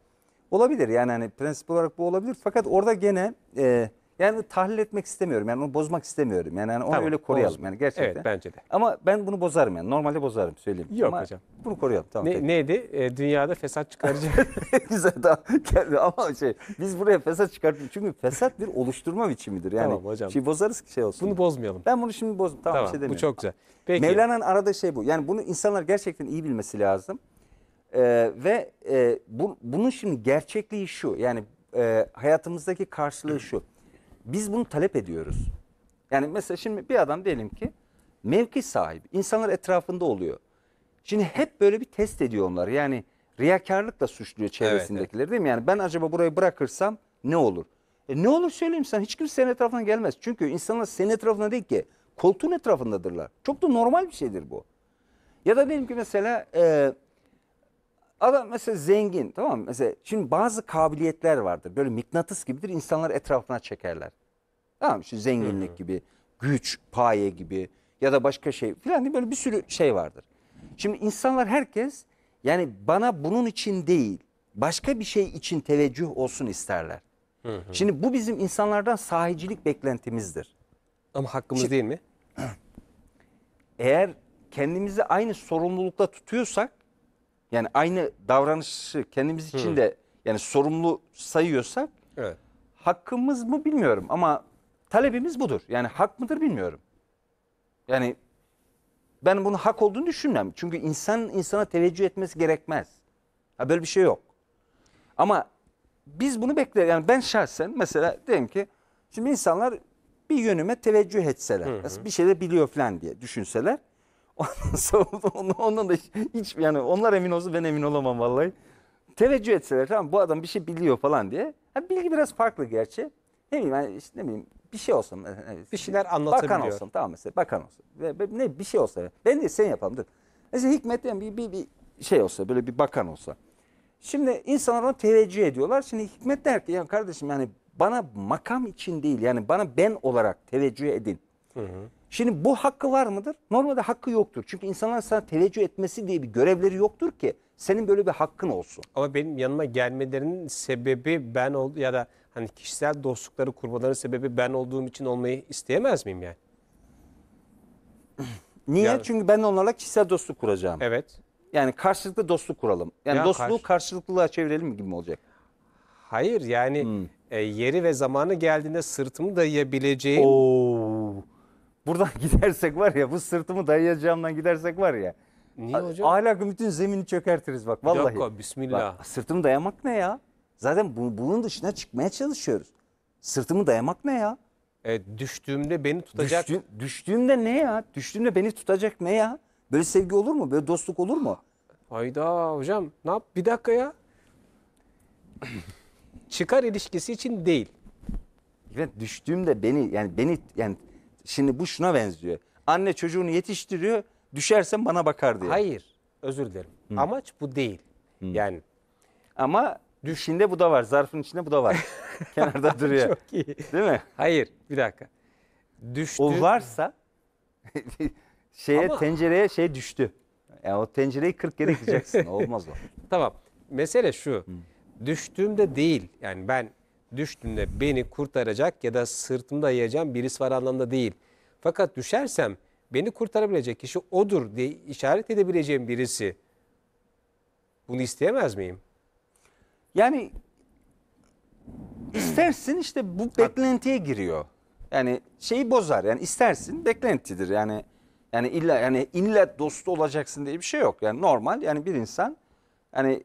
Olabilir yani hani prensip olarak bu olabilir. Fakat orada gene e, yani tahlil etmek istemiyorum. Yani onu bozmak istemiyorum. Yani, yani onu tamam, öyle koruyalım. Bozma. Yani gerçekten. Evet bence de. Ama ben bunu bozarım yani. Normalde bozarım söyleyeyim. Yok Ama hocam. Bunu koruyalım. Tamam. Ne, peki. neydi? E, dünyada fesat çıkarıcı. Güzel tamam. Ama şey biz buraya fesat çıkartıyoruz. Çünkü fesat bir oluşturma biçimidir. Yani tamam hocam. Şey bozarız ki şey olsun. Bunu bozmayalım. Ben bunu şimdi boz. Tamam, tamam şey demiyorum. Bu çok güzel. Peki. Mevlana'nın arada şey bu. Yani bunu insanlar gerçekten iyi bilmesi lazım. Ee, ve e, bu, bunun şimdi gerçekliği şu. Yani e, hayatımızdaki karşılığı şu biz bunu talep ediyoruz. Yani mesela şimdi bir adam diyelim ki mevki sahibi. insanlar etrafında oluyor. Şimdi hep böyle bir test ediyor onlar. Yani riyakarlıkla suçluyor çevresindekileri evet. değil mi? Yani ben acaba burayı bırakırsam ne olur? E ne olur söyleyeyim sana hiç kimse senin etrafına gelmez. Çünkü insanlar senin etrafında değil ki koltuğun etrafındadırlar. Çok da normal bir şeydir bu. Ya da diyelim ki mesela e, Adam mesela zengin tamam mı? Mesela şimdi bazı kabiliyetler vardır. Böyle mıknatıs gibidir. insanlar etrafına çekerler. Tamam mı? zenginlik gibi, güç, paye gibi ya da başka şey filan diye böyle bir sürü şey vardır. Şimdi insanlar herkes yani bana bunun için değil başka bir şey için teveccüh olsun isterler. Şimdi bu bizim insanlardan sahicilik beklentimizdir. Ama hakkımız Şimdi, değil mi? Eğer kendimizi aynı sorumlulukla tutuyorsak yani aynı davranışı kendimiz için de yani sorumlu sayıyorsak Evet. hakkımız mı bilmiyorum ama talebimiz budur. Yani hak mıdır bilmiyorum. Yani ben bunu hak olduğunu düşünmem. Çünkü insan insana teveccüh etmesi gerekmez. Ha böyle bir şey yok. Ama biz bunu bekler. Yani ben şahsen mesela diyelim ki şimdi insanlar bir yönüme teveccüh etseler, bir şeyler biliyor falan diye düşünseler Ondan da hiç, yani onlar emin olsun ben emin olamam vallahi. Teveccüh etseler tamam bu adam bir şey biliyor falan diye. Ha, bilgi biraz farklı gerçi. Ne bileyim yani işte ne bileyim bir şey olsun. Bir şeyler anlatabiliyor. Bakan olsun tamam mesela bakan olsun. ne bir şey olsa. Ben de sen yapalım dur. Mesela Hikmet yani bir, bir, bir şey olsa böyle bir bakan olsa. Şimdi insanlar ona teveccüh ediyorlar. Şimdi Hikmet der ki ya kardeşim yani bana makam için değil yani bana ben olarak teveccüh edin. Hı hı. Şimdi bu hakkı var mıdır? Normalde hakkı yoktur. Çünkü insanlar sana teveccüh etmesi diye bir görevleri yoktur ki senin böyle bir hakkın olsun. Ama benim yanıma gelmelerinin sebebi ben ol ya da hani kişisel dostlukları kurmaların sebebi ben olduğum için olmayı isteyemez miyim yani? Niye? Yani- Çünkü ben onlarla kişisel dostluk kuracağım. Evet. Yani karşılıklı dostluk kuralım. Yani Ya dostluğu karşı- karşılıklılığa çevirelim mi gibi mi olacak? Hayır yani hmm. e, yeri ve zamanı geldiğinde sırtımı dayayabileceğim Oo. Buradan gidersek var ya bu sırtımı dayayacağımdan gidersek var ya. Niye hocam? Ahlakın bütün zemini çökertiriz bak vallahi. Bir dakika bismillah. Bak, sırtımı dayamak ne ya? Zaten bu, bunun dışına çıkmaya çalışıyoruz. Sırtımı dayamak ne ya? E, düştüğümde beni tutacak. Düştü, düştüğümde ne ya? Düştüğümde beni tutacak ne ya? Böyle sevgi olur mu? Böyle dostluk olur mu? Hayda hocam ne yap? Bir dakika ya. Çıkar ilişkisi için değil. Evet düştüğümde beni yani beni yani Şimdi bu şuna benziyor. Anne çocuğunu yetiştiriyor düşersen bana bakar diye. Hayır özür dilerim. Hı. Amaç bu değil. Hı. Yani ama Düşünde bu da var. Zarfın içinde bu da var. Kenarda duruyor. Çok iyi. Değil mi? Hayır. Bir dakika. Düştü. O varsa şeye Ama... tencereye şey düştü. Yani o tencereyi 40 kere yıkacaksın. Olmaz o. tamam. Mesele şu. Hı. Düştüğümde değil. Yani ben düştüğümde beni kurtaracak ya da sırtımda yayacağım birisi var anlamda değil. Fakat düşersem beni kurtarabilecek kişi odur diye işaret edebileceğim birisi. Bunu isteyemez miyim? Yani istersin işte bu beklentiye giriyor. Yani şeyi bozar. Yani istersin beklentidir. Yani yani illa yani illa dostu olacaksın diye bir şey yok. Yani normal yani bir insan yani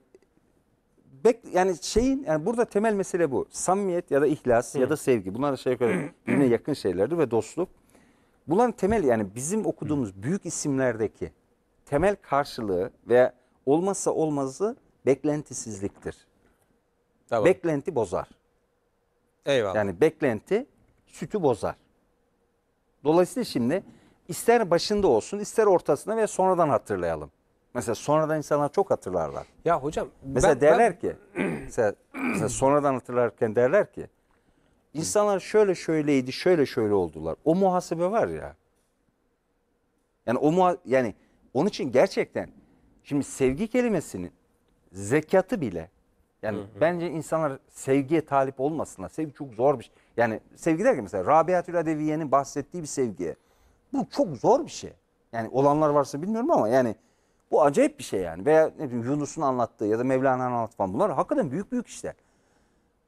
bek, yani şeyin yani burada temel mesele bu. Samimiyet ya da ihlas Hı. ya da sevgi. Bunlar da şey yukarı birbirine yakın şeylerdir ve dostluk. Bunların temel yani bizim okuduğumuz Hı. büyük isimlerdeki temel karşılığı veya olmazsa olmazı beklentisizliktir. Tamam. Beklenti bozar. Eyvallah. Yani beklenti sütü bozar. Dolayısıyla şimdi ister başında olsun ister ortasında ve sonradan hatırlayalım. Mesela sonradan insanlar çok hatırlarlar. Ya hocam. Mesela ben, derler ben... ki. mesela, mesela sonradan hatırlarken derler ki. İnsanlar şöyle şöyleydi, şöyle şöyle oldular. O muhasebe var ya. Yani o muha yani onun için gerçekten şimdi sevgi kelimesinin zekatı bile yani hı hı. bence insanlar sevgiye talip olmasınlar. Sevgi çok zor bir şey. Yani sevgi derken mesela Rabia Adeviye'nin bahsettiği bir sevgiye. Bu çok zor bir şey. Yani olanlar varsa bilmiyorum ama yani bu acayip bir şey yani. Veya ne bileyim Yunus'un anlattığı ya da Mevlana'nın anlattığı falan bunlar hakikaten büyük büyük işler.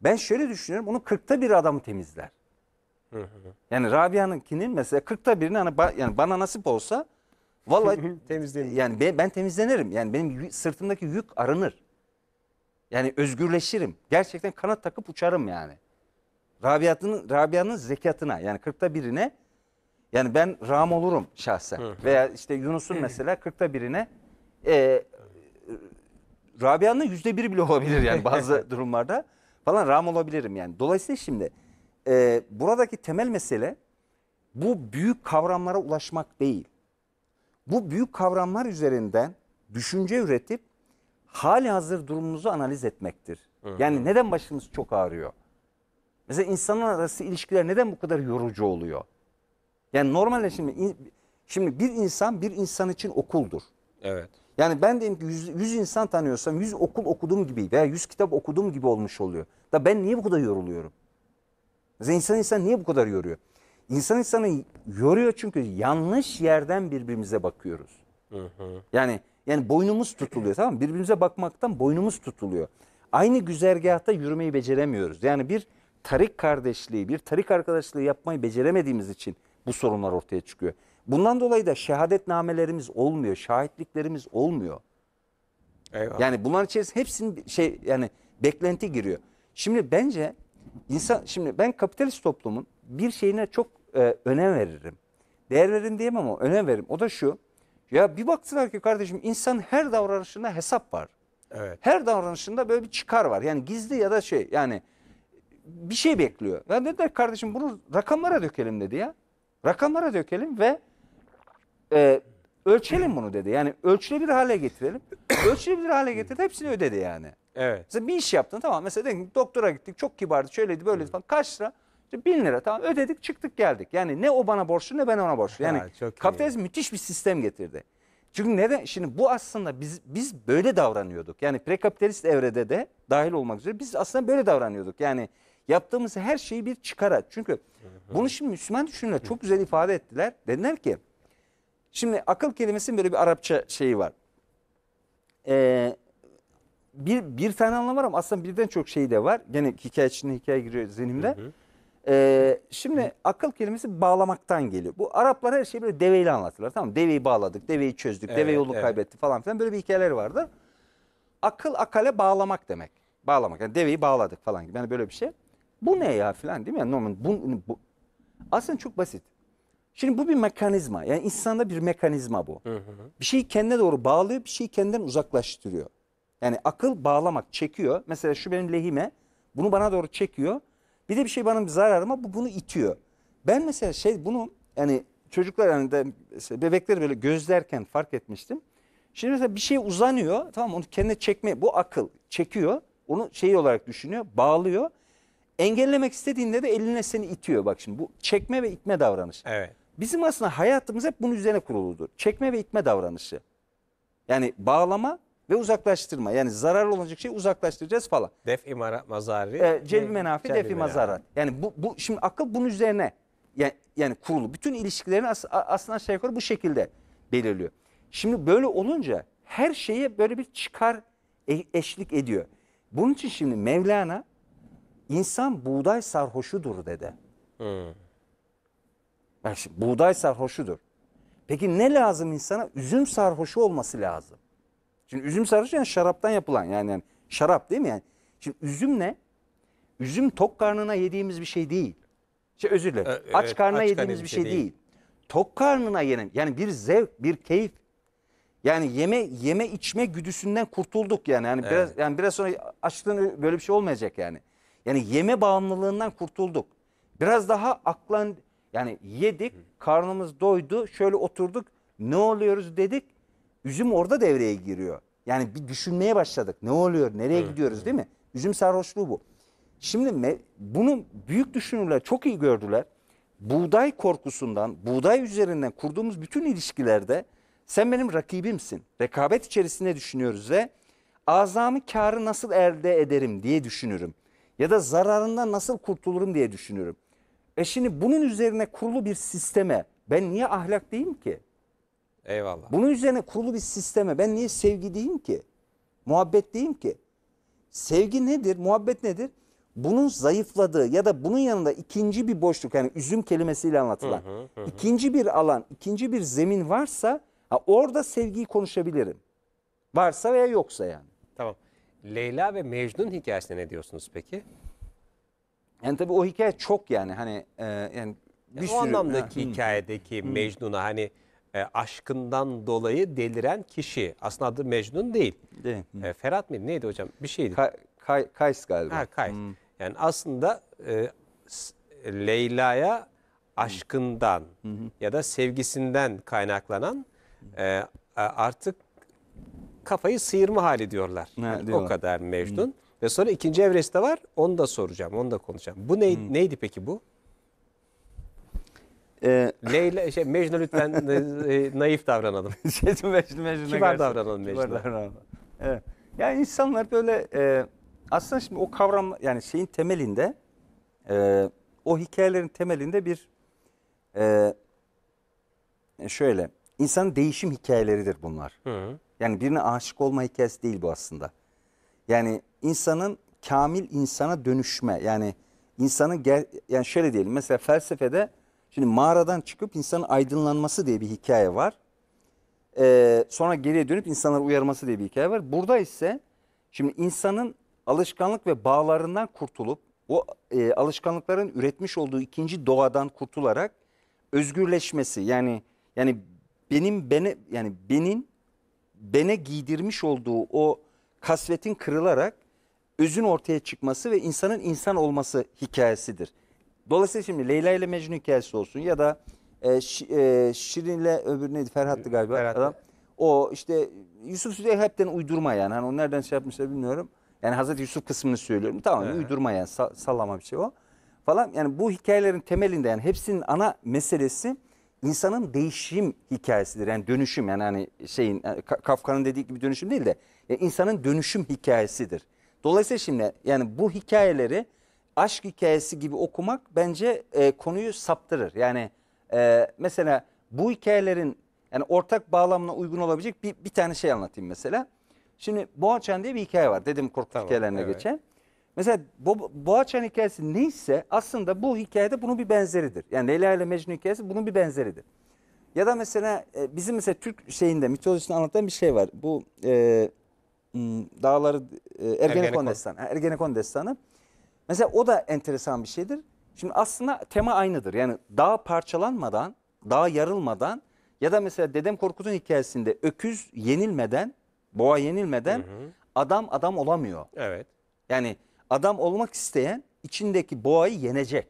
Ben şöyle düşünüyorum onu kırkta bir adamı temizler. Hı hı. Yani Rabia'nınkinin mesela kırkta birini hani ba, yani bana nasip olsa vallahi temizlenir. Yani ben, ben temizlenirim. Yani benim sırtımdaki yük arınır. Yani özgürleşirim. Gerçekten kanat takıp uçarım yani. Rabia'nın Rabia'nın zekatına yani kırkta birine yani ben ram olurum şahsen. Veya işte Yunus'un mesela kırkta birine e, Rabia'nın yüzde biri bile olabilir yani bazı durumlarda falan ram olabilirim yani. Dolayısıyla şimdi e, buradaki temel mesele bu büyük kavramlara ulaşmak değil. Bu büyük kavramlar üzerinden düşünce üretip hali hazır durumumuzu analiz etmektir. Yani neden başınız çok ağrıyor? Mesela insanlar arası ilişkiler neden bu kadar yorucu oluyor? Yani normalde şimdi şimdi bir insan bir insan için okuldur. Evet. Yani ben diyelim ki 100, 100 insan tanıyorsam 100 okul okuduğum gibi veya 100 kitap okuduğum gibi olmuş oluyor. Da ben niye bu kadar yoruluyorum? Mesela insan insan niye bu kadar yoruyor? İnsan insanı yoruyor çünkü yanlış yerden birbirimize bakıyoruz. Hı hı. Yani yani boynumuz tutuluyor tamam mı? Birbirimize bakmaktan boynumuz tutuluyor. Aynı güzergahta yürümeyi beceremiyoruz. Yani bir tarik kardeşliği, bir tarik arkadaşlığı yapmayı beceremediğimiz için bu sorunlar ortaya çıkıyor. Bundan dolayı da şehadetnamelerimiz olmuyor, şahitliklerimiz olmuyor. Eyvallah. Yani bunlar içerisinde hepsinin şey yani beklenti giriyor. Şimdi bence insan şimdi ben kapitalist toplumun bir şeyine çok e, önem veririm. Değer verin diyemem ama önem veririm. O da şu. Ya bir baktılar ki kardeşim insan her davranışında hesap var. Evet. Her davranışında böyle bir çıkar var. Yani gizli ya da şey yani bir şey bekliyor. Ya dediler kardeşim bunu rakamlara dökelim dedi ya. Rakamlara dökelim ve e, ölçelim bunu dedi. Yani ölçülebilir hale getirelim. ölçülebilir hale getirdi hepsini ödedi yani. Evet. Mesela bir iş yaptın tamam mesela dedin doktora gittik çok kibardı şöyleydi böyleydi falan kaç lira? İşte bin lira tamam ödedik çıktık geldik. Yani ne o bana borçlu ne ben ona borçlu. Yani Ha, çok iyi. müthiş bir sistem getirdi. Çünkü neden? Şimdi bu aslında biz biz böyle davranıyorduk. Yani prekapitalist evrede de dahil olmak üzere biz aslında böyle davranıyorduk. Yani yaptığımız her şeyi bir çıkara. Çünkü bunu şimdi Müslüman düşünürler çok güzel ifade ettiler. Dediler ki Şimdi akıl kelimesinin böyle bir Arapça şeyi var. Ee, bir, bir tane anlam var ama aslında birden çok şey de var. Gene hikaye içinde hikaye giriyor zihnimde. Ee, şimdi hı. akıl kelimesi bağlamaktan geliyor. Bu Araplar her şeyi böyle deveyle anlatırlar. Tamam Deveyi bağladık, deveyi çözdük, evet, deve yolu evet. kaybetti falan filan böyle bir hikayeler vardır. Akıl akale bağlamak demek. Bağlamak yani deveyi bağladık falan gibi yani böyle bir şey. Bu ne ya filan değil mi? Yani normal bu, bu, aslında çok basit. Şimdi bu bir mekanizma. Yani insanda bir mekanizma bu. Hı hı. Bir şeyi kendine doğru bağlıyor, bir şeyi kendinden uzaklaştırıyor. Yani akıl bağlamak, çekiyor. Mesela şu benim lehime, bunu bana doğru çekiyor. Bir de bir şey bana bir zararıma bu bunu itiyor. Ben mesela şey bunu yani çocuklar yani de, bebekleri böyle gözlerken fark etmiştim. Şimdi mesela bir şey uzanıyor tamam onu kendine çekme bu akıl çekiyor onu şey olarak düşünüyor bağlıyor. Engellemek istediğinde de eline seni itiyor bak şimdi bu çekme ve itme davranış. Evet. Bizim aslında hayatımız hep bunun üzerine kuruludur. Çekme ve itme davranışı. Yani bağlama ve uzaklaştırma. Yani zararlı olacak şeyi uzaklaştıracağız falan. Def imara mazari. E, celbi menafi, def mazara. Yani bu, bu şimdi akıl bunun üzerine yani, yani kurulu. Bütün ilişkilerini as, aslında aşağı şey yukarı bu şekilde belirliyor. Şimdi böyle olunca her şeye böyle bir çıkar e-, eşlik ediyor. Bunun için şimdi Mevlana insan buğday sarhoşudur dedi. Hmm. Bak şimdi, buğday sarhoşudur. Peki ne lazım insana? Üzüm sarhoşu olması lazım. Şimdi üzüm sarhoşu yani şaraptan yapılan yani, yani şarap değil mi yani? Şimdi üzüm ne? Üzüm tok karnına yediğimiz bir şey değil. Şey, özür dilerim. Ee, evet, aç karnına aç yediğimiz bir şey, şey, değil. değil. Tok karnına yenen yani bir zevk, bir keyif. Yani yeme yeme içme güdüsünden kurtulduk yani. Yani evet. biraz yani biraz sonra açlığın böyle bir şey olmayacak yani. Yani yeme bağımlılığından kurtulduk. Biraz daha aklan yani yedik, karnımız doydu, şöyle oturduk, ne oluyoruz dedik. Üzüm orada devreye giriyor. Yani bir düşünmeye başladık. Ne oluyor, nereye gidiyoruz değil mi? Üzüm sarhoşluğu bu. Şimdi bunu büyük düşünürler çok iyi gördüler. Buğday korkusundan, buğday üzerinden kurduğumuz bütün ilişkilerde sen benim rakibimsin. Rekabet içerisinde düşünüyoruz ve azamı karı nasıl elde ederim diye düşünürüm. Ya da zararından nasıl kurtulurum diye düşünürüm. E şimdi bunun üzerine kurulu bir sisteme ben niye ahlak diyeyim ki? Eyvallah. Bunun üzerine kurulu bir sisteme ben niye sevgi diyeyim ki? Muhabbet diyeyim ki? Sevgi nedir? Muhabbet nedir? Bunun zayıfladığı ya da bunun yanında ikinci bir boşluk yani üzüm kelimesiyle anlatılan hı hı hı. ikinci bir alan, ikinci bir zemin varsa ha orada sevgiyi konuşabilirim. Varsa veya yoksa yani. Tamam. Leyla ve Mecnun hikayesine ne diyorsunuz peki? Yani tabii o hikaye çok yani hani e, yani bir yani sürü. O anlamdaki hikayedeki hmm. Mecnun'a hani e, aşkından dolayı deliren kişi aslında adı Mecnun değil. değil. Hmm. E, Ferhat mıydı neydi hocam bir şeydi. Ka Kay Kays galiba. Ha, Kays. Hmm. Yani aslında e, Leyla'ya aşkından hmm. ya da sevgisinden kaynaklanan e, artık kafayı sıyırma hali diyorlar. Ha, yani diyorlar. O kadar Mecnun. Hmm. Ve sonra ikinci Everest de var. Onu da soracağım, onu da konuşacağım. Bu ne, hmm. neydi peki bu? Ee, Leyla, şey, Mecnun lütfen e, e naif davranalım. şey, Mecnun, Mecnun'a Kibar karşı. davranalım Mecnun'a. Evet. Yani insanlar böyle e, aslında şimdi o kavram yani şeyin temelinde e, o hikayelerin temelinde bir e, e şöyle insanın değişim hikayeleridir bunlar. Hı hı. Yani birine aşık olma hikayesi değil bu aslında. Yani insanın kamil insana dönüşme yani insanın ger yani şöyle diyelim mesela felsefede şimdi mağaradan çıkıp insanın aydınlanması diye bir hikaye var. Ee, sonra geriye dönüp insanları uyarması diye bir hikaye var. Burada ise şimdi insanın alışkanlık ve bağlarından kurtulup o e, alışkanlıkların üretmiş olduğu ikinci doğadan kurtularak özgürleşmesi yani yani benim bene yani benim bene giydirmiş olduğu o kasvetin kırılarak özün ortaya çıkması ve insanın insan olması hikayesidir. Dolayısıyla şimdi Leyla ile Mecnun hikayesi olsun ya da e, Ş e, Şirin ile öbür neydi Ferhat'tı galiba Ferhat. adam. O işte Yusuf Süleyman hepten uydurma yani. Hani onu nereden şey yapmışlar bilmiyorum. Yani Hazreti Yusuf kısmını söylüyorum. Tamam evet. uydurma yani sallama bir şey o. Falan yani bu hikayelerin temelinde yani hepsinin ana meselesi insanın değişim hikayesidir. Yani dönüşüm yani hani şeyin Kafka'nın dediği gibi dönüşüm değil de yani e, insanın dönüşüm hikayesidir. Dolayısıyla şimdi yani bu hikayeleri aşk hikayesi gibi okumak bence e, konuyu saptırır. Yani e, mesela bu hikayelerin yani ortak bağlamına uygun olabilecek bir, bir tane şey anlatayım mesela. Şimdi Boğaçan diye bir hikaye var. Dedim korku tamam, hikayelerine evet. geçen. Mesela Bo Boğaçan hikayesi neyse aslında bu hikayede bunun bir benzeridir. Yani Leyla ile Mecnun hikayesi bunun bir benzeridir. Ya da mesela e, bizim mesela Türk şeyinde mitolojisini anlatan bir şey var. Bu e, hmm, dağları e, Ergenekon, Ergenekon destanı. Ergenekon destanı. Mesela o da enteresan bir şeydir. Şimdi aslında tema aynıdır. Yani dağ parçalanmadan, dağ yarılmadan ya da mesela Dedem Korkut'un hikayesinde öküz yenilmeden, boğa yenilmeden hı hı. adam adam olamıyor. Evet. Yani Adam olmak isteyen içindeki boğayı yenecek.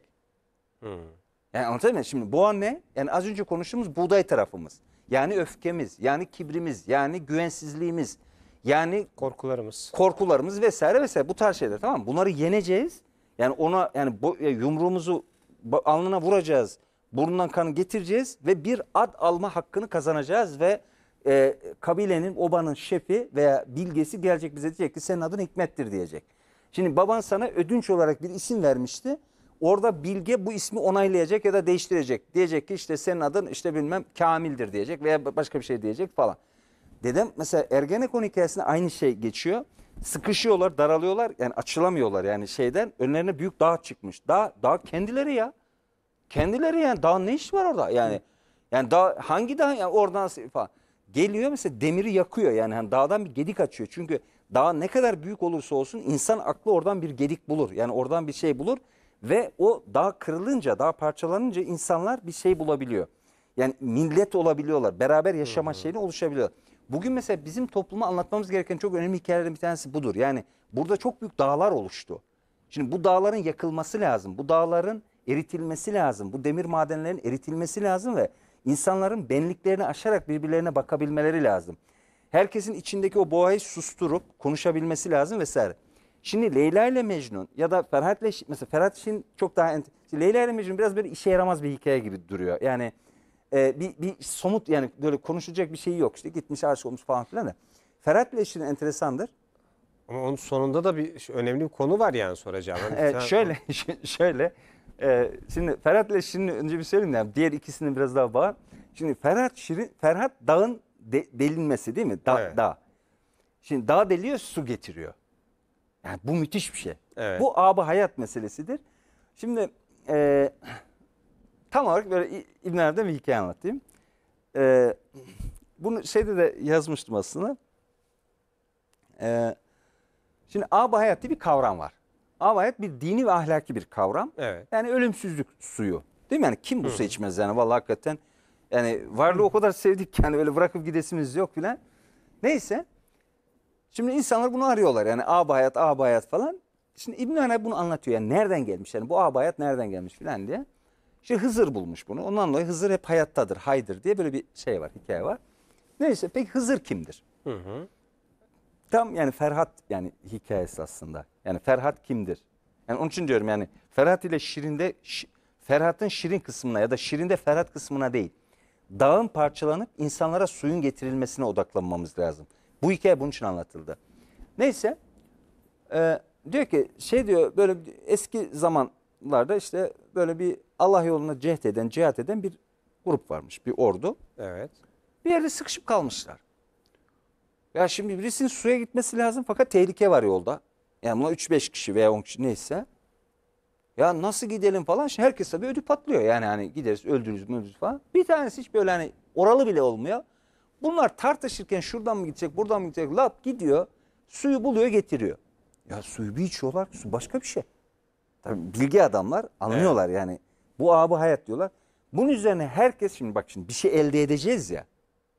Hmm. Yani anlatabiliyor muyum? Şimdi boğa ne? Yani az önce konuştuğumuz buğday tarafımız. Yani öfkemiz, yani kibrimiz, yani güvensizliğimiz, yani korkularımız. Korkularımız vesaire vesaire bu tarz şeyler tamam mı? Bunları yeneceğiz. Yani ona yani bu, e, yumruğumuzu alnına vuracağız. Burnundan kanı getireceğiz ve bir ad alma hakkını kazanacağız ve e, kabilenin, obanın şefi veya bilgesi gelecek bize diyecek ki senin adın Hikmet'tir diyecek. Şimdi baban sana ödünç olarak bir isim vermişti. Orada bilge bu ismi onaylayacak ya da değiştirecek. Diyecek ki işte senin adın işte bilmem Kamil'dir diyecek veya başka bir şey diyecek falan. Dedem mesela Ergenekon hikayesinde aynı şey geçiyor. Sıkışıyorlar, daralıyorlar. Yani açılamıyorlar yani şeyden. Önlerine büyük dağ çıkmış. Dağ, dağ kendileri ya. Kendileri yani dağ ne iş var orada yani. Yani dağ hangi dağ yani oradan falan. Geliyor mesela demiri yakıyor yani. yani dağdan bir gedik açıyor. Çünkü daha ne kadar büyük olursa olsun insan aklı oradan bir gedik bulur. Yani oradan bir şey bulur ve o daha kırılınca, daha parçalanınca insanlar bir şey bulabiliyor. Yani millet olabiliyorlar. Beraber yaşama hmm. şeyini oluşabiliyor. Bugün mesela bizim topluma anlatmamız gereken çok önemli hikayelerin bir tanesi budur. Yani burada çok büyük dağlar oluştu. Şimdi bu dağların yakılması lazım. Bu dağların eritilmesi lazım. Bu demir madenlerin eritilmesi lazım ve insanların benliklerini aşarak birbirlerine bakabilmeleri lazım. Herkesin içindeki o boğayı susturup konuşabilmesi lazım vesaire. Şimdi Leyla ile Mecnun ya da Ferhat'le mesela Ferhat için çok daha Leyla ile Mecnun biraz böyle işe yaramaz bir hikaye gibi duruyor. Yani e, bir, bir somut yani böyle konuşulacak bir şey yok. işte gitmiş aşık olmuş falan filan da. Ferhat ile işin enteresandır. Ama onun sonunda da bir önemli bir konu var yani soracağım. Hani evet, şöyle şöyle e, şimdi Ferhat ile Şirin'i önce bir söyleyeyim yani diğer ikisini biraz daha bağır. Şimdi Ferhat Şirin Ferhat Dağ'ın de, delinmesi değil mi? Da, evet. Dağ. Şimdi dağ deliyor su getiriyor. Yani bu müthiş bir şey. Evet. Bu abı hayat meselesidir. Şimdi e, tam olarak böyle İbn Erdem'e bir hikaye anlatayım. E, bunu şeyde de yazmıştım aslında. E, şimdi abı hayat diye bir kavram var. Abı hayat bir dini ve ahlaki bir kavram. Evet. Yani ölümsüzlük suyu. Değil mi? Yani kim bu seçmez yani vallahi hakikaten yani varlığı o kadar sevdik ki yani öyle bırakıp gidesimiz yok filan. Neyse. Şimdi insanlar bunu arıyorlar. Yani ağabey hayat, ağabey hayat falan. Şimdi İbn Arabi bunu anlatıyor. Yani nereden gelmiş? Yani bu ağabey hayat nereden gelmiş filan diye. İşte Hızır bulmuş bunu. Ondan dolayı Hızır hep hayattadır, haydır diye böyle bir şey var, hikaye var. Neyse peki Hızır kimdir? Hı hı. Tam yani Ferhat yani hikayesi aslında. Yani Ferhat kimdir? Yani onun için diyorum yani Ferhat ile Şirin'de Ferhat'ın Şirin kısmına ya da Şirin'de Ferhat kısmına değil dağın parçalanıp insanlara suyun getirilmesine odaklanmamız lazım. Bu hikaye bunun için anlatıldı. Neyse e, diyor ki şey diyor böyle eski zamanlarda işte böyle bir Allah yoluna cihat eden cihat eden bir grup varmış bir ordu. Evet. Bir yerde sıkışıp kalmışlar. Ya şimdi birisinin suya gitmesi lazım fakat tehlike var yolda. Yani bunlar 3-5 kişi veya 10 kişi neyse. Ya nasıl gidelim falan. Şimdi herkes tabii ödü patlıyor. Yani hani gideriz öldürürüz öldürürüz falan. Bir tanesi hiç böyle hani oralı bile olmuyor. Bunlar tartışırken şuradan mı gidecek buradan mı gidecek lap gidiyor. Suyu buluyor getiriyor. Ya suyu bir içiyorlar. Su başka bir şey. Tabii bilgi adamlar anlıyorlar evet. yani. Bu abi hayat diyorlar. Bunun üzerine herkes şimdi bak şimdi bir şey elde edeceğiz ya.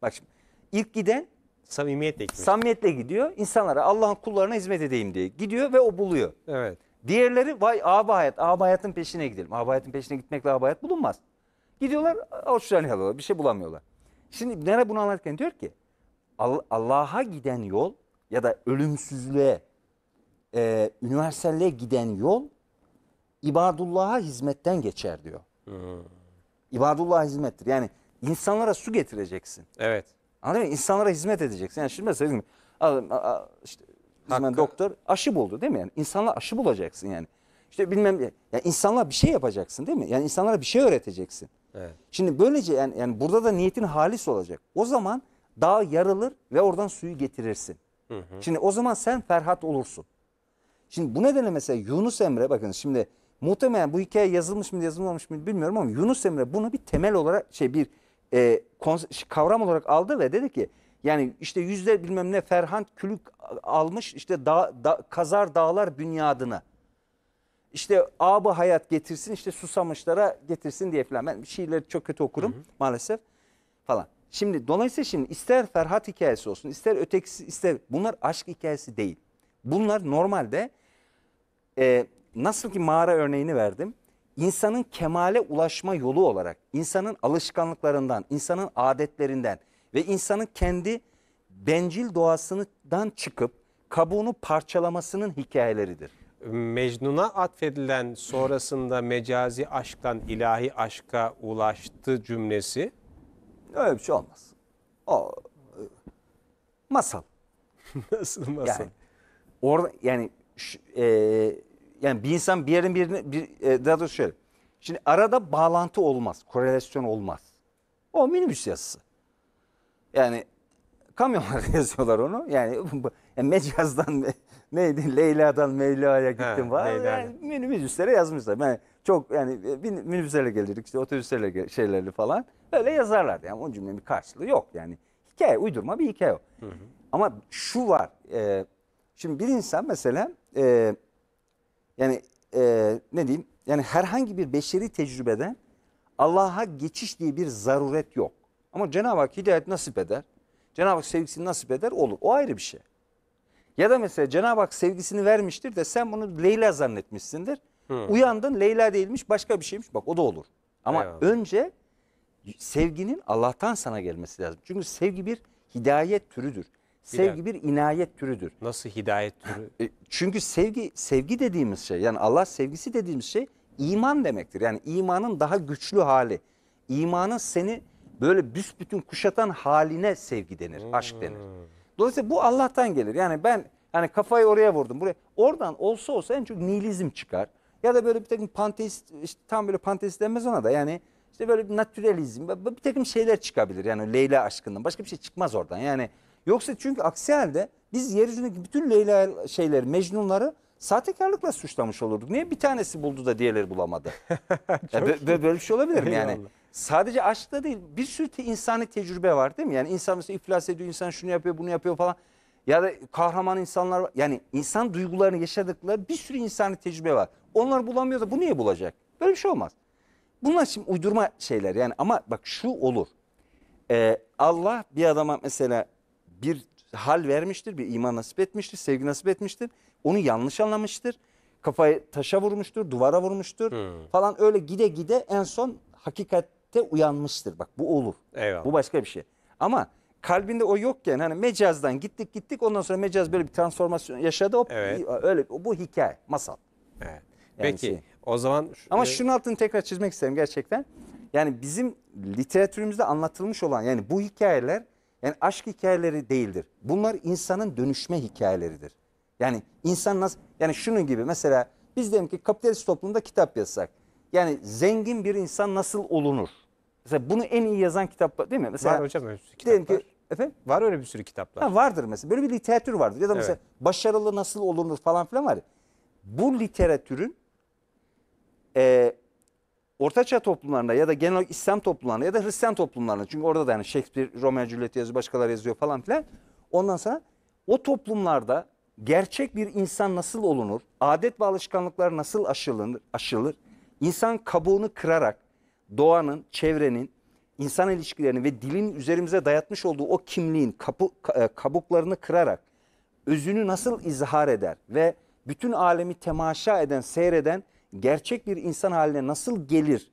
Bak şimdi ilk giden samimiyetle Samimiyetle gidiyor. İnsanlara Allah'ın kullarına hizmet edeyim diye gidiyor ve o buluyor. Evet. Diğerleri vay abi hayat, abi hayatın peşine gidelim. Abi hayatın peşine gitmekle abi hayat bulunmaz. Gidiyorlar Avustralyalılar bir şey bulamıyorlar. Şimdi Nere bunu anlatırken diyor ki Allah'a giden yol ya da ölümsüzlüğe, e, üniverselliğe giden yol ibadullah'a hizmetten geçer diyor. Hmm. İbadullah'a hizmettir. Yani insanlara su getireceksin. Evet. Anladın mı? İnsanlara hizmet edeceksin. Yani şimdi mesela işte Hakkı. Uzman doktor aşı buldu değil mi? Yani insanlar aşı bulacaksın yani. İşte bilmem ya insanlar bir şey yapacaksın değil mi? Yani insanlara bir şey öğreteceksin. Evet. Şimdi böylece yani, yani burada da niyetin halis olacak. O zaman dağ yarılır ve oradan suyu getirirsin. Hı hı. Şimdi o zaman sen Ferhat olursun. Şimdi bu nedenle mesela Yunus Emre bakın şimdi muhtemelen bu hikaye yazılmış mı yazılmamış mı bilmiyorum ama Yunus Emre bunu bir temel olarak şey bir e, kavram olarak aldı ve dedi ki yani işte yüzde bilmem ne Ferhant Külük almış işte dağ, da, kazar dağlar bünyadını. İşte abı hayat getirsin işte susamışlara getirsin diye falan. Ben şiirleri çok kötü okurum hı hı. maalesef falan. Şimdi dolayısıyla şimdi ister Ferhat hikayesi olsun ister ötekisi ister bunlar aşk hikayesi değil. Bunlar normalde e, nasıl ki mağara örneğini verdim. İnsanın kemale ulaşma yolu olarak, insanın alışkanlıklarından, insanın adetlerinden, ve insanın kendi bencil doğasından çıkıp kabuğunu parçalamasının hikayeleridir. Mecnun'a atfedilen sonrasında mecazi aşktan ilahi aşka ulaştı cümlesi. Öyle bir şey olmaz. O, e, masal. Nasıl masal? Yani, orada yani e, yani bir insan bir yerin birine bir e, daha doğrusu şöyle. Şimdi arada bağlantı olmaz, korelasyon olmaz. O minibüs yazısı. Yani kamyonlar yazıyorlar onu. Yani, yani mecazdan neydi Leyla'dan Mevla'ya gittim He, falan. Leyla. Yani, minibüslere yazmışlar. Yani çok yani minibüslerle gelirdik işte otobüslerle gel şeylerle falan. Öyle yazarlardı. Yani o cümlenin bir karşılığı yok yani. Hikaye uydurma bir hikaye o. Hı hı. Ama şu var. E, şimdi bir insan mesela e, yani e, ne diyeyim yani herhangi bir beşeri tecrübeden Allah'a geçiş diye bir zaruret yok. Ama Cenab-ı Hak hidayet nasip eder. Cenab-ı Hak sevgisini nasip eder olur. O ayrı bir şey. Ya da mesela Cenab-ı Hak sevgisini vermiştir de sen bunu Leyla zannetmişsindir. Hı. Uyandın Leyla değilmiş başka bir şeymiş. Bak o da olur. Ama Eyvallah. önce sevginin Allah'tan sana gelmesi lazım. Çünkü sevgi bir hidayet türüdür. Sevgi bir inayet türüdür. Nasıl hidayet türü? E, çünkü sevgi sevgi dediğimiz şey yani Allah sevgisi dediğimiz şey iman demektir. Yani imanın daha güçlü hali. İmanın seni böyle büsbütün kuşatan haline sevgi denir, aşk hmm. denir. Dolayısıyla bu Allah'tan gelir. Yani ben yani kafayı oraya vurdum. Buraya. Oradan olsa olsa en çok nihilizm çıkar. Ya da böyle bir takım panteist, işte tam böyle panteist denmez ona da yani işte böyle bir natüralizm, bir takım şeyler çıkabilir. Yani Leyla aşkından başka bir şey çıkmaz oradan. Yani yoksa çünkü aksi halde biz yeryüzündeki bütün Leyla şeyleri, Mecnunları sahtekarlıkla suçlamış olurduk. Niye bir tanesi buldu da diğerleri bulamadı? ya böyle, böyle bir şey olabilir mi yani? Eyvallah. Sadece aşkta değil bir sürü te insani tecrübe var değil mi? Yani insan mesela iflas ediyor, insan şunu yapıyor, bunu yapıyor falan. Ya da kahraman insanlar var. Yani insan duygularını yaşadıkları bir sürü insani tecrübe var. Onlar bulamıyorsa bu niye bulacak? Böyle bir şey olmaz. Bunlar şimdi uydurma şeyler yani ama bak şu olur. Ee, Allah bir adama mesela bir hal vermiştir, bir iman nasip etmiştir, sevgi nasip etmiştir. Onu yanlış anlamıştır. Kafayı taşa vurmuştur, duvara vurmuştur hmm. falan öyle gide gide en son hakikatte uyanmıştır. Bak bu olur. Eyvallah. Bu başka bir şey. Ama kalbinde o yokken hani mecazdan gittik gittik ondan sonra mecaz böyle bir transformasyon yaşadı. Hop, evet. öyle bu hikaye, masal. Evet. Yani Peki şey. o zaman Ama şunun altını tekrar çizmek isterim gerçekten. Yani bizim literatürümüzde anlatılmış olan yani bu hikayeler yani aşk hikayeleri değildir. Bunlar insanın dönüşme hikayeleridir. Yani insan nasıl yani şunun gibi mesela biz diyelim ki kapitalist toplumda kitap yazsak. Yani zengin bir insan nasıl olunur? Mesela bunu en iyi yazan kitap değil mi? Mesela var hocam öyle kitaplar. Diyelim ki efendim var öyle bir sürü kitaplar. Ha, vardır mesela. Böyle bir literatür vardır. Ya da mesela evet. başarılı nasıl olunur falan filan var. Ya. Bu literatürün e, Ortaçağ toplumlarında ya da genel İslam toplumlarında ya da Hristiyan toplumlarında çünkü orada da yani Shakespeare, Romeo Juliet yazıyor, başkaları yazıyor falan filan. Ondan sonra o toplumlarda gerçek bir insan nasıl olunur? Adet ve alışkanlıklar nasıl aşılır? aşılır? İnsan kabuğunu kırarak doğanın, çevrenin, insan ilişkilerini ve dilin üzerimize dayatmış olduğu o kimliğin kapu e, kabuklarını kırarak özünü nasıl izhar eder ve bütün alemi temaşa eden, seyreden gerçek bir insan haline nasıl gelir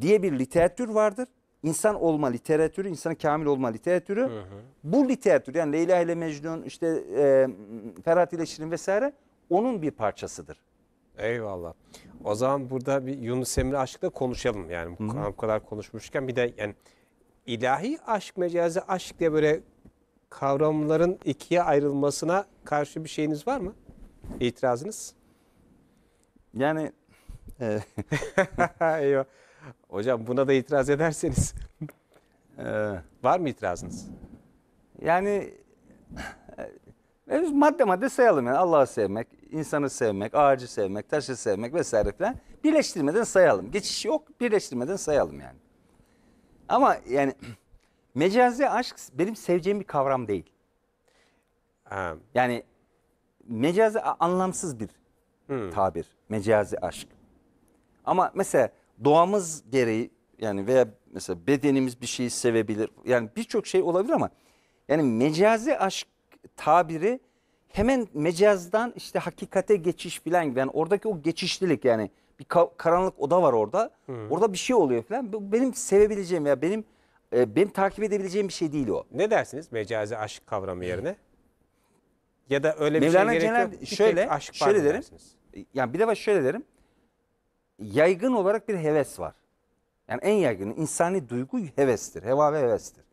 diye bir literatür vardır. İnsan olma literatürü, insan kamil olma literatürü. Hı hı. Bu literatür yani Leyla ile Mecnun, işte e, Ferhat ile Şirin vesaire onun bir parçasıdır. Eyvallah. O zaman burada bir Yunus Emre aşkla konuşalım yani bu Hı-hı. kadar konuşmuşken bir de yani ilahi aşk, mecazi aşk diye böyle kavramların ikiye ayrılmasına karşı bir şeyiniz var mı? İtirazınız? Yani e, Eyvah. Hocam buna da itiraz ederseniz. e, Var mı itirazınız? yani e, e madde madde sayalım yani Allah'ı sevmek, insanı sevmek, ağacı sevmek, taşı sevmek vesaire filan. Birleştirmeden sayalım. Geçiş yok, birleştirmeden sayalım yani. Ama yani mecazi aşk benim seveceğim bir kavram değil. Ha, Yani mecazi anlamsız bir hmm. tabir mecazi aşk. Ama mesela doğamız gereği yani veya mesela bedenimiz bir şeyi sevebilir. Yani birçok şey olabilir ama yani mecazi aşk tabiri hemen mecazdan işte hakikate geçiş filan yani oradaki o geçişlilik yani bir ka karanlık oda var orada. Hı. Hmm. Orada bir şey oluyor filan. Benim sevebileceğim ya benim e, benim takip edebileceğim bir şey değil o. Ne dersiniz mecazi aşk kavramı yerine? Ya da öyle bir Mevlana şey gerekiyor. Cenab yok. Şöyle, aşk şöyle derim. Dersiniz? yani bir de şöyle derim. Yaygın olarak bir heves var. Yani en yaygın insani duygu hevestir. Heva ve hevestir.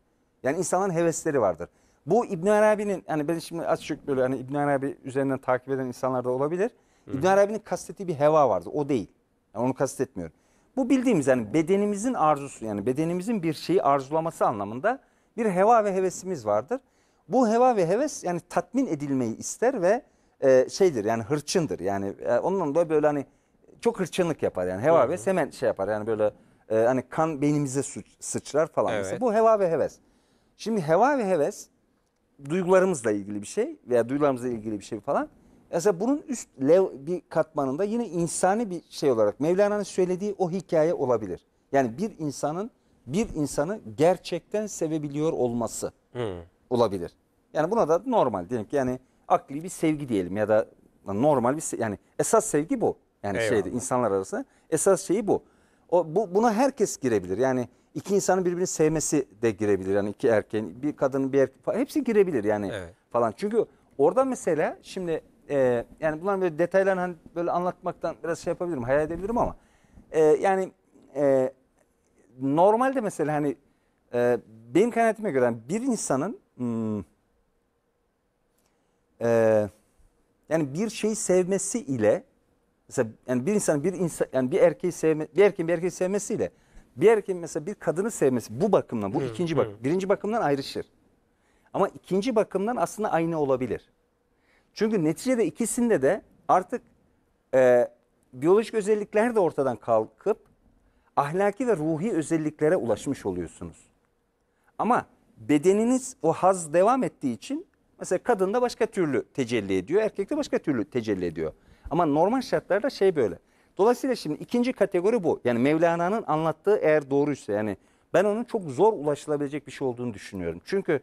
Yani insanların hevesleri vardır. Bu İbn Arabi'nin hani ben şimdi az çok böyle hani İbn Arabi üzerinden takip eden insanlar da olabilir. İbn Arabi'nin kastettiği bir heva vardı. O değil. Yani onu kastetmiyorum. Bu bildiğimiz yani bedenimizin arzusu yani bedenimizin bir şeyi arzulaması anlamında bir heva ve hevesimiz vardır. Bu heva ve heves yani tatmin edilmeyi ister ve e, şeydir yani hırçındır. Yani e, ondan dolayı böyle hani çok hırçınlık yapar yani heva ve hemen şey yapar yani böyle e, hani kan beynimize suç, sıçrar falan. Evet. Mesela bu heva ve heves. Şimdi heva ve heves duygularımızla ilgili bir şey veya duygularımızla ilgili bir şey falan. Mesela bunun üst lev bir katmanında yine insani bir şey olarak Mevlana'nın söylediği o hikaye olabilir. Yani bir insanın bir insanı gerçekten sevebiliyor olması hmm. olabilir. Yani buna da normal diyelim ki yani akli bir sevgi diyelim ya da normal bir yani esas sevgi bu. Yani Eyvallah. şeyde insanlar arasında esas şeyi bu. O bu buna herkes girebilir. Yani iki insanın birbirini sevmesi de girebilir. Yani iki erkeğin, bir kadının, bir erkek hepsi girebilir yani evet. falan. Çünkü orada mesela şimdi e, yani bunların böyle detaylarını hani böyle anlatmaktan biraz şey yapabilirim, hayal edebilirim ama e, yani e, normalde mesela hani e, benim kanaatime göre yani bir insanın hmm, e, yani bir şey sevmesi ile mesela yani bir insanın bir insan yani bir erkeği sevme bir erkeğin bir erkeği sevmesiyle bir erkeğin mesela bir kadını sevmesi bu bakımdan bu hmm, ikinci bak hmm. birinci bakımdan ayrışır. Ama ikinci bakımdan aslında aynı olabilir. Çünkü neticede ikisinde de artık e, biyolojik özellikler de ortadan kalkıp ahlaki ve ruhi özelliklere ulaşmış oluyorsunuz. Ama bedeniniz o haz devam ettiği için Mesela kadın da başka türlü tecelli ediyor, erkek de başka türlü tecelli ediyor. Ama normal şartlarda şey böyle. Dolayısıyla şimdi ikinci kategori bu. Yani Mevlana'nın anlattığı eğer doğruysa yani ben onun çok zor ulaşılabilecek bir şey olduğunu düşünüyorum. Çünkü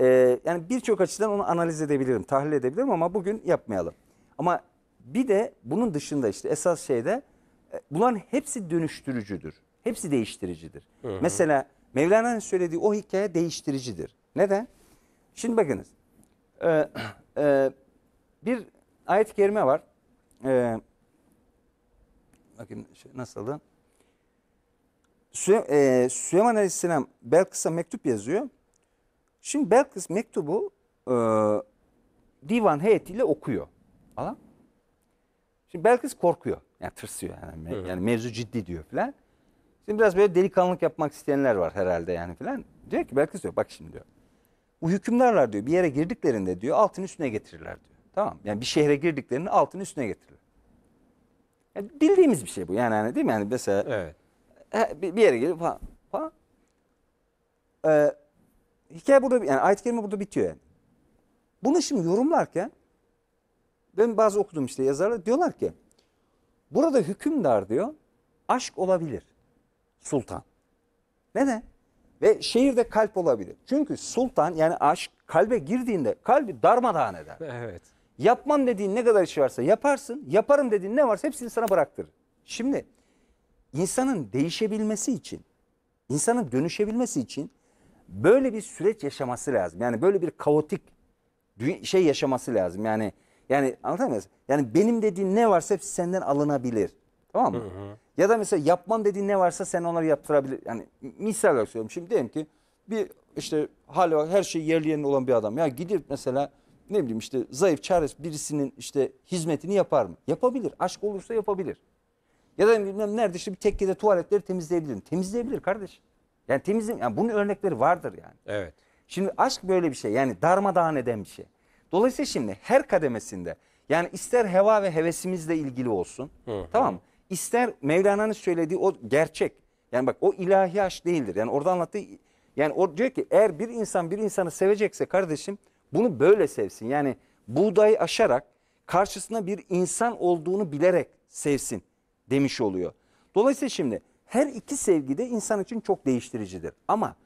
e, yani birçok açıdan onu analiz edebilirim, tahlil edebilirim ama bugün yapmayalım. Ama bir de bunun dışında işte esas şey de e, bunların hepsi dönüştürücüdür. Hepsi değiştiricidir. Hı hı. Mesela Mevlana'nın söylediği o hikaye değiştiricidir. Neden? Şimdi bakınız ee, e, bir ayet-i kerime var. Ee, bakayım şey nasıldı? Süley e, Süleyman Aleyhisselam Belkıs'a mektup yazıyor. Şimdi Belkıs mektubu e, divan heyetiyle okuyor. Alan. Şimdi Belkıs korkuyor. Yani tırsıyor. Yani, evet. yani mevzu ciddi diyor filan. Şimdi biraz böyle delikanlık yapmak isteyenler var herhalde yani filan. Diyor ki Belkıs diyor bak şimdi diyor. Bu hükümdarlar diyor bir yere girdiklerinde diyor altın üstüne getirirler diyor. Tamam yani bir şehre girdiklerinde altın üstüne getirirler. Yani bildiğimiz bir şey bu yani hani değil mi? Yani mesela evet. bir yere gelip falan. falan. Ee, hikaye burada yani ayet-i burada bitiyor yani. Bunu şimdi yorumlarken ben bazı okudum işte yazarlar diyorlar ki burada hükümdar diyor aşk olabilir sultan. Neden? Ve şehir de kalp olabilir. Çünkü sultan yani aşk kalbe girdiğinde kalbi darmadağın eder. Evet. Yapmam dediğin ne kadar iş varsa yaparsın. Yaparım dediğin ne varsa hepsini sana bıraktır. Şimdi insanın değişebilmesi için, insanın dönüşebilmesi için böyle bir süreç yaşaması lazım. Yani böyle bir kaotik şey yaşaması lazım. Yani yani anlatamıyorsun. Yani benim dediğin ne varsa hepsi senden alınabilir. Tamam mı? Hı hı. Ya da mesela yapmam dediğin ne varsa sen ona yaptırabilir. Yani misal olarak söylüyorum. Şimdi diyelim ki bir işte hala her şey yerli yerinde olan bir adam. Ya gidip mesela ne bileyim işte zayıf çaresiz birisinin işte hizmetini yapar mı? Yapabilir. Aşk olursa yapabilir. Ya da bilmem nerede işte bir tekkede tuvaletleri temizleyebilir mi? Temizleyebilir kardeş. Yani temizim yani bunun örnekleri vardır yani. Evet. Şimdi aşk böyle bir şey yani darmadağın eden bir şey. Dolayısıyla şimdi her kademesinde yani ister heva ve hevesimizle ilgili olsun. hı. Tamam mı? İster Mevlana'nın söylediği o gerçek. Yani bak o ilahi aşk değildir. Yani orada anlattığı yani o diyor ki eğer bir insan bir insanı sevecekse kardeşim bunu böyle sevsin. Yani buğdayı aşarak karşısına bir insan olduğunu bilerek sevsin demiş oluyor. Dolayısıyla şimdi her iki sevgi de insan için çok değiştiricidir. Ama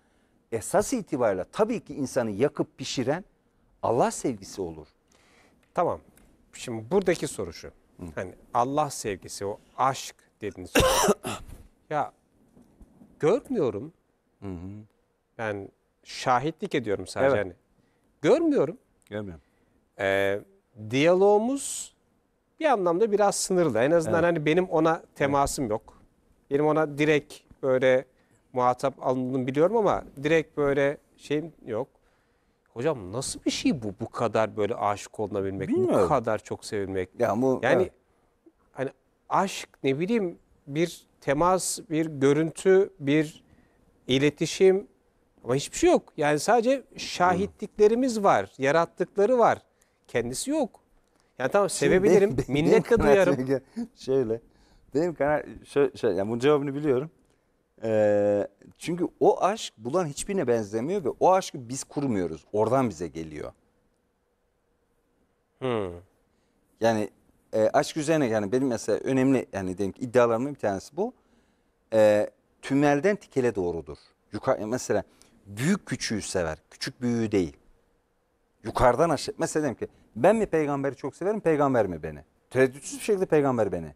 esas itibariyle tabii ki insanı yakıp pişiren Allah sevgisi olur. Tamam. Şimdi buradaki soru şu. Hani Allah sevgisi o aşk dediniz. Şey. ya görmüyorum. Hı hı. Ben şahitlik ediyorum sadece. Evet. Yani. Görmüyorum. Görmüyorum. Ee, diyaloğumuz bir anlamda biraz sınırlı. En azından evet. hani benim ona temasım evet. yok. Benim ona direkt böyle muhatap alındığını biliyorum ama direkt böyle şeyim yok. Hocam nasıl bir şey bu? Bu kadar böyle aşık olunabilmek, Bilmiyorum. bu kadar çok sevilmek. Ya bu, yani evet. hani aşk ne bileyim bir temas, bir görüntü, bir iletişim ama hiçbir şey yok. Yani sadece şahitliklerimiz var, yarattıkları var. Kendisi yok. Yani tamam sevebilirim, minnet de duyarım. Şöyle. Benim kanal şöyle, şöyle yani bunun cevabını biliyorum. Ee, çünkü o aşk bulan hiçbirine benzemiyor ve o aşkı biz kurmuyoruz. Oradan bize geliyor. Hmm. Yani e, aşk üzerine yani benim mesela önemli yani diyelim iddialarımın bir tanesi bu. E, tümelden tikele doğrudur. Yukarı, mesela büyük küçüğü sever. Küçük büyüğü değil. Yukarıdan aşağı. Mesela diyelim ki ben mi peygamberi çok severim peygamber mi beni? Tereddütsüz bir şekilde peygamber beni.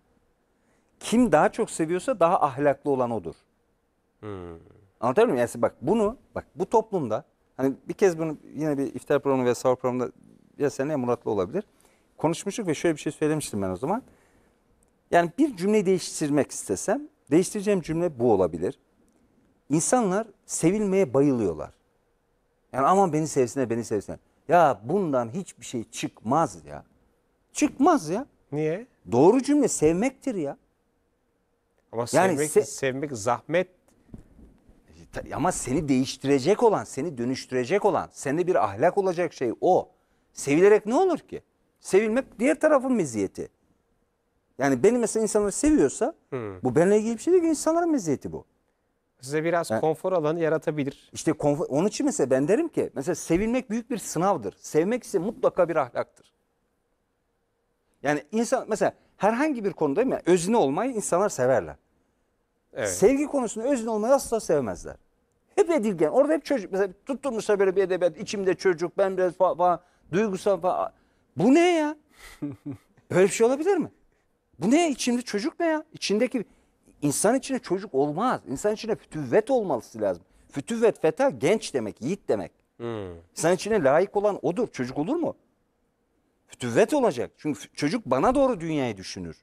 Kim daha çok seviyorsa daha ahlaklı olan odur. Hmm. Anlatabiliyor muyum? Yani bak bunu bak bu toplumda hani bir kez bunu yine bir iftar programı veya sahur programında ya seninle Murat'la olabilir. Konuşmuştuk ve şöyle bir şey söylemiştim ben o zaman. Yani bir cümleyi değiştirmek istesem değiştireceğim cümle bu olabilir. İnsanlar sevilmeye bayılıyorlar. Yani aman beni sevsinler beni sevsinler. Ya bundan hiçbir şey çıkmaz ya. Çıkmaz ya. Niye? Doğru cümle sevmektir ya. Ama yani sevmek, se sevmek zahmet ama seni değiştirecek olan, seni dönüştürecek olan, sende bir ahlak olacak şey o. Sevilerek ne olur ki? Sevilmek diğer tarafın meziyeti. Yani beni mesela insanlar seviyorsa hmm. bu benimle ilgili bir şey değil ki insanların meziyeti bu. Size biraz yani, konfor alanı yaratabilir. İşte konfor, onun için mesela ben derim ki mesela sevilmek büyük bir sınavdır. Sevmek ise mutlaka bir ahlaktır. Yani insan mesela herhangi bir konuda yani özne olmayı insanlar severler. Evet. Sevgi konusunda özün olmayı asla sevmezler. Hep edilgen. Orada hep çocuk. Mesela tutturmuşlar böyle bir edebiyat. içimde çocuk, ben biraz falan, falan duygusal falan. Bu ne ya? böyle bir şey olabilir mi? Bu ne? İçimde çocuk ne ya? İçindeki insan içine çocuk olmaz. İnsan içine fütüvvet olması lazım. Fütüvvet, feta genç demek, yiğit demek. Hmm. İnsan içine layık olan odur. Çocuk olur mu? Fütüvvet olacak. Çünkü çocuk bana doğru dünyayı düşünür.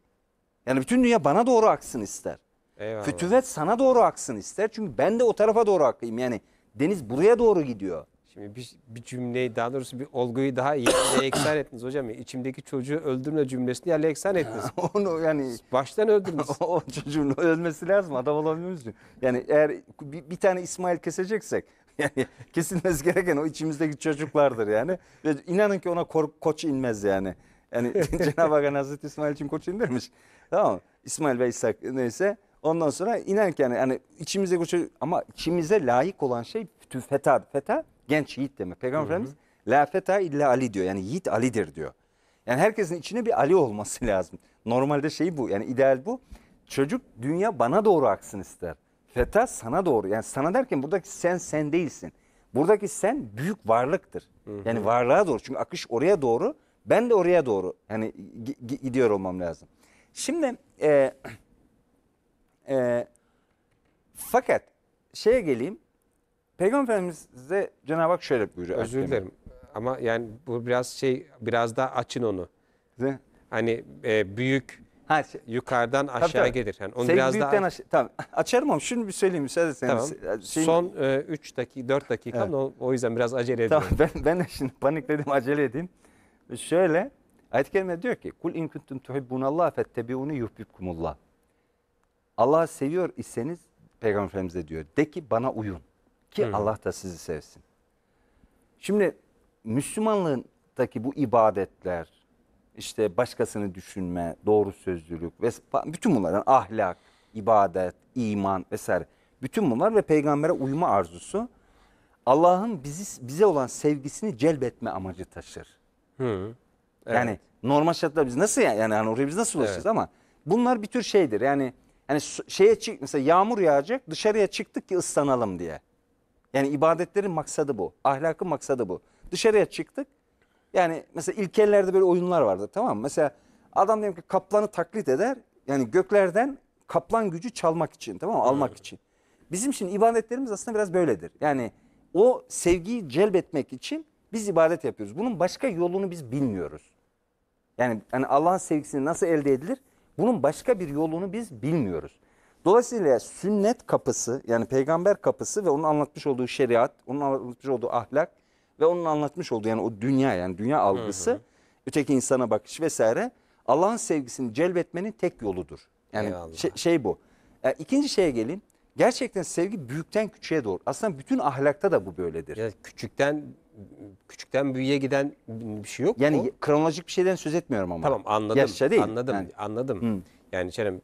Yani bütün dünya bana doğru aksın ister. Eyvallah. Fütüvet sana doğru aksın ister. Çünkü ben de o tarafa doğru akayım. Yani deniz buraya doğru gidiyor. Şimdi bir, bir cümleyi daha doğrusu bir olguyu daha iyi yerle eksan ettiniz hocam. İçimdeki çocuğu öldürme cümlesini yerle eksan ettiniz. Onu yani baştan öldürdünüz. o çocuğun ölmesi lazım adam olamıyoruz diyor. Yani eğer bir, bir tane İsmail keseceksek yani kesilmesi gereken o içimizdeki çocuklardır yani. Ve inanın ki ona ko koç inmez yani. Yani Cenab-ı Hak Hazreti İsmail için koç indirmiş. Tamam İsmail ve İshak neyse Ondan sonra inerken yani içimize göçü ama içimize layık olan şey feta. Feta genç yiğit demek. Peygamber Efendimiz la feta illa Ali diyor. Yani yiğit Ali'dir diyor. Yani herkesin içine bir Ali olması lazım. Normalde şey bu yani ideal bu. Çocuk dünya bana doğru aksın ister. Feta sana doğru. Yani sana derken buradaki sen sen değilsin. Buradaki sen büyük varlıktır. Yani varlığa doğru. Çünkü akış oraya doğru. Ben de oraya doğru. Yani gidiyor olmam lazım. Şimdi e, e, fakat şeye geleyim. Peygamberimize Efendimiz'e Cenab-ı Hak şöyle buyuruyor. Özür dilerim ama yani bu biraz şey biraz daha açın onu. Ne? Hani e, büyük ha, şey, yukarıdan aşağı tabii, tabii. gelir. Yani onu Sevgi biraz büyükten daha aşağı, tamam. Açarım ama şunu bir söyleyeyim müsaade etseniz. Tamam. Şeyin... Şey- Son 3 e, dakika 4 dakika evet. o, o yüzden biraz acele edin. Tamam ben, ben de şimdi panikledim acele edeyim. Şöyle ayet-i kerime diyor ki kul in kuntum tuhibbunallaha fettebiuni yuhibbukumullah. Allah'ı seviyor iseniz Peygamber Efendimiz de diyor. De ki bana uyun ki Hı. Allah da sizi sevsin. Şimdi Müslümanlığındaki bu ibadetler, işte başkasını düşünme, doğru sözlülük ve bütün bunlardan ahlak, ibadet, iman vesaire bütün bunlar ve peygambere uyma arzusu Allah'ın bizi bize olan sevgisini celbetme amacı taşır. Hı. Evet. Yani normal şartlarda biz nasıl yani, yani oraya biz nasıl ulaşacağız evet. ama bunlar bir tür şeydir. Yani yani şeye çık mesela yağmur yağacak dışarıya çıktık ki ıslanalım diye. Yani ibadetlerin maksadı bu. Ahlakın maksadı bu. Dışarıya çıktık. Yani mesela ilkellerde böyle oyunlar vardı tamam mı? Mesela adam diyelim ki kaplanı taklit eder. Yani göklerden kaplan gücü çalmak için tamam mı? Almak evet. için. Bizim için ibadetlerimiz aslında biraz böyledir. Yani o sevgiyi celbetmek için biz ibadet yapıyoruz. Bunun başka yolunu biz bilmiyoruz. Yani, yani Allah'ın sevgisini nasıl elde edilir? Bunun başka bir yolunu biz bilmiyoruz. Dolayısıyla sünnet kapısı yani peygamber kapısı ve onun anlatmış olduğu şeriat, onun anlatmış olduğu ahlak ve onun anlatmış olduğu yani o dünya yani dünya algısı, hı hı. öteki insana bakış vesaire Allah'ın sevgisini celbetmenin tek yoludur. Yani şey, şey bu. Yani ikinci şeye gelin. Gerçekten sevgi büyükten küçüğe doğru. Aslında bütün ahlakta da bu böyledir. Ya küçükten küçükten büyüğe giden bir şey yok. Yani o. kronolojik bir şeyden söz etmiyorum ama. Tamam anladım. Yaşça değil. Anladım. Yani. Anladım. Hı. Yani Kerem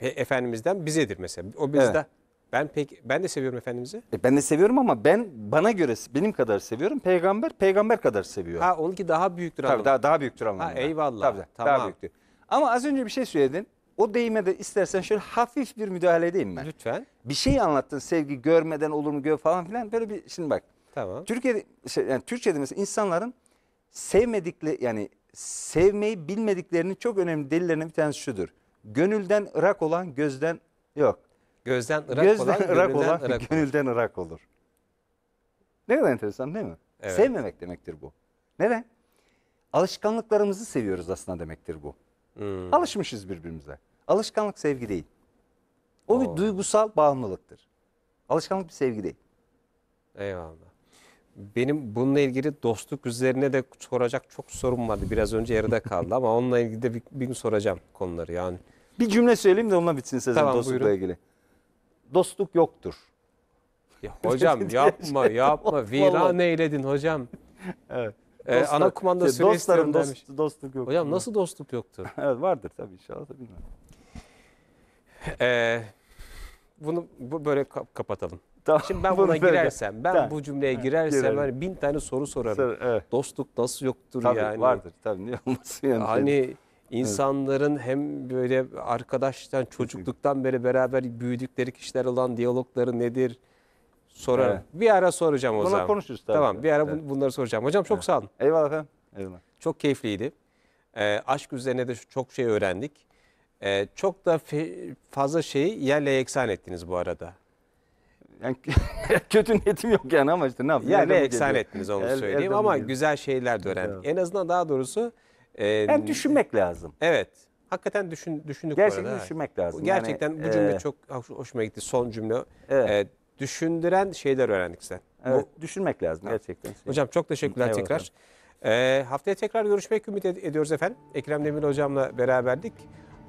efendimizden bizedir mesela. O bizde. Evet. Ben pek ben de seviyorum efendimizi. E ben de seviyorum ama ben bana göre benim kadar seviyorum. Peygamber peygamber kadar seviyor. Ha ki daha büyüktür anlamında. Tabii daha daha büyüktür anlamında. Ha eyvallah. Tabii tamam. daha büyüktür. Ama az önce bir şey söyledin. O deyime de istersen şöyle hafif bir müdahale edeyim ben. Lütfen. Bir şey anlattın sevgi görmeden olur mu gör falan filan böyle bir şimdi bak. Tamam. Türkiye'de şey, yani Türkçe'de mesela insanların sevmedikleri yani sevmeyi bilmediklerinin çok önemli delillerinden bir tanesi şudur. Gönülden ırak olan gözden yok. Gözden ırak gözden olan, ırak gönülden, olan ırak gönülden olur. ırak olur. Ne kadar enteresan değil mi? Evet. Sevmemek demektir bu. Neden? Alışkanlıklarımızı seviyoruz aslında demektir bu. Hmm. Alışmışız birbirimize. Alışkanlık sevgi değil. O Oo. bir duygusal bağımlılıktır. Alışkanlık bir sevgi değil. Eyvallah benim bununla ilgili dostluk üzerine de soracak çok sorum vardı. Biraz önce yarıda kaldı ama onunla ilgili de bir, bir gün soracağım konuları yani. Bir cümle söyleyeyim de onunla bitsin sizin Tamam, dostlukla buyurun. ilgili. Dostluk yoktur. Ya hocam yapma yapma viran Vallahi. eyledin hocam. Evet. Ee, ana kumanda şey, dostlarım dost- demiş. dostluk yok. Hocam nasıl dostluk yoktur? Evet vardır tabii inşallah da bilmem. Ee, bunu böyle kapatalım. Tamam. Şimdi ben buna girersem, ben tamam. bu cümleye girersem Girelim. hani bin tane soru sorarım. Sor, evet. Dostluk nasıl yoktur tabii, yani? vardır tabii niye olmasın yani. Hani insanların evet. hem böyle arkadaştan, çocukluktan beri beraber büyüdükleri kişiler olan diyalogları nedir? Sorarım. Evet. Bir ara soracağım o Bunlar zaman. konuşuruz tabii. Tamam bir ara evet. bunları soracağım. Hocam çok evet. sağ olun. Eyvallah efendim. Eyvallah. Çok keyifliydi. E, aşk üzerine de çok şey öğrendik. E, çok da fazla şeyi yerle yeksan ettiniz bu arada. Yani kötü niyetim yok yani ama işte ne yapayım. Yani eksen ettiniz onu el, söyleyeyim ama geliyor. güzel şeyler de öğrendik. Evet. En azından daha doğrusu. E, yani düşünmek lazım. Evet. Hakikaten düşün, düşündük Gerçekten bu arada. düşünmek lazım. Gerçekten yani, bu cümle e, çok hoşuma gitti. Son cümle. Evet. E, düşündüren şeyler öğrendik sen. Evet, bu, düşünmek lazım gerçekten. Şey. Hocam çok teşekkürler Eyvallah. tekrar. E, haftaya tekrar görüşmek ümit ediyoruz efendim. Ekrem Demir hocamla beraberdik.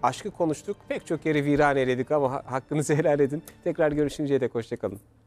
Aşkı konuştuk. Pek çok yeri viran eledik ama hakkınızı helal edin. Tekrar görüşünceye dek hoşçakalın.